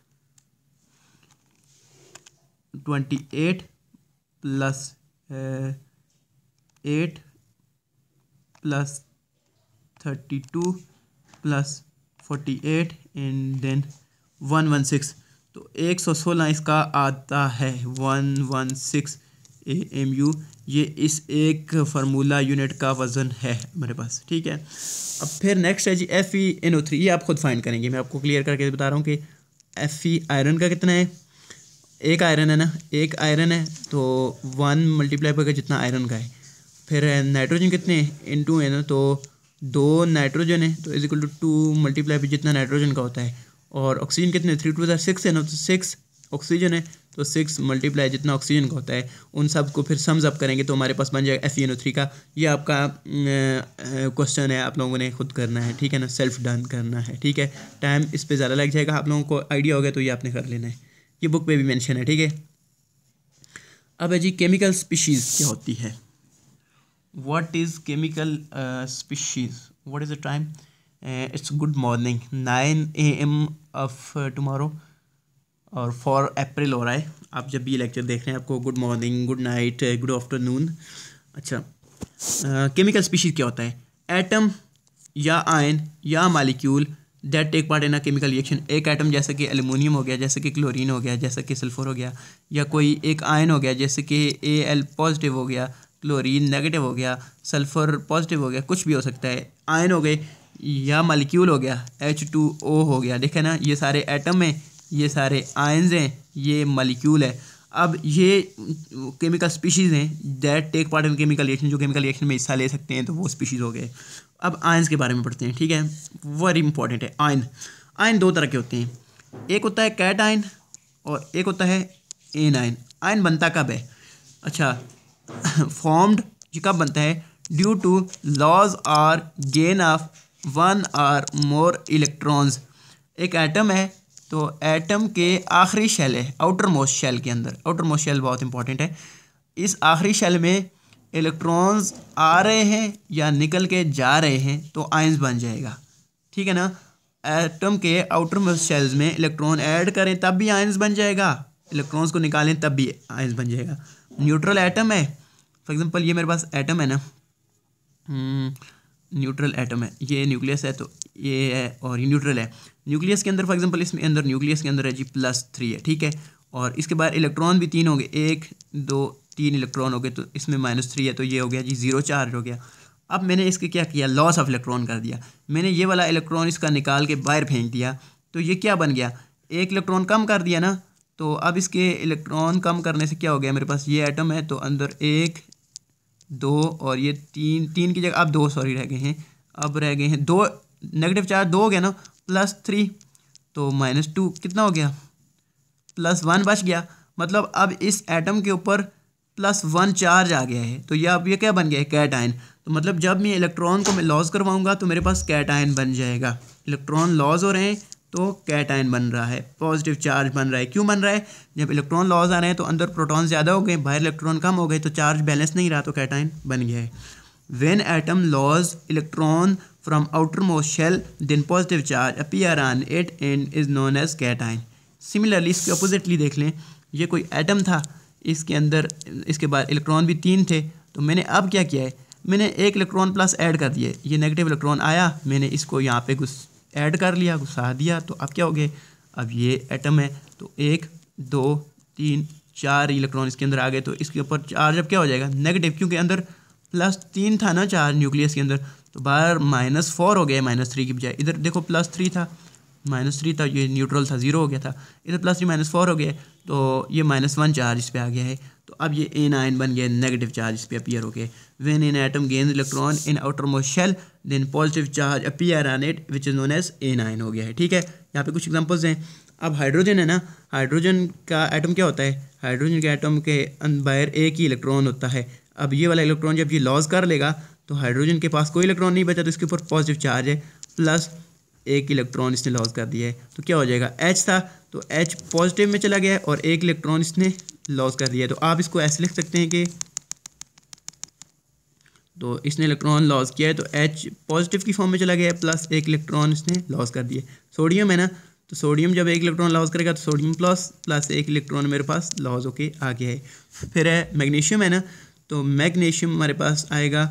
twenty eight plus eight plus thirty two plus forty eight and then one one six तो एक सौ सोलह इसका आता है one one six A M U ये इस एक फार्मूला यूनिट का वज़न है मेरे पास ठीक है अब फिर नेक्स्ट है जी F E N O three ये आप खुद फाइंड करेंगे मैं आपको क्लियर करके बता रहा हूँ कि एफ़ ई आयरन का कितना है एक आयरन है ना एक आयरन है तो वन मल्टीप्लाई पर जितना आयरन का है फिर नाइट्रोजन कितने इन टू है ना तो दो नाइट्रोजन है तो is equal to two multiply पर जितना नाइट्रोजन का होता है और ऑक्सीजन कितने थ्री टू सिक्स है ना तो सिक्स ऑक्सीजन है तो सिक्स मल्टीप्लाई जितना ऑक्सीजन का होता है उन सब को फिर सम्स अप करेंगे तो हमारे पास बन जाएगा एफ एन ओ थ्री का ये आपका क्वेश्चन है आप लोगों ने खुद करना है ठीक है ना सेल्फ डन करना है ठीक है टाइम इस पर ज़्यादा लग जाएगा आप लोगों को आइडिया हो गया तो ये आपने कर लेना है ये बुक में भी मेंशन है ठीक है अब है जी केमिकल स्पीशीज़ क्या होती है what is chemical species what is the time it's good morning nine A M of of uh, और फॉर अप्रैल हो रहा है आप जब भी लेक्चर देख रहे हैं आपको good morning good night good afternoon अच्छा केमिकल uh, स्पीशीज़ क्या होता है एटम या आयन या molecule that take part in a chemical reaction एक आइटम जैसे कि एलुमिनियम हो गया जैसे कि क्लोरीन हो गया जैसे कि सल्फर हो गया या कोई एक आयन हो गया जैसे कि ए एल पॉजिटिव हो गया क्लोरीन नेगेटिव हो गया सल्फर पॉजिटिव हो गया कुछ भी हो सकता है आयन हो गए या मालिक्यूल हो गया एच टू ओ हो गया देखे ना ये सारे एटम हैं ये सारे आयन्स हैं ये मालिक्यूल है अब ये केमिकल स्पीशीज़ हैं that take part in chemical reaction जो केमिकल रिएक्शन में हिस्सा ले सकते हैं तो वो स्पीशीज़ हो गए अब आयंस के बारे में पढ़ते हैं ठीक है वेरी इंपॉर्टेंट है आयन आयन दो तरह के होते हैं एक होता है कैट आयन और एक होता है एन आयन आयन बनता कब है अच्छा फॉर्म्ड ये कब बनता है due to loss or gain of one or more electrons एक एटम है तो एटम के आखिरी शेल है आउटर मोस्ट शेल के अंदर आउटर मोस्ट शेल बहुत इंपॉर्टेंट है इस आखिरी शेल में इलेक्ट्रॉन्स आ रहे हैं या निकल के जा रहे हैं तो आयंस बन जाएगा ठीक है ना एटम के आउटर मोस्ट शेल्स में इलेक्ट्रॉन ऐड करें तब भी आयंस बन जाएगा इलेक्ट्रॉन्स को निकालें तब भी आयंस बन जाएगा न्यूट्रल एटम है फॉर एग्जांपल ये मेरे पास एटम है ना न्यूट्रल एटम हम्म, है ये न्यूक्लियस है तो ये है और ये न्यूट्रल है न्यूक्लियस के अंदर फॉर एग्जाम्पल इसमें अंदर न्यूक्लियस के अंदर है जी प्लस थ्री है ठीक है और इसके बाद इलेक्ट्रॉन भी तीन होंगे एक दो तीन इलेक्ट्रॉन हो गए तो इसमें माइनस थ्री है तो ये हो गया जी ज़ीरो चार्ज हो गया अब मैंने इसके क्या किया लॉस ऑफ इलेक्ट्रॉन कर दिया मैंने ये वाला इलेक्ट्रॉन इसका निकाल के बाहर फेंक दिया तो ये क्या बन गया एक इलेक्ट्रॉन कम कर दिया ना तो अब इसके इलेक्ट्रॉन कम करने से क्या हो गया मेरे पास ये एटम है तो अंदर एक दो और ये तीन तीन की जगह अब दो सॉरी रह गए हैं अब रह गए हैं दो नेगेटिव चार्ज दो हो गया ना प्लस थ्री तो माइनस टू कितना हो गया प्लस वन बच गया मतलब अब इस एटम के ऊपर प्लस वन चार्ज आ गया है तो ये अब ये क्या बन गया है कैट आयन तो मतलब जब मैं इलेक्ट्रॉन को मैं लॉस करवाऊंगा तो मेरे पास कैट आयन बन जाएगा इलेक्ट्रॉन लॉस हो रहे हैं तो कैट आयन बन रहा है पॉजिटिव चार्ज बन रहा है क्यों बन रहा है जब इलेक्ट्रॉन लॉस आ रहे हैं तो अंदर प्रोटॉन ज़्यादा हो गए बाहर इलेक्ट्रॉन कम हो गए तो चार्ज बैलेंस नहीं रहा तो कैट आयन बन गया है when atom loss electron from outer most shell positive charge appear on it and is known as cation similarly इसके अपोजिटली देख लें ये कोई एटम था इसके अंदर इसके बाद इलेक्ट्रॉन भी तीन थे तो मैंने अब क्या किया है मैंने एक इलेक्ट्रॉन प्लस ऐड कर दिया ये नेगेटिव इलेक्ट्रॉन आया मैंने इसको यहाँ पे घुस ऐड कर लिया घुसा दिया तो अब क्या हो गया अब ये एटम है तो एक दो तीन चार इलेक्ट्रॉन इसके अंदर आ गए तो इसके ऊपर चार्ज अब क्या हो जाएगा नेगेटिव क्योंकि अंदर प्लस तीन था ना चार न्यूक्लियस के अंदर तो बाहर माइनस फोर हो गया माइनस थ्री की बजाय इधर देखो प्लस थ्री था माइनस थ्री था ये न्यूट्रल था जीरो हो गया था इधर प्लस थ्री माइनस फोर हो गया तो ये माइनस वन चार्ज इस पर आ गया है तो अब ये ए नाइन बन गया नेगेटिव चार्ज इस पर अपीयर हो गए when an atom gained electron in outer most shell then positive charge appear on it which is known as anion हो गया है ठीक है यहाँ पे कुछ एग्जांपल्स हैं अब हाइड्रोजन है ना हाइड्रोजन का एटम क्या होता है हाइड्रोजन के एटम के अं-, बाहर एक ही इलेक्ट्रॉन होता है अब ये वाला इलेक्ट्रॉन जब ये लॉस कर लेगा तो हाइड्रोजन के पास कोई इलेक्ट्रॉन नहीं बचा तो इसके ऊपर पॉजिटिव चार्ज है प्लस एक इलेक्ट्रॉन इसने लॉस कर दिया है तो क्या हो जाएगा एच था तो एच पॉजिटिव में चला गया है और एक इलेक्ट्रॉन इसने लॉस कर दिया तो आप इसको ऐसे लिख सकते हैं कि तो इसने इलेक्ट्रॉन लॉस किया है तो एच पॉजिटिव की फॉर्म में चला गया है प्लस एक इलेक्ट्रॉन इसने लॉस कर दिया सोडियम है ना तो सोडियम जब एक इलेक्ट्रॉन लॉस करेगा तो सोडियम प्लस प्लस एक इलेक्ट्रॉन मेरे पास लॉस होके आ गया है फिर है मैग्नीशियम है ना तो मैग्नीशियम हमारे पास आएगा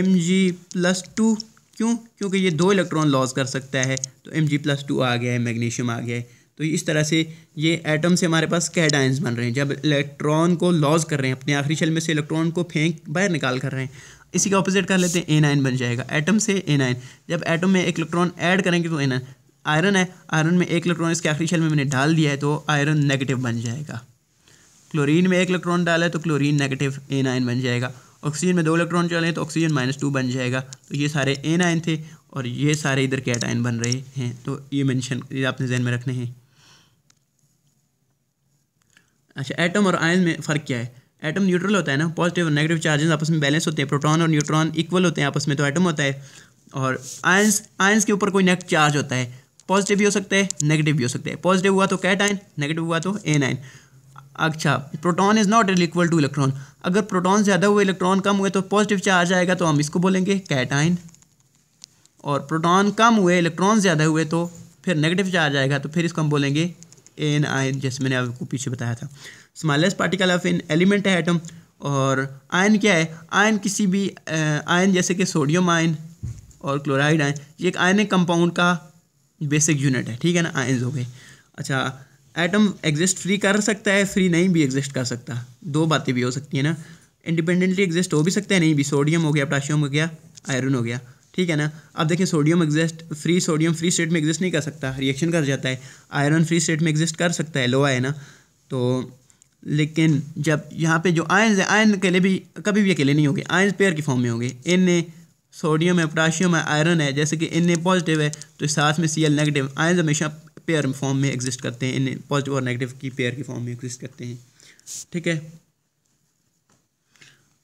एम जी प्लस टू क्यों क्योंकि ये दो इलेक्ट्रॉन लॉस कर सकता है तो एम जी प्लस टू आ गया है मैग्नीशियम आ गया है तो इस तरह से ये एटम से हमारे पास कैडाइंस बन रहे हैं जब इलेक्ट्रॉन को लॉस कर रहे हैं अपने आखिरी शेल में से इलेक्ट्रॉन को फेंक बाहर निकाल कर रहे हैं इसी का ऑपोजिट कर लेते हैं ए नाइन बन जाएगा एटम से ए नाइन जब एटम में एक इलेक्ट्रॉन ऐड करेंगे तो ए नाइन आयरन है आयरन में एक इलेक्ट्रॉन इसके आखिरी शेल में मैंने डाल दिया है तो आयरन नेगेटिव बन जाएगा क्लोरीन में एक इलेक्ट्रॉन डाला है तो क्लोरीन नेगेटिव ए नाइन बन जाएगा ऑक्सीजन में दो इलेक्ट्रॉन डालें तो ऑक्सीजन माइनस टू बन जाएगा तो ये सारे ए नाइन थे और ये सारे इधर कैटाइन बन रहे हैं तो ये मैंशन ये आपने जहन में रखने हैं अच्छा एटम और आयन में फ़र्क क्या है एटम न्यूट्रल होता है ना पॉजिटिव और नेगेटिव चार्जेस आपस में बैलेंस होते हैं प्रोटॉन और न्यूट्रॉन इक्वल होते हैं आपस में तो एटम होता है और आयंस आयंस के ऊपर कोई नेट चार्ज होता है पॉजिटिव भी हो सकता है नेगेटिव भी हो सकता है पॉजिटिव हुआ तो कैट आयन नेगेटिव हुआ तो एन नाइन अच्छा proton is not equal to electron अगर प्रोटॉन ज़्यादा हुए इलेक्ट्रॉन कम हुए तो पॉजिटिव चार्ज आएगा तो हम इसको बोलेंगे कैट आयन और प्रोटॉन कम हुए इलेक्ट्रॉन ज़्यादा हुए तो फिर नेगेटिव चार्ज आएगा तो फिर इसको हम बोलेंगे एन आयन जैसे मैंने आपको पीछे बताया था smallest particle of an element है एटम और आयन क्या है आयन किसी भी आयन जैसे कि सोडियम आयन और क्लोराइड आयन ये एक आयनिक कंपाउंड का बेसिक यूनिट है ठीक है ना आयन हो गए अच्छा एटम एग्जिस्ट फ्री कर सकता है फ्री नहीं भी एग्जिस्ट कर सकता दो बातें भी हो सकती हैं ना इंडिपेंडेंटली एग्जिस्ट हो भी सकता है नहीं भी सोडियम हो गया पोटाशियम हो गया आयरन हो गया ठीक है ना अब देखें sodium exist free sodium free state में एग्जिस्ट नहीं कर सकता रिएक्शन कर जाता है आयरन फ्री स्टेट में एग्जिस्ट कर सकता है लोहा है ना तो लेकिन जब यहाँ पे जो आयन है आयन अकेले भी कभी भी अकेले नहीं होंगे आयन पेयर की फॉर्म में होंगे एन ए सोडियम है पोटाशियम है आयरन है जैसे कि इन ए पॉजिटिव है तो साथ में सी एल नेगेटिव आयन हमेशा पेयर फॉर्म में एग्जिस्ट करते हैं इन पॉजिटिव और नेगेटिव की पेयर की फॉर्म में एग्जिस्ट करते हैं ठीक है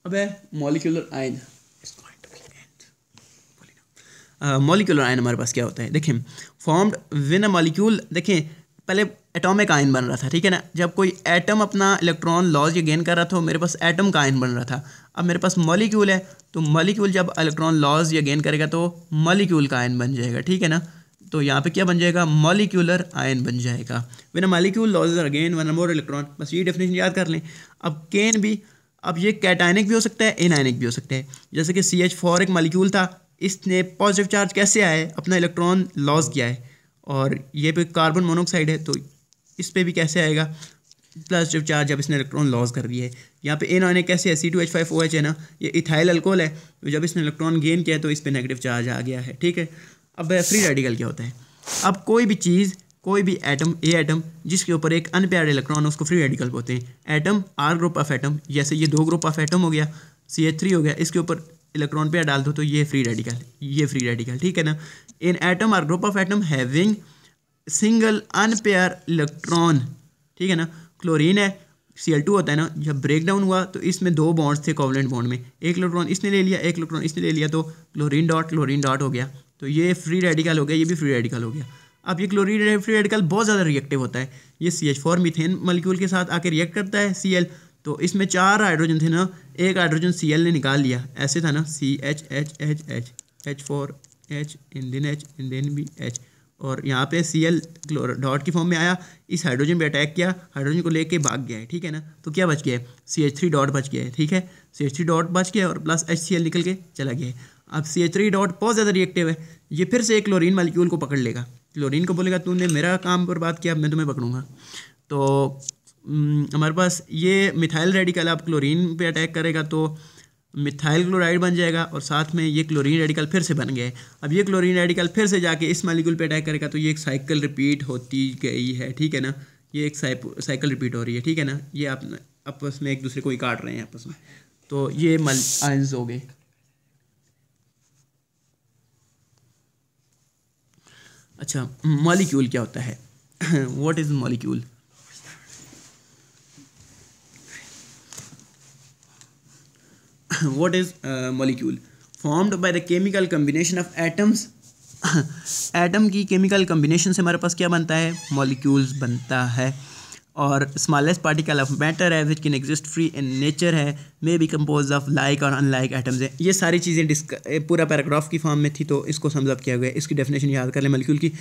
अब है मॉलिक्यूलर आयन मॉलिकुलर आयन हमारे पास क्या होता है देखें फॉर्म्ड विन अ मॉलिक्यूल देखें पहले एटॉमिक आयन बन रहा था ठीक है ना जब कोई एटम अपना इलेक्ट्रॉन लॉज या गेन कर रहा था मेरे पास एटम का आयन बन रहा था अब मेरे पास मॉलिक्यूल है तो मॉलिक्यूल जब इलेक्ट्रॉन लॉज या गेन करेगा तो मॉलिक्यूल का आयन बन जाएगा ठीक है ना तो यहाँ पे क्या बन जाएगा मॉलिक्यूलर आयन बन जाएगा when a molecule loses again one more electron बस ये डेफिनेशन याद कर लें अब केन भी अब ये कैटाइनिक भी हो सकता है इनाइनिक भी हो सकता है जैसे कि सी एच फोर एक मॉलिक्यूल था इसने पॉजिटिव चार्ज कैसे आया है अपना इलेक्ट्रॉन लॉस किया है और ये पे कार्बन मोनोक्साइड है तो इस पर भी कैसे आएगा पॉजिटिव चार्ज जब इसने इलेक्ट्रॉन लॉस कर दिया है यहाँ पे एन ऑन कैसे है C two H five O H है ना ये इथाइल अल्कोहल है तो जब इसने इलेक्ट्रॉन गेन किया है तो इस पर नेगेटिव चार्ज आ गया है ठीक है अब फ्री रेडिकल क्या होता है अब कोई भी चीज़ कोई भी एटम ए एटम जिसके ऊपर एक अनपेयर्ड इलेक्ट्रॉन है उसको फ्री रेडिकल बोलते हैं atom or group of atom जैसे ये दो ग्रुप ऑफ एटम हो गया सी एच थ्री हो गया इसके ऊपर इलेक्ट्रॉन पे डाल दो तो ये फ्री रेडिकल ये फ्री रेडिकल ठीक है ना an atom or group of atom having single unpaired electron ठीक है ना क्लोरीन है सी एल टू होता है ना जब ब्रेक डाउन हुआ तो इसमें दो बॉन्ड्स थे कॉवलेंट बॉन्ड में एक इलेक्ट्रॉन इसने ले लिया एक इलेक्ट्रॉन इसने ले लिया तो क्लोरीन डॉट क्लोरीन डॉट हो गया तो ये फ्री रेडिकल हो गया ये भी फ्री रेडिकल हो गया अब ये क्लोरीन फ्री रेडिकल बहुत ज़्यादा रिएक्टिव होता है ये C H four methane molecule के साथ आके रिएक्ट करता है सी एल तो इसमें चार हाइड्रोजन थे ना एक हाइड्रोजन सी एल ने निकाल लिया ऐसे था ना C H H H H H four H इन दिन एच इन दिन बी एच और यहाँ पे सी एल डॉट की फॉर्म में आया इस हाइड्रोजन पे अटैक किया हाइड्रोजन को लेके भाग गया है ठीक है ना तो क्या बच गया है सी एच थ्री डॉट बच गया है ठीक है सी एच थ्री डॉट बच गया और प्लस एच सी एल निकल के चला गया है अब सी एच थ्री डॉट बहुत ज़्यादा रिएक्टिव है ये फिर से एक क्लोरीन मालिक्यूल को पकड़ लेगा क्लोरीन को बोलेगा तूने मेरा काम पर बात किया अब मैं तुम्हें पकड़ूंगा तो हम्म, हमारे पास ये मिथाइल रेडिकल आप क्लोरीन पे अटैक करेगा तो मिथाइल क्लोराइड बन जाएगा और साथ में ये क्लोरीन रेडिकल फिर से बन गए अब ये क्लोरीन रेडिकल फिर से जाके इस मालिक्यूल पे अटैक करेगा तो ये एक साइकिल रिपीट होती गई है ठीक है ना ये एक साइकिल रिपीट हो रही है ठीक है ना ये आप आपस में एक दूसरे को ही काट रहे हैं आपस में तो ये मल आयंस हो गए अच्छा मॉलिक्यूल क्या होता है what is molecule what is molecule uh, molecule formed by the chemical combination of atoms atom की केमिकल कम्बिनेशन से हमारे पास क्या बनता है मॉलिक्यूल्स बनता है और स्मॉलेस्ट पार्टिकल ऑफ मैटर है which can exist free in nature है may be composed of like और अनलाइक एटम्स है ये सारी चीज़ें डिस्क पूरा पैराग्राफ की फॉर्म में थी तो इसको समझ अप किया गया इसकी डेफिनेशन याद कर लें मॉलिक्यूल की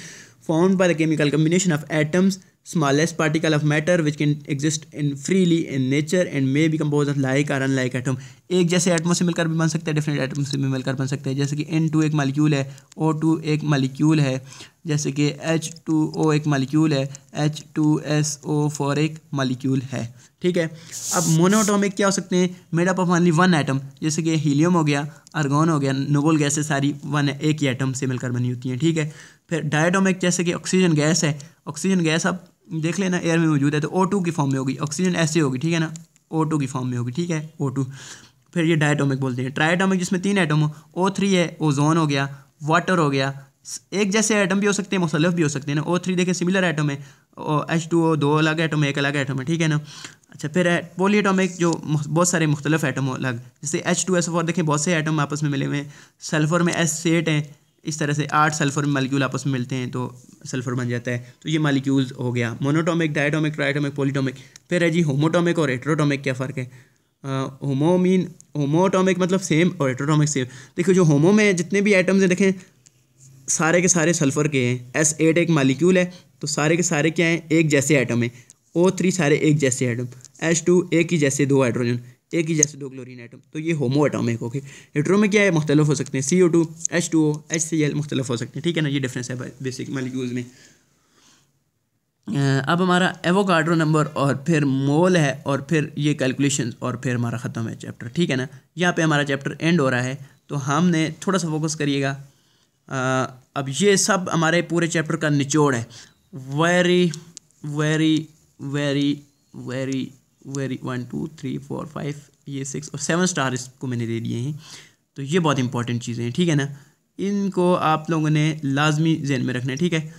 form by the chemical combination of atoms smallest particle of matter which can exist in freely in nature and may be composed of like or unlike atom एक जैसे एटमो से मिलकर भी बन सकते हैं डिफरेंट एटम से भी मिलकर बन सकते हैं जैसे कि N2 एक मालिक्यूल है O2 एक मालिक्यूल है जैसे कि H2O एक मालिक्यूल है H2SO4 एक मालिक्यूल है ठीक है अब मोनोटॉमिक क्या हो सकते हैं made up of only one atom जैसे कि हीलियम हो गया आर्गोन हो गया नोबल गैसे सारी वन एक ही एटम से मिलकर बनी होती हैं ठीक है फिर डायटोमिक जैसे कि ऑक्सीजन गैस है ऑक्सीजन गैस अब देख लेना एयर में मौजूद है तो ओ टू की फॉर्म में होगी ऑक्सीजन ऐसे होगी ठीक है ना ओ टू की फॉर्म में होगी ठीक है ओ टू फिर ये डायटोमिक बोलते हैं ट्राइटोमिक जिसमें तीन एटम हो ओ थ्री है ओजोन हो गया वाटर हो गया एक जैसे आइटम भी हो सकते हैं मुसलफ भी हो सकते हैं ना ओ थ्री देखें सिमिलर आइटम है एच टू ओ दो अलग आइटम है एक अलग आइटम है ठीक है ना अच्छा फिर है eh, पोलीटोमिक जो बहुत सारे मुख्तलिफ आइटम अलग जैसे एच टू एस फोर देखें बहुत से आइटम आपस में मिले हुए हैं सल्फर में एस सेट हैं इस तरह से आठ सल्फर मालिक्यूल आपस में मिलते हैं तो सल्फर बन जाता है तो ये मालिक्यूल्स हो गया मोनोटोमिक डायटोमिक ट्राइटोमिक पोलीटोमिक फिर है जी होमोटोमिक और हेट्रोटोमिक क्या फ़र्क है होमो मीन होमोटोमिक मतलब सेम और हेट्रोटोमिक सेम देखो जो होमो में जितने भी आइटम्स हैं देखें सारे के सारे सल्फर के हैं एस एट एक मालिक्यूल है तो सारे के सारे क्या हैं एक जैसे आइटम हैं ओ थ्री सारे एक जैसे आइटम एच टू एक ही जैसे दो हाइड्रोजन एक ही जैसे दो क्लोरीन आइटम तो ये होमो एटॉमिक ओके हेट्रो में क्या है मुख्तलिफ हो सकते हैं C O two H two O H C L मुख्तलि हो सकते हैं ठीक है ना ये डिफरेंस है बेसिक मालिक्यूल्स में अब हमारा एवोकाड्रो नंबर और फिर मोल है और फिर ये कैलकुलेशन और फिर हमारा ख़त्म है चैप्टर ठीक है ना यहाँ पे हमारा चैप्टर एंड हो रहा है तो हमने थोड़ा सा फोकस करिएगा अब ये सब हमारे पूरे चैप्टर का निचोड़ है very very very very very one two three four five ये सिक्स और सेवन स्टार इसको मैंने दे दिए हैं तो ये बहुत इंपॉर्टेंट चीज़ें हैं ठीक है ना इनको आप लोगों ने लाजमी जहन में रखना है ठीक है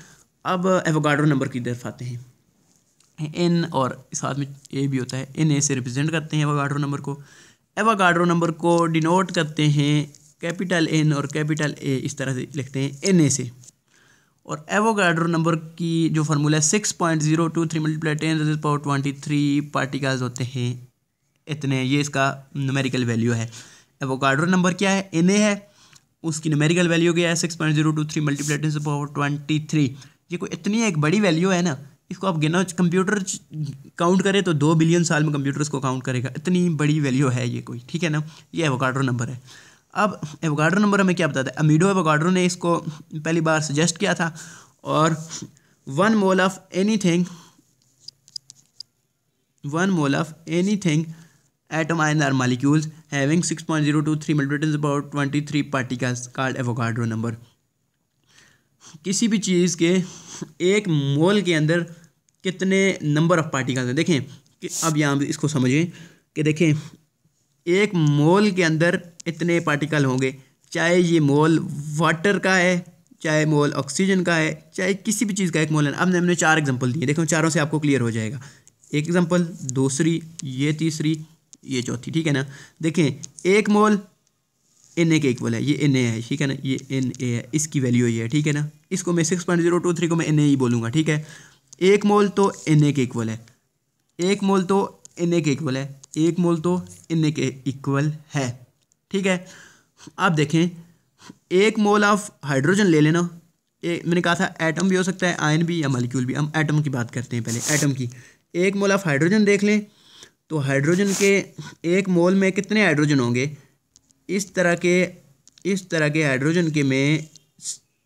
अब एवोगाडो नंबर की तरफ आते हैं एन और साथ में ए भी होता है एन ए से रिप्रेजेंट करते हैं एवोगाडो नंबर को एवोगाडो नंबर को डिनोट करते हैं कैपिटल एन और कैपिटल ए इस तरह से लिखते हैं एन ए से और एवोगाड्रो नंबर की जो फार्मूला है six point zero two three multiply ten power twenty three particles होते हैं इतने ये इसका नमेरिकल वैल्यू है एवोगाड्रो नंबर क्या है एन है उसकी न्यूमेरिकल वैल्यू क्या है six point zero two three multiply ten power twenty three ये कोई इतनी एक बड़ी वैल्यू है ना इसको आप गिना कंप्यूटर काउंट करें तो दो बिलियन साल में कंप्यूटर्स को काउंट करेगा इतनी बड़ी वैल्यू है ये कोई ठीक है ना ये एवोकाड्रो नंबर है अब एवोगाड्रो नंबर हमें क्या बताता है अमीडो एवोगाड्रो ने इसको पहली बार सजेस्ट किया था और one mole of anything one mole of anything six point zero two three 6.023 about twenty three particles called Avogadro number किसी भी चीज़ के एक मोल के अंदर कितने नंबर ऑफ पार्टिकल्स हैं देखें कि अब यहाँ इसको समझें कि देखें एक मोल के अंदर इतने पार्टिकल होंगे चाहे ये मोल वाटर का है चाहे मोल ऑक्सीजन का है चाहे किसी भी चीज़ का एक मोल है अब हमने चार एग्जांपल दिए देखो चारों से आपको क्लियर हो जाएगा एक एग्जांपल दूसरी ये तीसरी ये चौथी ठीक है ना देखें एक मोल एन ए के इक्वल है ये एन ए है ठीक है ना ये एन ए है इसकी वैल्यू ये है ठीक है ना इसको मैं six point zero two three को मैं एन ए ही बोलूँगा ठीक है एक मोल तो एन ए के इक्वल है एक मोल तो एन ए के इक्वल है एक मोल तो इनके के इक्वल है ठीक है आप देखें एक मोल ऑफ हाइड्रोजन ले लेना एक मैंने कहा था एटम भी हो सकता है आयन भी या मालिक्यूल भी हम एटम की बात करते हैं पहले एटम की एक मोल ऑफ हाइड्रोजन देख लें तो हाइड्रोजन के एक मोल में कितने हाइड्रोजन होंगे इस तरह के इस तरह के हाइड्रोजन के में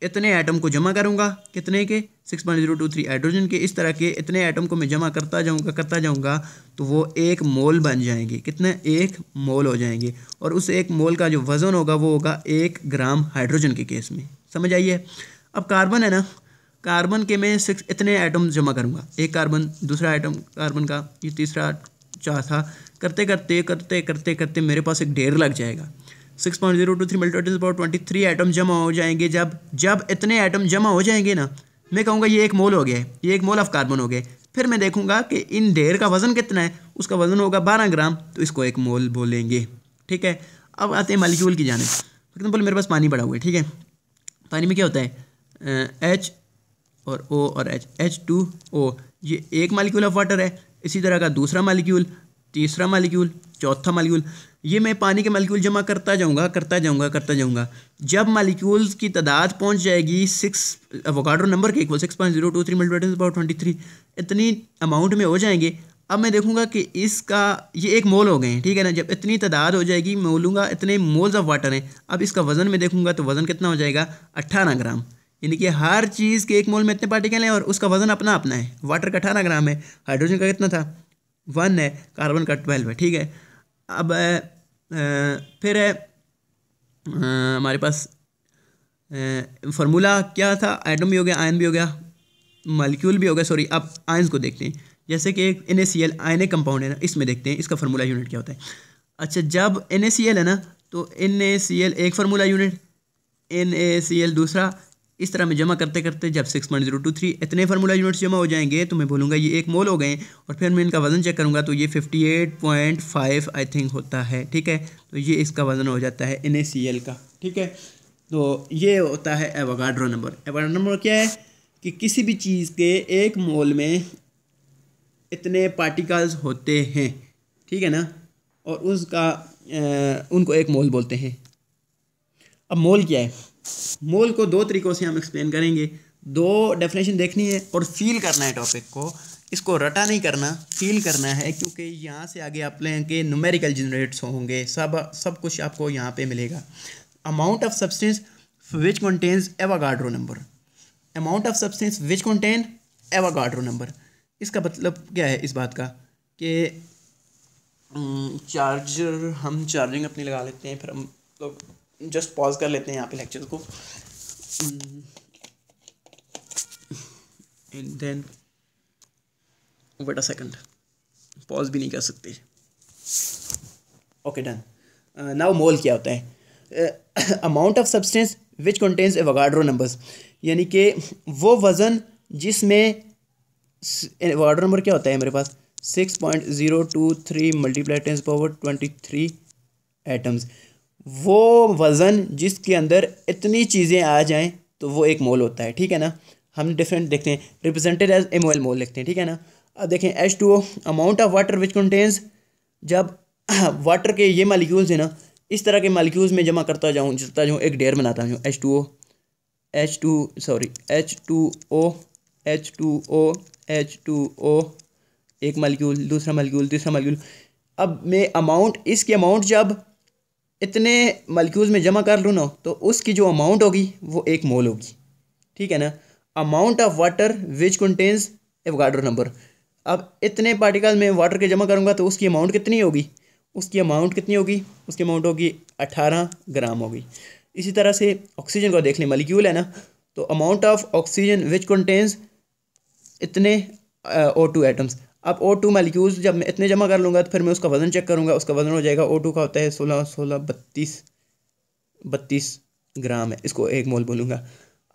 इतने आइटम को जमा करूँगा कितने के six point zero two three hydrogen के इस तरह के इतने आइटम को मैं जमा करता जाऊँगा करता जाऊँगा तो वो एक मोल बन जाएंगे कितने एक मोल हो जाएंगे और उस एक मोल का जो वज़न होगा वो होगा एक ग्राम हाइड्रोजन के केस में समझ आइए अब कार्बन है ना कार्बन के मैं सिक्स इतने आइटम जमा करूँगा एक कार्बन दूसरा आइटम कार्बन का ये तीसरा चौथा करते करते करते करते करते मेरे पास एक ढेर लग जाएगा six point zero two three multiple power twenty three item जमा हो जाएंगे जब जब इतने आइटम जमा हो जाएंगे ना मैं कहूँगा ये एक मोल हो गया ये एक मोल ऑफ कार्बन हो गया फिर मैं देखूंगा कि इन ढेर का वजन कितना है उसका वजन होगा बारह ग्राम तो इसको एक मोल बोलेंगे ठीक है अब आते हैं मालिक्यूल की जाने फॉर एग्जाम्पल मेरे पास पानी पड़ा हुआ है ठीक है पानी में क्या होता है एच और ओ और एच एच टू ओ ये एक मालिक्यूल ऑफ वाटर है इसी तरह का दूसरा मालिक्यूल तीसरा मालिक्यूल चौथा मालिक्यूल ये मैं पानी के मालिक्यूल जमा करता जाऊँगा करता जाऊँगा करता जाऊँगा जब मालिक्यूल्स की तादाद पहुँच जाएगी सिक्स वोकाडो नंबर के equal six point zero two three two power twenty three इतनी अमाउंट में हो जाएंगे अब मैं देखूंगा कि इसका ये एक मोल हो गए हैं ठीक है ना जब इतनी तादाद हो जाएगी मैं बोलूँगा इतने मोल्स ऑफ वाटर हैं अब इसका वजन में देखूंगा तो वजन कितना हो जाएगा अट्ठारह ग्राम यानी कि हर चीज़ के एक मोल में इतने पार्टिकल हैं और उसका वजन अपना अपना है वाटर का अठारह ग्राम है हाइड्रोजन का कितना था वन है कार्बन का ट्वेल्व है ठीक है अब फिर है हमारे पास फार्मूला क्या था एटम भी हो गया आयन भी हो गया मालिक्यूल भी हो गया सॉरी आप आयन्स को देखते हैं जैसे कि एक N A C L a compound है ना इसमें देखते हैं इसका फार्मूला यूनिट क्या होता है अच्छा जब एन ए सी एल है ना तो एन ए सी एल एक formula unit N A C L दूसरा इस तरह में जमा करते करते जब six point zero two three इतने फार्मूला यूनिट्स जमा हो जाएंगे तो मैं बोलूँगा ये एक मोल हो गए और फिर मैं इनका वजन चेक करूँगा तो ये fifty eight point five I think होता है ठीक है तो ये इसका वजन हो जाता है एन का ठीक है तो ये होता है एवागाड्रो नंबर एवागाड्रो नंबर क्या है कि किसी भी चीज़ के एक मोल में इतने पार्टिकल्स होते हैं ठीक है ना और उसका आ, उनको एक मोल बोलते हैं अब मोल क्या है मोल को दो तरीक़ों से हम एक्सप्लेन करेंगे दो डेफिनेशन देखनी है और फील करना है टॉपिक को इसको रटा नहीं करना फील करना है क्योंकि यहाँ से आगे आप लें कि नुमेरिकल जनरेट्स होंगे सब सब कुछ आपको यहाँ पे मिलेगा amount of substance which contains Avogadro number amount of substance which contain Avogadro number इसका मतलब क्या है इस बात का कि चार्जर हम्म, हम चार्जिंग अपनी लगा लेते हैं फिर हम लोग जस्ट पॉज कर लेते हैं यहाँ पे लेक्चर को end then wait a second pause भी नहीं कर सकते ओके डन नाउ मोल क्या होता है amount of substance which contains Avogadro numbers यानी कि वो वज़न जिसमें एवागाड्रो नंबर क्या होता है मेरे पास six point zero two three multiply tense power twenty three atoms वो वज़न जिसके अंदर इतनी चीज़ें आ जाएँ तो वो एक मोल होता है ठीक है ना हम डिफरेंट देखते हैं रिप्रेजेंटेड एज एम मोल लिखते हैं ठीक है ना अब देखें H two O amount of water which contains जब वाटर के ये मालिक्यूल्स हैं ना इस तरह के मालिक्यूल्स में जमा करता जाऊँ जुटता जाऊँ एक डेयर बनाता हूँ H two O H two sorry H two O H two O H two O एक मालिक्यूल दूसरा मालिक्यूल तीसरा मालिक्यूल अब मैं अमाउंट इसके अमाउंट जब इतने मलक्यूज़ में जमा कर लूँ ना तो उसकी जो अमाउंट होगी वो एक मोल होगी ठीक है ना amount of water which contains Avogadro number अब इतने पार्टिकल में वाटर के जमा करूँगा तो उसकी अमाउंट कितनी होगी उसकी अमाउंट कितनी होगी उसकी अमाउंट होगी अट्ठारह ग्राम होगी इसी तरह से ऑक्सीजन को देख लें मलिक्यूल है ना तो amount of oxygen which contains इतने ओ टू एटम्स अब ओ टू मालिक्यूल्स जब मैं इतने जमा कर लूँगा तो फिर मैं उसका वज़न चेक करूँगा उसका वज़न हो जाएगा ओ टू का होता है सोलह सोलह बत्तीस बत्तीस ग्राम है इसको एक मोल बोलूँगा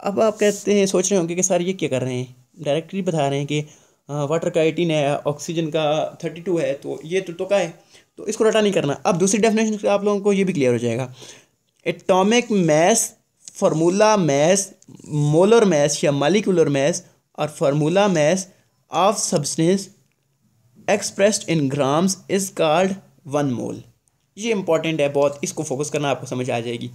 अब आप कहते हैं सोच रहे होंगे कि सर ये क्या कर रहे हैं डायरेक्टली बता रहे हैं कि वाटर का एटीन है ऑक्सीजन का थर्टी टू है तो ये तो का है तो इसको रटा नहीं करना अब दूसरी डेफिनेशन से आप लोगों को ये भी क्लियर हो जाएगा atomic mass formula mass molar mass या मालिकुलर मैस और formula mass of substance expressed in grams is called one mole ये इंपॉर्टेंट है बहुत इसको फोकस करना आपको समझ आ जाएगी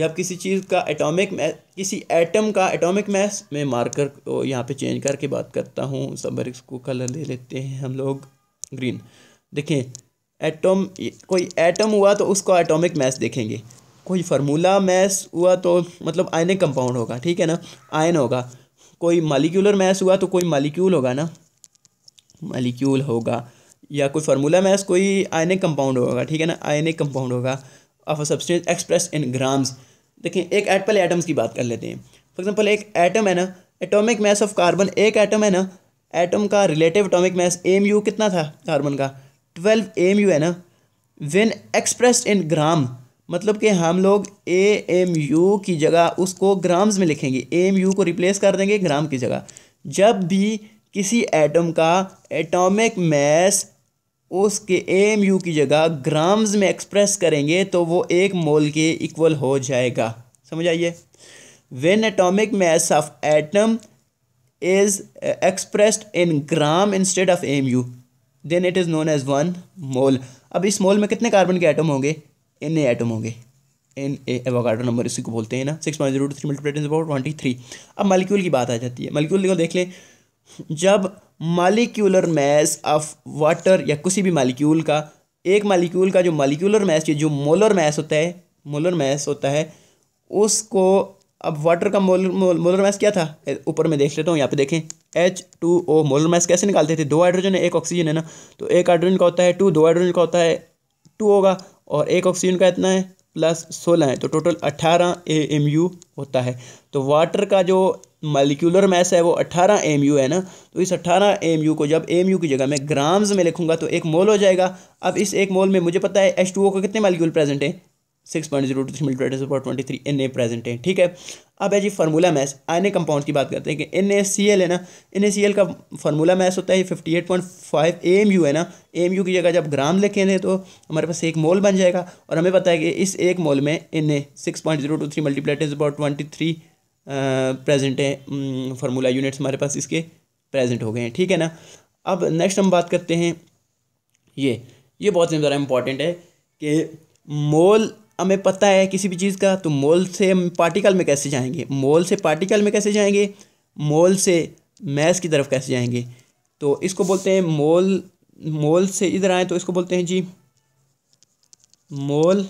जब किसी चीज़ का एटॉमिक किसी एटम का एटॉमिक मैस मैं मार्कर को यहाँ पे चेंज करके बात करता हूँ सबर को कलर ले लेते हैं हम लोग ग्रीन देखें एटम कोई एटम हुआ तो उसको एटॉमिक मैस देखेंगे कोई फार्मूला मैस हुआ तो मतलब आयनिक कंपाउंड होगा ठीक है ना आयन होगा कोई मालिक्यूलर मैस हुआ तो कोई मालिक्यूल होगा ना मलिक्यूल होगा या कोई फार्मूला मैस कोई आयनिक कंपाउंड होगा ठीक है ना आयनिक कंपाउंड होगा of a substance express in grams देखें एक एटपल एटम्स की बात कर लेते हैं फॉर एग्जांपल एक एटम है ना एटॉमिक मास ऑफ कार्बन एक एटम है ना एटम का relative atomic mass M U कितना था कार्बन का ट्वेल्व एम यू है ना वेन एक्सप्रेस इन ग्राम मतलब कि हम लोग ए एम यू की जगह उसको ग्राम्स में लिखेंगे एम यू को रिप्लेस कर देंगे ग्राम की जगह जब भी किसी एटम का एटॉमिक मैस उसके एम यू की जगह ग्राम्स में एक्सप्रेस करेंगे तो वो एक मोल के इक्वल हो जाएगा समझ आइए when atomic mass of atom is expressed in gram instead of M U then it is known as one mole अब इस मोल में कितने कार्बन के एटम होंगे एन ए एटम होंगे एन ए एवोगाडो नंबर इसी को बोलते हैं ना six point zero two three multiplied about twenty three अब मालिक्यूल की बात आ जाती है मालिक्यूल देखो देख लें जब मालिक्यूलर मैस ऑफ वाटर या किसी भी मालिक्यूल का एक मालिक्यूल का जो मालिक्यूलर मैस जो मोलर मैस होता है मोलर मैस होता है उसको अब वाटर का मोल मोलर मैस क्या था ऊपर में देख लेता हूँ यहाँ पे देखें H two O molar mass कैसे निकालते थे दो हाइड्रोजन है एक ऑक्सीजन है ना तो एक हाइड्रोजन का होता है टू दो हाइड्रोजन का होता है टू होगा और एक ऑक्सीजन का इतना है प्लस सोलह है तो टोटल अट्ठारह ए एम यू होता है तो वाटर का जो मालिक्यूलर मैस है वो 18 एम है ना तो इस 18 एम को जब एम की जगह मैं ग्राम्स में लिखूंगा तो एक मोल हो जाएगा अब इस एक मोल में मुझे पता है एच टू ओ का कितने मालिक्यूल प्रेजेंट है six point zero two three multiply पर twenty three N A present है ठीक है अब है जी फार्मूला मैस ए कंपाउंड की बात करते हैं कि एन ए सी एल है ना एन ए सी एल का फार्मूला मैस होता है fifty eight point five A M U है ना ए एम यू की जगह जब ग्राम लिखेंगे तो हमारे पास एक मोल बन जाएगा और हमें पता है कि इस एक मोल में N A six point zero two three is about twenty three present हैं फार्मूला यूनिट्स हमारे पास इसके प्रेजेंट हो गए हैं ठीक है ना अब नेक्स्ट हम बात करते हैं ये ये बहुत ज़्यादा इंपॉर्टेंट है कि मोल हमें पता है किसी भी चीज़ का तो मोल से हम पार्टिकल में कैसे जाएंगे मोल से पार्टिकल में कैसे जाएंगे मोल से मैस की तरफ कैसे जाएंगे तो इसको बोलते हैं मोल मोल से इधर आए तो इसको बोलते हैं जी mole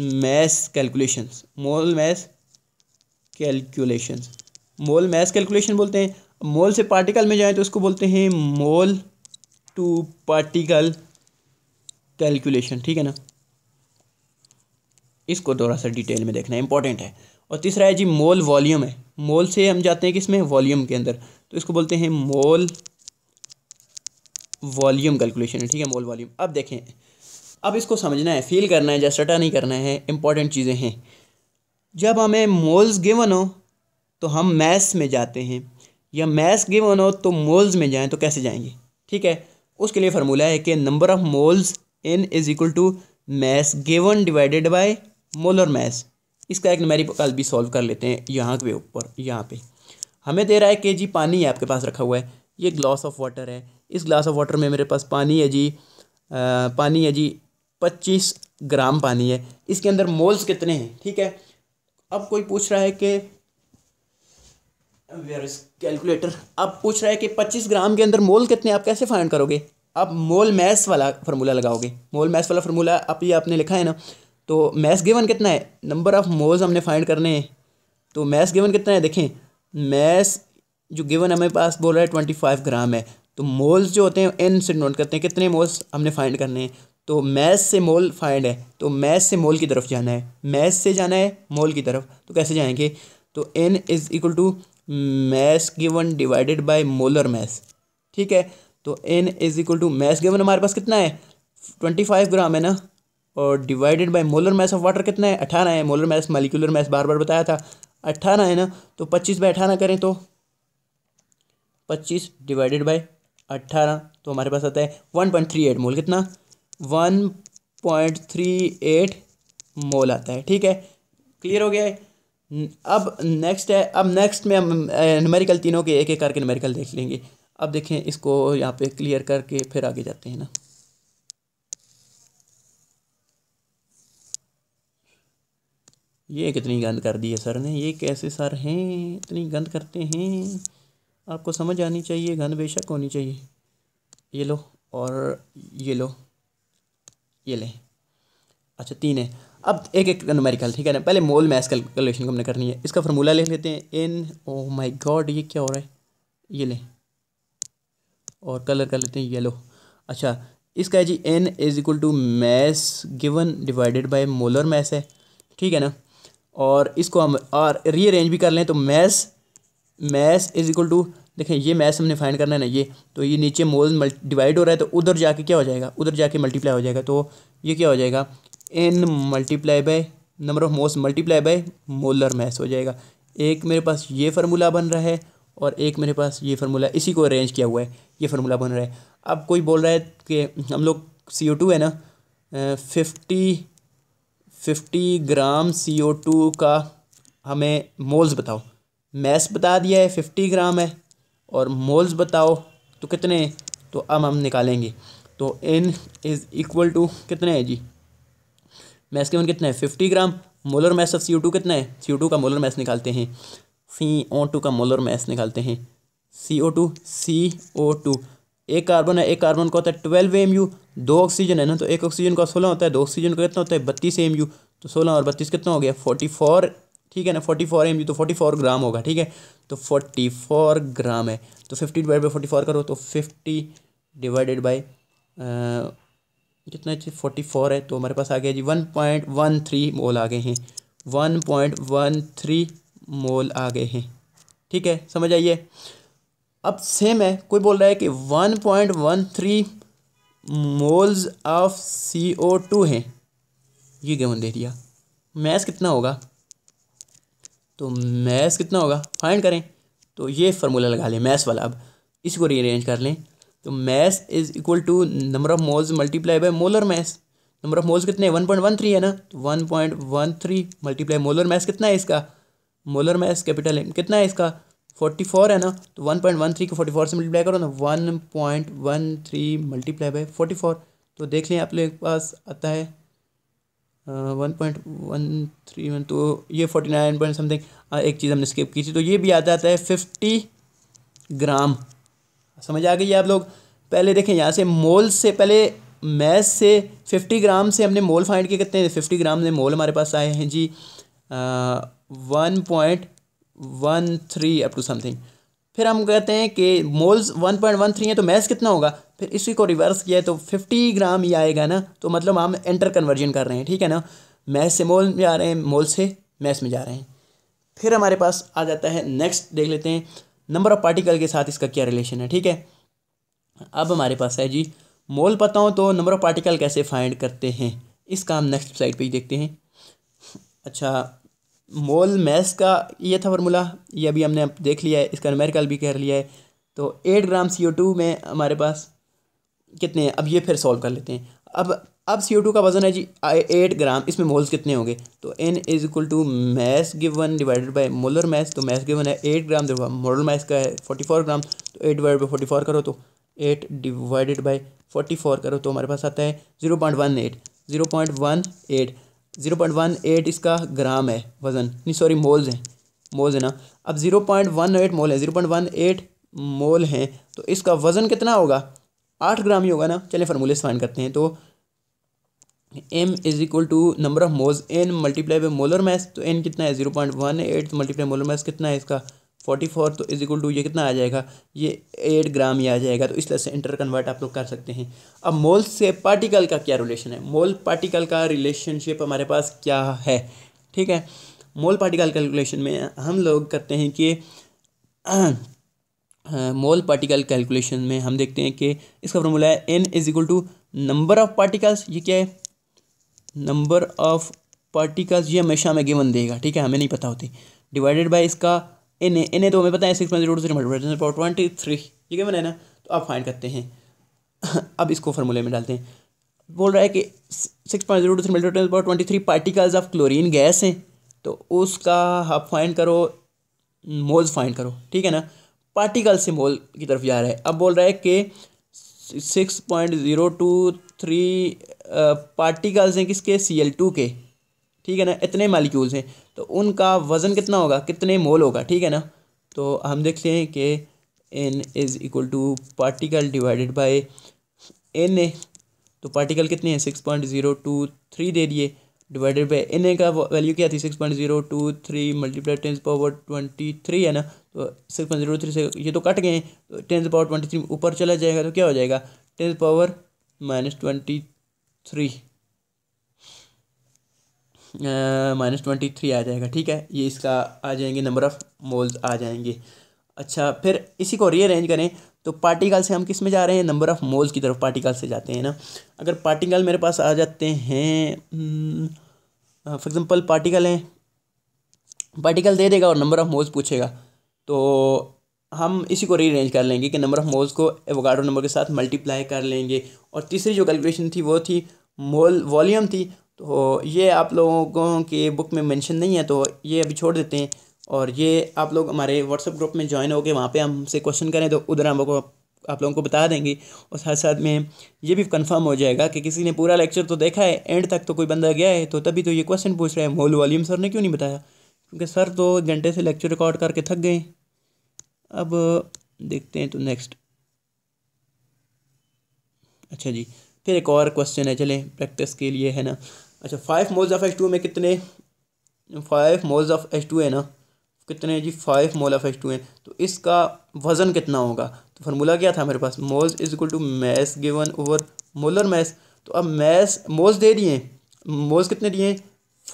mass calculations mole mass calculation mole mass calculation बोलते हैं मोल से पार्टिकल में जाएं तो उसको बोलते हैं मोल टू पार्टिकल कैलकुलेशन ठीक है ना इसको थोड़ा सा डिटेल में देखना इंपॉर्टेंट है और तीसरा है जी मोल वॉल्यूम है मोल से हम जाते हैं किसमें वॉल्यूम के अंदर तो इसको बोलते हैं मोल वॉल्यूम कैलकुलेशन है ठीक है मोल वॉल्यूम अब देखें अब इसको समझना है फील करना है जस्ट नहीं करना है इंपॉर्टेंट चीज़ें हैं जब हमें मोल्स गिवन हो तो हम मैथ्स में जाते हैं या मैथ्स गिवन हो तो मोल्स में जाएँ तो कैसे जाएंगे ठीक है उसके लिए फार्मूला है कि number of moles N is equal to mass given divided by molar mass इसका एक नमेरिकल भी सॉल्व कर लेते हैं यहाँ के ऊपर यहाँ पे हमें दे रहा है कि जी पानी है आपके पास रखा हुआ है ये ग्लास ऑफ वाटर है इस ग्लास ऑफ वाटर में मेरे पास पानी है जी आ, पानी है जी पच्चीस ग्राम पानी है इसके अंदर मोल्स कितने हैं ठीक है अब कोई पूछ रहा है कि वेयर इज कैलकुलेटर अब पूछ रहा है कि पच्चीस ग्राम के अंदर मोल कितने आप कैसे फाइंड करोगे आप मोल मैस वाला फार्मूला लगाओगे मोल मैस वाला फार्मूला आप ये आपने लिखा है ना तो मैस गिवन कितना है नंबर ऑफ मोल्स हमने फाइंड करने हैं तो मैस गिवन कितना है देखें मैस जो गिवन हमें पास बोल रहा है ट्वेंटी फाइव ग्राम है तो मोल्स जो होते हैं इन से नोट करते हैं कितने मोल्स हमने फाइंड करने हैं तो मैस से मोल फाइंड है तो मैस से मोल की तरफ जाना है मैस से जाना है मोल की तरफ तो कैसे जाएंगे तो N is equal to mass given divided by molar mass ठीक है तो N is equal to mass given हमारे पास कितना है ट्वेंटी फाइव ग्राम है ना और divided by molar mass of water कितना है अठारह है मोलर मैस मालिकुलर मैस बार बार बताया था अट्ठारह है ना तो पच्चीस बाई अठारह करें तो पच्चीस डिवाइडेड बाई अट्ठारह तो हमारे पास आता है one point three eight mole कितना one point three eight mole आता है ठीक है क्लियर हो गया है अब नेक्स्ट है अब नेक्स्ट में हम नमेरिकल तीनों के एक एक करके नमेरिकल देख लेंगे अब देखें इसको यहाँ पे क्लियर करके फिर आगे जाते हैं ना ये कितनी गंद कर दी है सर ने ये कैसे सर हैं इतनी गंद करते हैं आपको समझ आनी चाहिए गंद बेशक होनी चाहिए ये लो और ये लो ये लें अच्छा तीन है अब एक एक नुमेरिकल ठीक है ना पहले मोल मैस कैलकुलेशन को हमने करनी है इसका फार्मूला ले लेते हैं एन ओ माय गॉड ये क्या हो रहा है ये लें और कलर कर लेते हैं येलो अच्छा इसका है जी N is equal to mass given divided by molar mass है ठीक है ना और इसको हम और रीअरेंज भी कर लें तो mass mass is equal to देखें ये मैथ हमने फाइंड करना है ना ये तो ये नीचे मोल डिवाइड हो रहा है तो उधर जाके क्या हो जाएगा उधर जाके मल्टीप्लाई हो जाएगा तो ये क्या हो जाएगा N multiply by number of moles multiply by molar mass हो जाएगा एक मेरे पास ये फार्मूला बन रहा है और एक मेरे पास ये फार्मूला इसी को अरेंज किया हुआ है ये फार्मूला बन रहा है अब कोई बोल रहा है कि हम लोग सी ओ टू है ना fifty fifty gram C O two का हमें मोल्स बताओ मैथ बता दिया है फिफ्टी ग्राम है और मोल्स बताओ तो कितने तो अब हम निकालेंगे तो एन इज़ इक्वल टू कितने हैं जी मैस के वन कितना है fifty gram molar mass of C two कितना है सी टू का मोलर मैस निकालते हैं सी ओ टू का मोलर मैस निकालते हैं C O two C O two एक कार्बन है एक कार्बन का होता है ट्वेल्व एम यू दो ऑक्सीजन है ना तो एक ऑक्सीजन का सोलह होता है दो ऑक्सीजन का कितना होता है बत्तीस एम यू तो सोलह और बत्तीस कितना हो गया फोर्टी फोर ठीक है ना फोर्टी फोर एम तो फोर्टी फोर ग्राम होगा ठीक है तो फोर्टी फोर ग्राम है तो fifty divide by forty four करो तो फिफ्टी डिवाइडेड बाई कितना फोर्टी फोर है तो हमारे पास आ गया जी one point one three mole आ गए हैं one point one three mole आ गए हैं ठीक है समझ आइए अब सेम है कोई बोल रहा है कि one point one three moles of C O two हैं ये गेहूँ दे दिया मैथ्स कितना होगा तो मैस कितना होगा फाइंड करें तो ये फार्मूला लगा लें मैस वाला अब इसको रीअरेंज कर लें तो mass is equal to number of moles multiply by molar mass number of moles कितने वन पॉइंट वन थ्री है ना तो one point one three multiply molar mass कितना है इसका मोलर मैस कैपिटल है कितना है इसका फोर्टी फोर है ना तो वन पॉइंट वन थ्री को फोर्टी फोर से मल्टीप्लाई करो ना one point one three multiply by forty four तो देख लें आप लोग के पास आता है one point one three one तो ये फोर्टी नाइन पॉइंट समथिंग एक चीज़ हमने स्किप की थी तो ये भी याद आता है फिफ्टी ग्राम समझ आ गई आप लोग पहले देखें यहाँ से मोल से पहले मैथ से फिफ्टी ग्राम से हमने मोल फाइंड किए कितने फिफ्टी ग्राम में मोल हमारे पास आए हैं जी one point one three up to something फिर हम कहते हैं कि moles one point one three है तो मैस कितना होगा फिर इसी को रिवर्स किया है तो फिफ्टी ग्राम ही आएगा ना तो मतलब हम एंटर कन्वर्जन कर रहे हैं ठीक है ना मैस से मोल में जा रहे हैं मोल से मैस में जा रहे हैं फिर हमारे पास आ जाता है नेक्स्ट देख लेते हैं नंबर ऑफ पार्टिकल के साथ इसका क्या रिलेशन है ठीक है अब हमारे पास है जी मोल पता हो तो नंबर ऑफ पार्टिकल कैसे फाइंड करते हैं इसका हम नेक्स्ट साइड पर ही देखते हैं अच्छा मोल मैस का ये था फार्मूला ये अभी हमने देख लिया है इसका नमेरिकल भी कर लिया है तो eight gram C O to में हमारे पास कितने हैं अब ये फिर सॉल्व कर लेते हैं अब अब सी ओ टू का वजन है जी एट ग्राम इसमें मोल्स कितने होंगे तो N is equal to mass given divided by molar mass तो मैस गिवन है एट ग्राम जो मोलर मैस का है फोर्टी फोर ग्राम तो eight divide by forty four करो तो eight divided by forty four करो तो हमारे पास आता है zero point one eight zero point one eight zero point one eight इसका ग्राम है वज़न नहीं सॉरी मोल्स हैं मोल्स है ना अब zero point one eight mole है zero point one eight mole हैं तो इसका वज़न कितना होगा आठ ग्राम ही होगा ना चलिए फार्मूले से फाइन करते हैं तो M is equal to number of moles N multiply by molar mass तो एन कितना है zero point one eight multiply molar mass कितना है इसका फोर्टी फोर तो इज इक्वल टू ये कितना आ जाएगा ये एट ग्राम ही आ जाएगा तो इस तरह से इंटर कन्वर्ट आप लोग कर सकते हैं अब मोल से पार्टिकल का क्या रिलेशन है मोल पार्टिकल का रिलेशनशिप हमारे पास क्या है ठीक है मोल पार्टिकल कैलकुलेशन में हम लोग करते हैं कि मोल पार्टिकल कैलकुलेशन में हम देखते हैं कि इसका फॉर्मूला है N is equal to number of particles ये क्या है नंबर ऑफ पार्टिकल्स ये हमेशा हमें गिवन देगा ठीक है हमें नहीं पता होती डिवाइडेड बाय इसका इन्हें इन्हें तो हमें पता है six point zero zero multiply twenty three ठीक है मैंने ना तो आप फाइंड करते हैं अब इसको फॉर्मूले में डालते हैं बोल रहा है कि six point zero two three multiply twenty three particles of chlorine gas हैं तो उसका आप फाइंड करो मोल्स फाइंड करो ठीक है ना पार्टिकल से मोल की तरफ जा रहा है अब बोल रहा है कि six point zero two three particles हैं किसके सी एल टू के ठीक है ना इतने मालिक्यूल्स हैं तो उनका वज़न कितना होगा कितने मोल होगा ठीक है ना तो हम देखते हैं कि N is equal to particle divided by N A तो पार्टिकल कितने हैं six point zero two three दे दिए डिवाइडेड बाय एन ए का वैल्यू क्या थी six point zero two three multiply tense power twenty three है ना तो सिक्स पॉइंट जीरो थ्री से ये तो कट गए हैं तो टेंस पावर ट्वेंटी थ्री ऊपर चला जाएगा तो क्या हो जाएगा ten's power minus twenty three minus twenty three आ जाएगा ठीक है ये इसका आ जाएंगे नंबर ऑफ़ मोल्स आ जाएंगे अच्छा फिर इसी को रीअरेंज करें तो पार्टिकल से हम किस में जा रहे हैं नंबर ऑफ़ मोल्स की तरफ पार्टिकल से जाते हैं ना अगर पार्टिकल मेरे पास आ जाते हैं फॉर एग्ज़ाम्पल पार्टिकल हैं पार्टिकल दे देगा और नंबर ऑफ़ मोल्स पूछेगा तो हम इसी को रीअरेंज कर लेंगे कि नंबर ऑफ़ मोल्स को एवोगाडो नंबर के साथ मल्टीप्लाई कर लेंगे और तीसरी जो कैलकुलेशन थी वो थी मोल वॉल्यूम थी तो ये आप लोगों के बुक में मेंशन नहीं है तो ये अभी छोड़ देते हैं और ये आप लोग हमारे व्हाट्सएप ग्रुप में ज्वाइन हो गए वहाँ पर हमसे क्वेश्चन करें तो उधर हम लोगों आप लोगों को बता देंगे और साथ साथ में ये भी कंफर्म हो जाएगा कि किसी ने पूरा लेक्चर तो देखा है एंड तक तो कोई बंदा गया है तो तभी तो ये क्वेश्चन पूछ रहे हैं मोल वॉल्यूम सर ने क्यों नहीं बताया क्योंकि सर तो घंटे से लेक्चर रिकॉर्ड करके थक गए अब देखते हैं तो नेक्स्ट अच्छा जी फिर एक और क्वेश्चन है चले प्रैक्टिस के लिए है ना अच्छा five moles of H two में कितने five moles of H two है ना कितने जी five mole of H two है तो इसका वज़न कितना होगा तो फार्मूला क्या था मेरे पास moles is equal to mass given over molar mass तो अब मैस मोल्स दे दिए मोल्स कितने दिए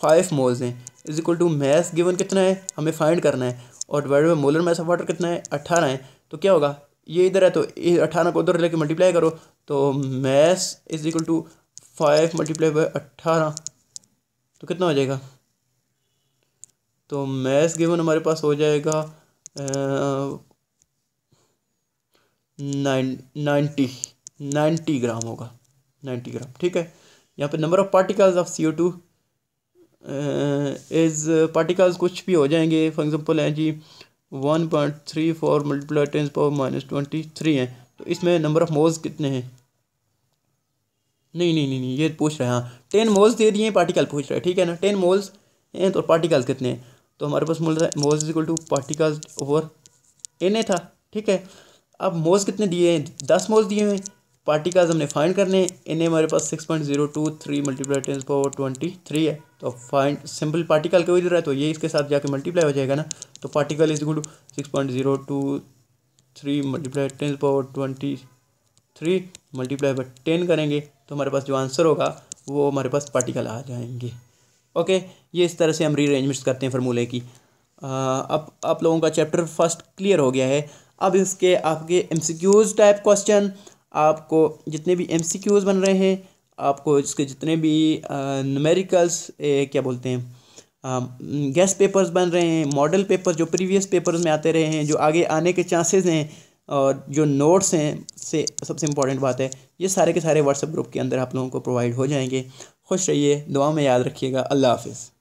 फाइव मोल्स हैं is equal to mass given कितना है हमें फाइंड करना है और divide by molar mass of water कितना है अट्ठारह है तो क्या होगा ये इधर है तो अठारह को उधर लेके मल्टीप्लाई करो तो mass is equal to five multiply by अट्ठारह तो कितना हो जाएगा तो मैथ गिवन हमारे पास हो जाएगा नाइन नाइन्टी नाइन्टी ग्राम होगा नाइन्टी ग्राम ठीक है यहाँ पे number of particles of C O two is particles कुछ भी हो जाएंगे फॉर एग्जांपल हैं जी one point three four multiply tense power minus twenty three हैं तो इसमें नंबर ऑफ मोल्स कितने हैं नहीं नहीं नहीं नहीं ये पूछ रहे हैं हाँ टेन मोल्स दे दिए पार्टिकल पूछ रहे हैं ठीक है ना टेन मोल्स हैं तो पार्टिकल्स कितने हैं तो हमारे पास mole moles equal to particles over N A था ठीक है अब मोल्स कितने दिए हैं दस मोल्स दिए हुए हैं पार्टिकल्स हमने फाइंड करने हैं एन ए हमारे पास six point zero two three multiply ten power twenty three है तो फाइंड सिंपल पार्टिकल को रहा है तो ये इसके साथ जाके मल्टीप्लाई हो जाएगा ना तो particle is equal to six point zero two three multiply ten power twenty three multiply by ten करेंगे तो हमारे पास जो आंसर होगा वो हमारे पास पार्टिकल आ जाएंगे ओके ये इस तरह से हम रीअरेंजमेंट्स करते हैं फार्मूले की अब आप लोगों का चैप्टर फर्स्ट क्लियर हो गया है अब इसके आपके क्यूज़ टाइप क्वेश्चन आपको जितने भी क्यूज़ बन रहे हैं आपको इसके जितने भी नमेरिकल्स क्या बोलते हैं गेस्ट पेपर्स बन रहे हैं मॉडल पेपर जो प्रीवियस पेपर्स में आते रहे हैं जो आगे आने के चांसेस हैं और जो नोट्स हैं से सबसे इम्पॉर्टेंट बात है ये सारे के सारे व्हाट्सएप ग्रुप के अंदर आप लोगों को प्रोवाइड हो जाएंगे खुश रहिए दुआ में याद रखिएगा अल्लाह हाफिज़